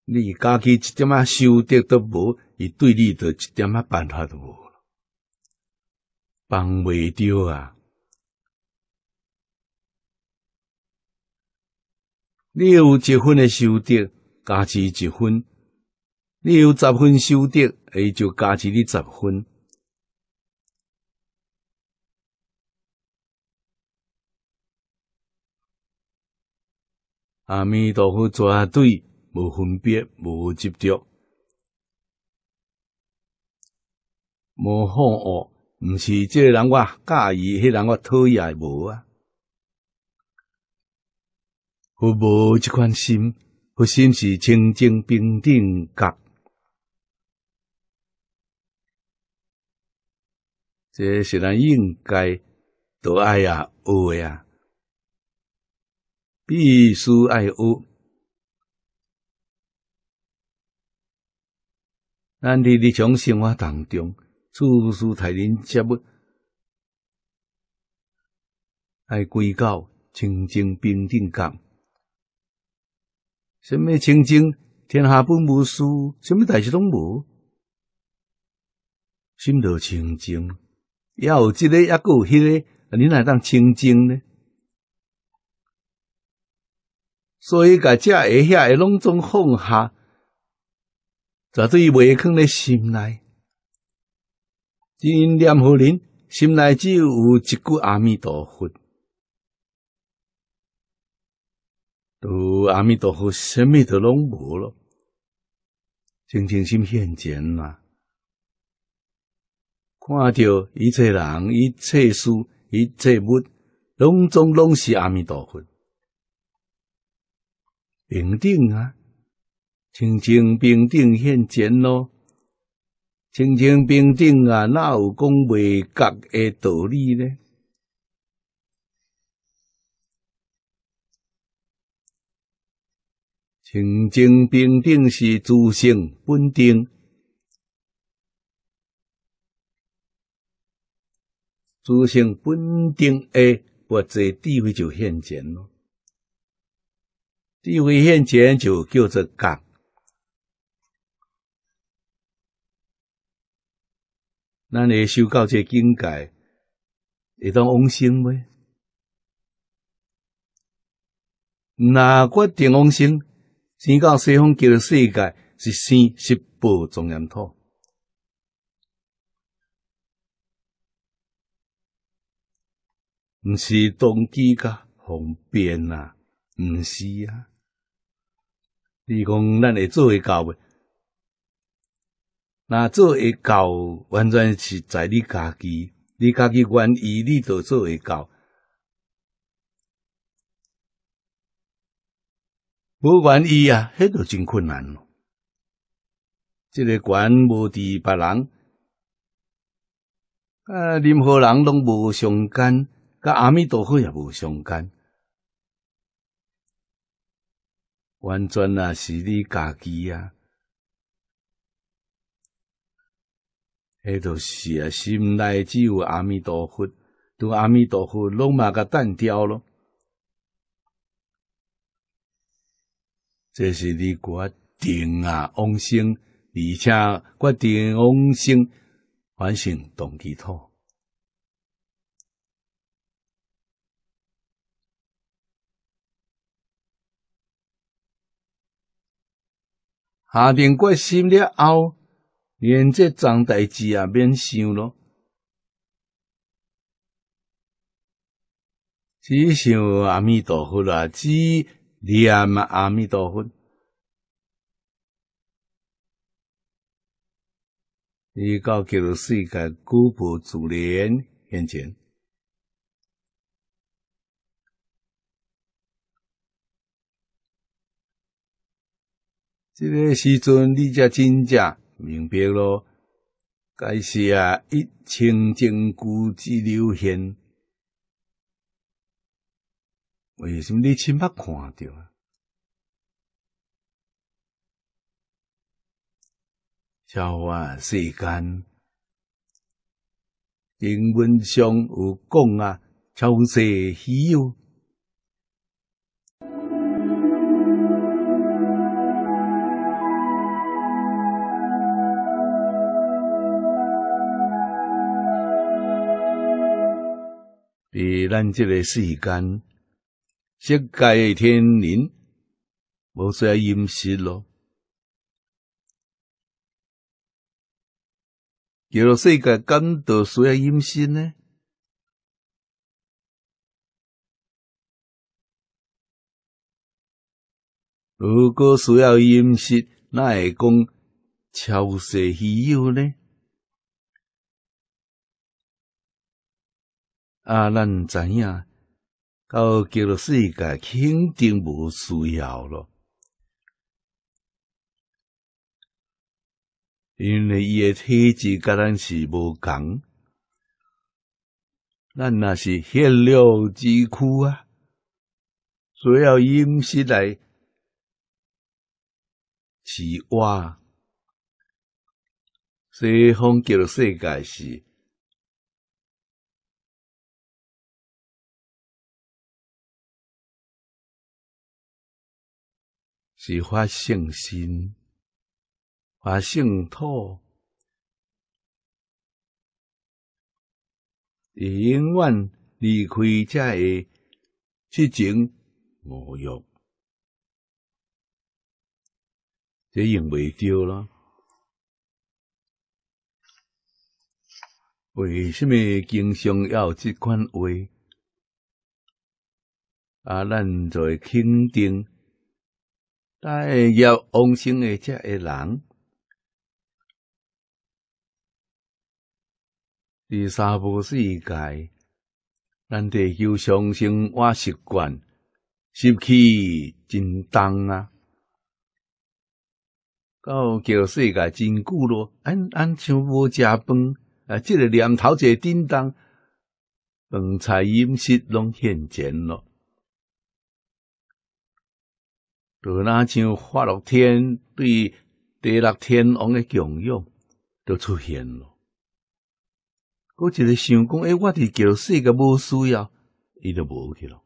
你家己一点仔修德都无，伊对你著一点仔办法都无了，帮袂着啊！你有一分诶修德，加持一分；你有十分修德。诶，就加起你十分。阿弥陀佛，绝对无分别，无执着，无好恶，毋是即个人我介意，迄个人我讨厌无啊。我无即款心，我心是清净平等觉。这是咱应该都爱呀、恶呀，必须爱学。咱伫日常生活当中，处处待人接物，爱归到清净平等感。什么清净？天下本无事，什么大事拢无，心就清净。也有这个，也有那个，你哪当清净呢？所以，甲遮儿遐的拢总放下，绝对袂放咧心内。真念佛人心内只有一句阿弥陀佛，除阿弥陀佛，什么都拢无咯，清净心现前嘛。看到一切人、一切事、一切物，拢总拢是阿弥陀佛。平等啊，清净平等现前咯，清净平等啊，哪有讲未觉的道理呢？清净平等是自性本定。自性本定的，或者智慧就现前咯。智慧现前就叫做觉。咱会修到这境界，会当往生未？若决定往生？先到西方极乐世界是生十波庄严土。毋是动机甲方便啊，毋是啊。你讲咱会做会到未？那做会到，完全是在你家己，你家己愿意，你就做会到。无愿意啊，迄就真困难咯。即个管无伫别人，啊，任何人拢无相干。甲阿弥陀佛也无相干，完全那是你家己啊。迄著是啊，心内只有阿弥陀佛，拄阿弥陀佛拢嘛甲淡掉咯。这是你决定啊，往生，而且决定往生，反省动机土。下定决心了后，连这桩代志也免想咯。只想阿弥陀佛啦，只念阿弥陀佛。伊告给了世界古佛自连现前。这个时阵，你才真正明白咯。该是啊，一清净故之流现。为什么你亲眼看到？笑话世间因文上有讲啊，仇色喜忧。在咱即个世间，世界诶天灵无需要饮食咯。叫做世界感到需要饮食呢？如果需要饮食，那会讲超世稀有呢？啊！咱知影，到极乐世界肯定无需要咯，因为伊诶体质甲咱是无共。咱那是血肉之躯啊，主要饮食来饲哇。所以极乐世界是。是发性心，发性土，会永远离开这个七情五欲，这用未着啦。为什么经常要这款话？啊，咱在肯定。但要往生的吃的人，第三部世界，咱地球上升，我习惯，湿气真重啊！到叫世界真久咯，安安像无食饭啊！即个念头一叮当，饭菜饮食拢现前咯。多那像法乐天对第六天王的功用都出现了，我一个想讲，哎，我伫角色个无需要，伊就无去了，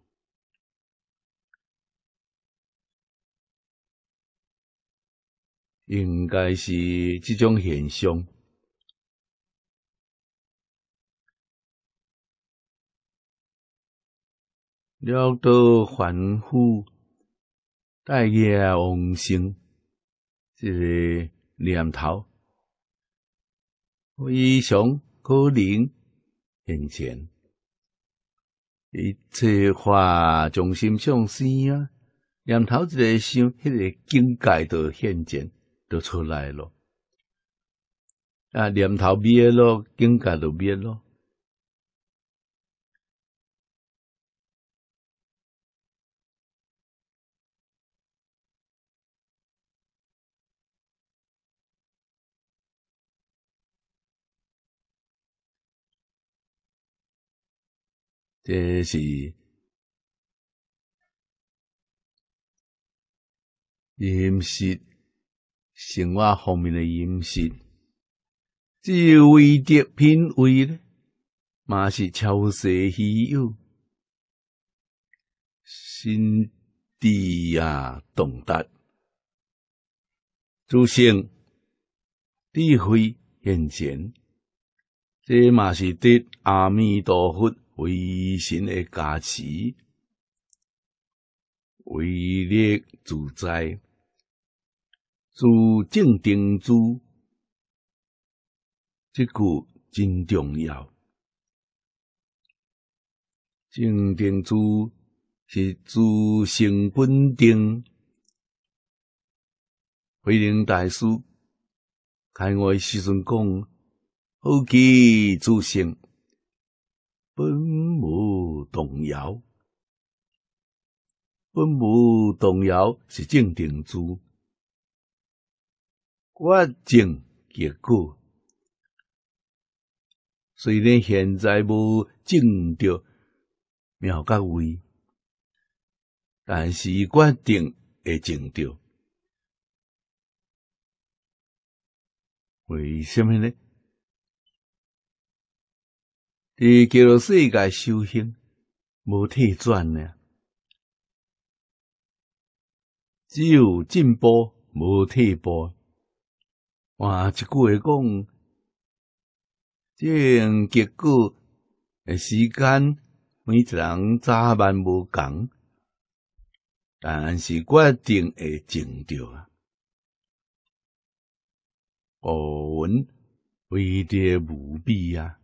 应该是即种现象了到凡夫带业往生，一个念头，非常可能现前，一切化从心上心啊，念头一个想，迄个境界都现前就出来咯。啊，念头灭咯，境界就灭咯。这是饮食生活方面的饮食，至于味品味呢，嘛是超世稀有。心地呀，懂得，诸圣智慧现前，这嘛是得阿弥陀佛。唯神的加持，为力自在，自正定主，这句真重要。正定主是自性本定，慧能大师开悟时阵讲：何期自性。本无动摇，本无动摇是正定珠。我定结果，虽然现在无正着妙觉位，但是我定会正着。为什么呢？伊叫世界修行无退转呢，只有进步无退步。哇，一句话讲，即样结果诶时间，每一人早晚无同，但是决定会成就啊，学文为的无比啊。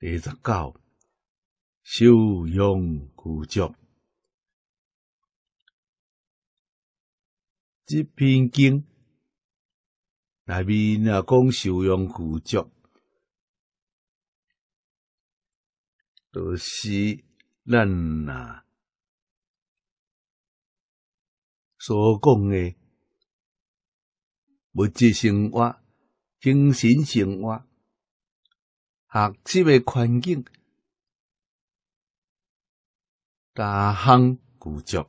第十九，修养具足。这篇经，内面那讲修养具足，就是咱那所讲诶物质生活、精神生活。学习诶环境大亨固著，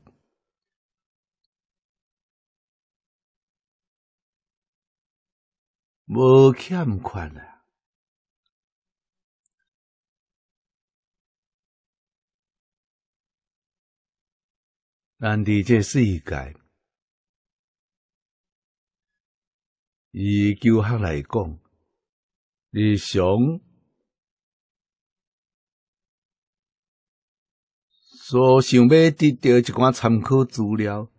无欠款啊！咱伫这世界，以旧客来讲，日常所想要得到一款参考资料，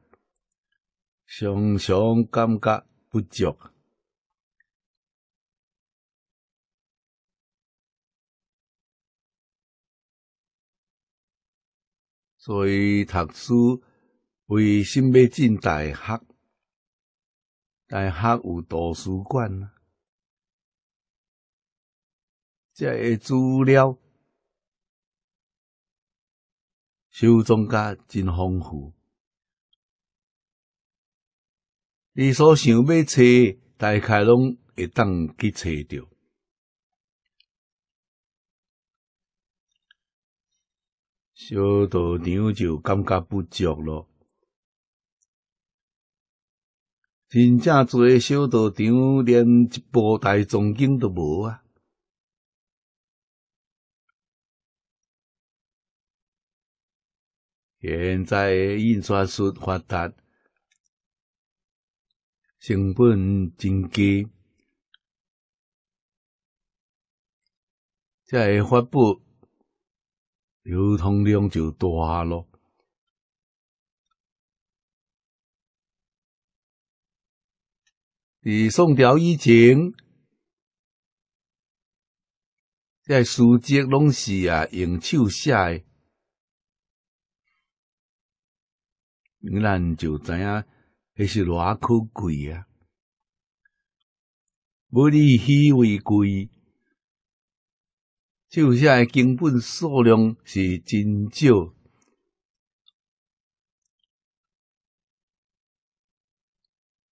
常常感觉不足。所以读书为么要进大学，大学有图书馆，这些资料。收藏家真丰富，你所想欲找，大概拢会当去找到。小道场就感觉不足了，真正做小道场连一部大藏经都无啊！现在印刷术发达，成本真低，再发布流通量就大了。你送掉以前，这书籍拢是啊，用手写诶。咱就知影，迄是偌可贵啊！无以稀为贵，就下诶根本数量是真少。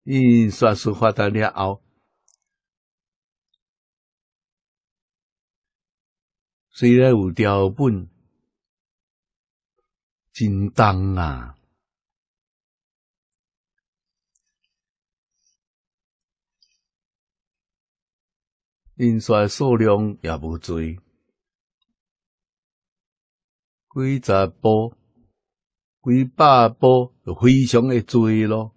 印刷术发达了后，虽然有条本，真重啊。印刷数量也无少，几十部、几百部就非常的多咯。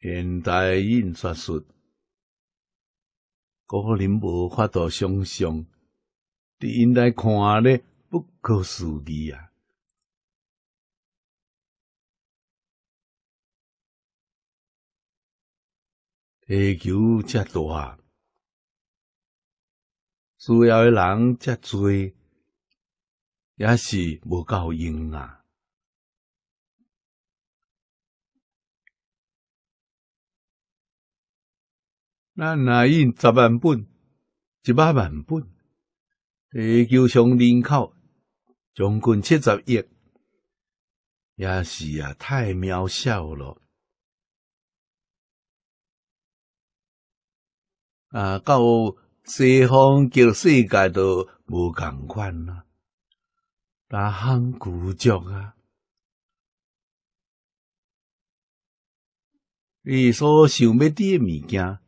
现代印刷术，可能无法度想象，伫因来看咧，不可思议啊！地球遮大，需要诶人遮多，也是无够用啊。咱那印十万本，一百万本，地球上人口将近七十亿，也是啊，太渺小了。啊，到西方叫世界都无共款啦，逐项古绝啊！你所想挃诶物件，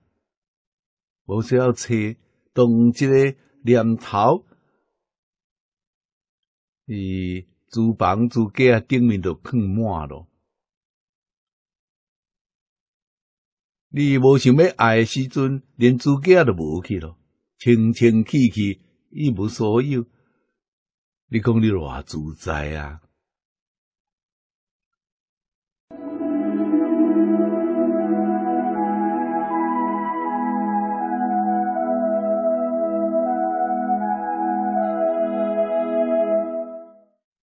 无需要车，当一个念头，伊租房租家顶面都放满咯。你无想要爱诶时阵，连自家都无去了，清清气气，一无所有，你讲你偌自在啊！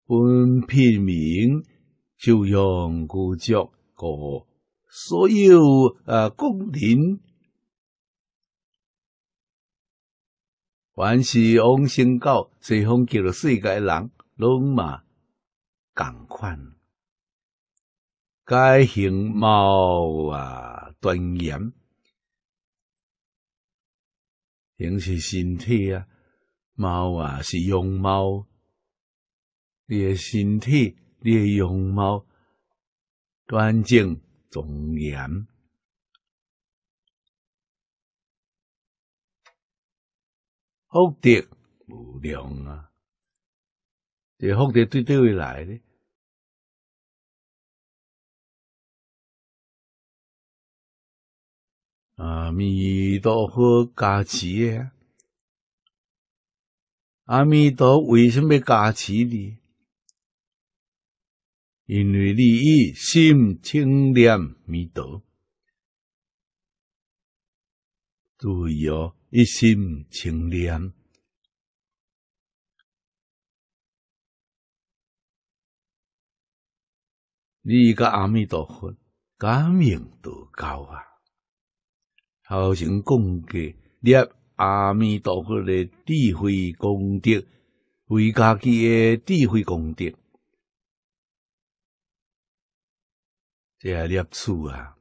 本片名就用孤作歌。所有呃公民，凡是往生到随风叫了世界人拢嘛，共款，该行猫啊端严，行是身体啊，猫啊是容貌，你身体你容貌端正。庄严，福德无量啊！这福德堆位来呢。阿弥陀佛加持啊！阿弥陀为什么加持你？因为你以心清廉，弥陀意哦，一心清廉。你甲阿弥陀佛，感应度高啊！好像讲德，念阿弥陀佛的智慧功德，为家己的智慧功德。啊！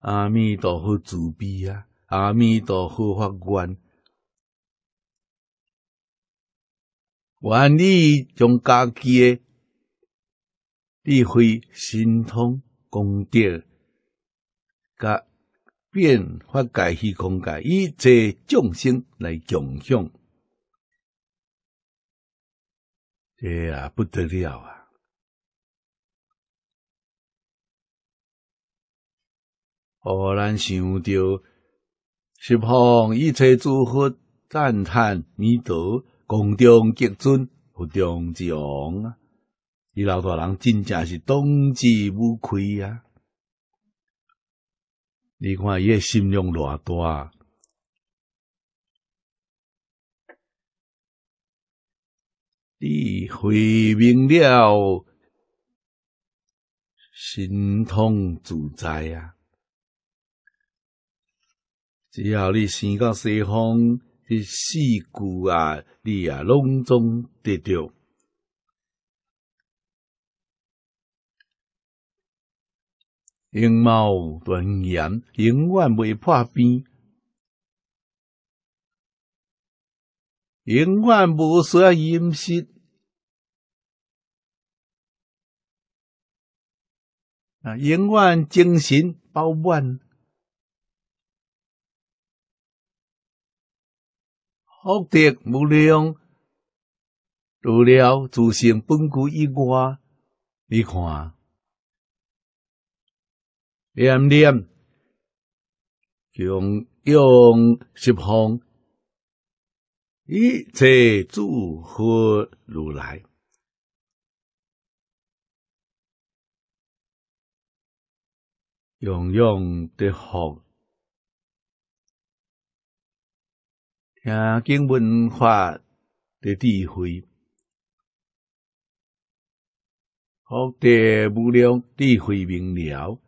阿弥陀佛慈悲啊！阿弥陀佛法愿，愿你将家己的智慧神通功德，甲变法界虚空界，以这众生来共享。这啊不得了啊！哦，然想着十方一切诸佛赞叹弥陀，功中极尊，无中之王啊！伊老大人真正是当之无愧啊！你看，伊诶心量偌大。你回明了，心痛自在啊！只要你生到西方，这四句啊，你啊拢总得到，容貌端严，永远袂破冰。永远无需要饮食啊！永远精神饱满，福德无量。除了自信本固以外，你看，念念用用十方。一切诸佛如来，永永得福，听经文化的智慧，福大无量智慧明了，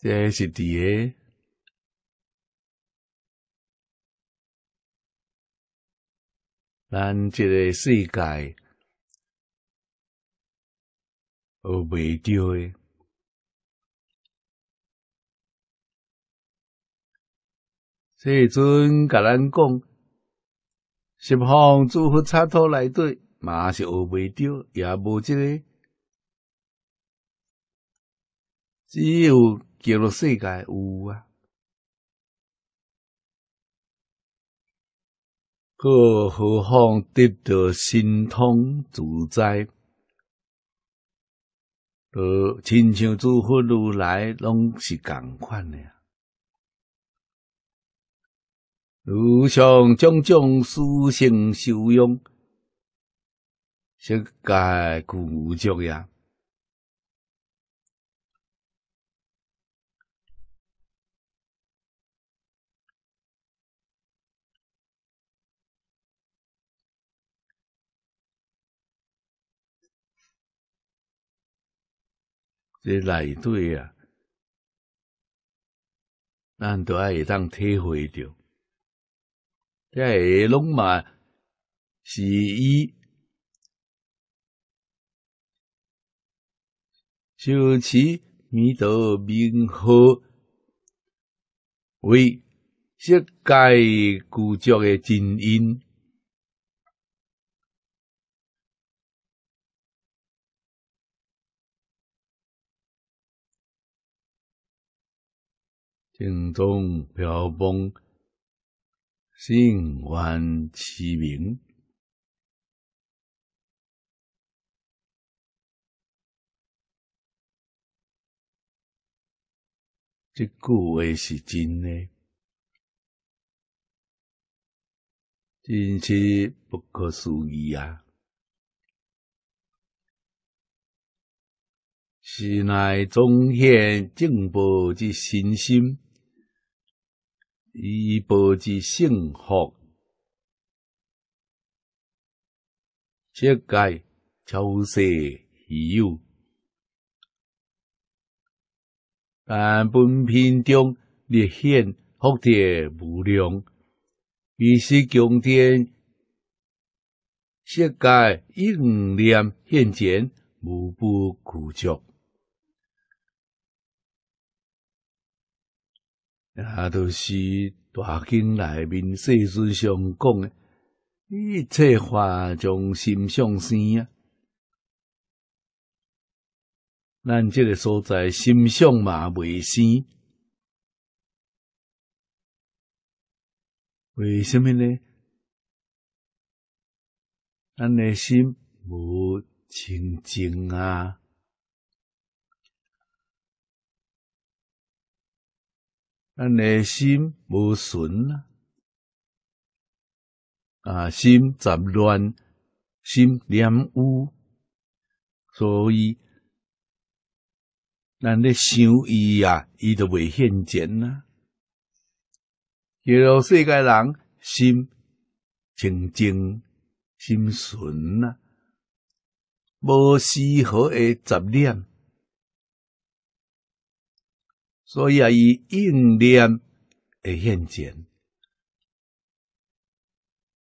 这是第一。咱即个世界学未着诶，所以准甲咱讲，十方诸佛差多内底嘛是学未着，也无这个，只有极乐世界有啊。个何妨得到心通自在，和亲像诸佛如来拢是共款咧。如上种种殊胜修养，世界无足呀。这内对啊，咱都爱当体会着，这下弄嘛是一修持弥陀名号为世界具足的真因。正宗飘风，心幻其名。这句话是真的，真是不可思议啊！是乃总现正报之信心。以保持幸福。世界超是已有，但本篇中略显福德无量，于是强调世界应念现前，无不具足。啊，就是大经内面世尊上讲的，一切法从心想生啊。咱即个所在心想嘛，未生，为什么呢？咱的心无清净啊。咱内心无纯啊，心杂乱，心染污，所以咱咧想伊啊，伊就袂现前啊。叫做世界人心清净，心顺啊，无丝毫诶杂念。所以啊，伊印念的现前。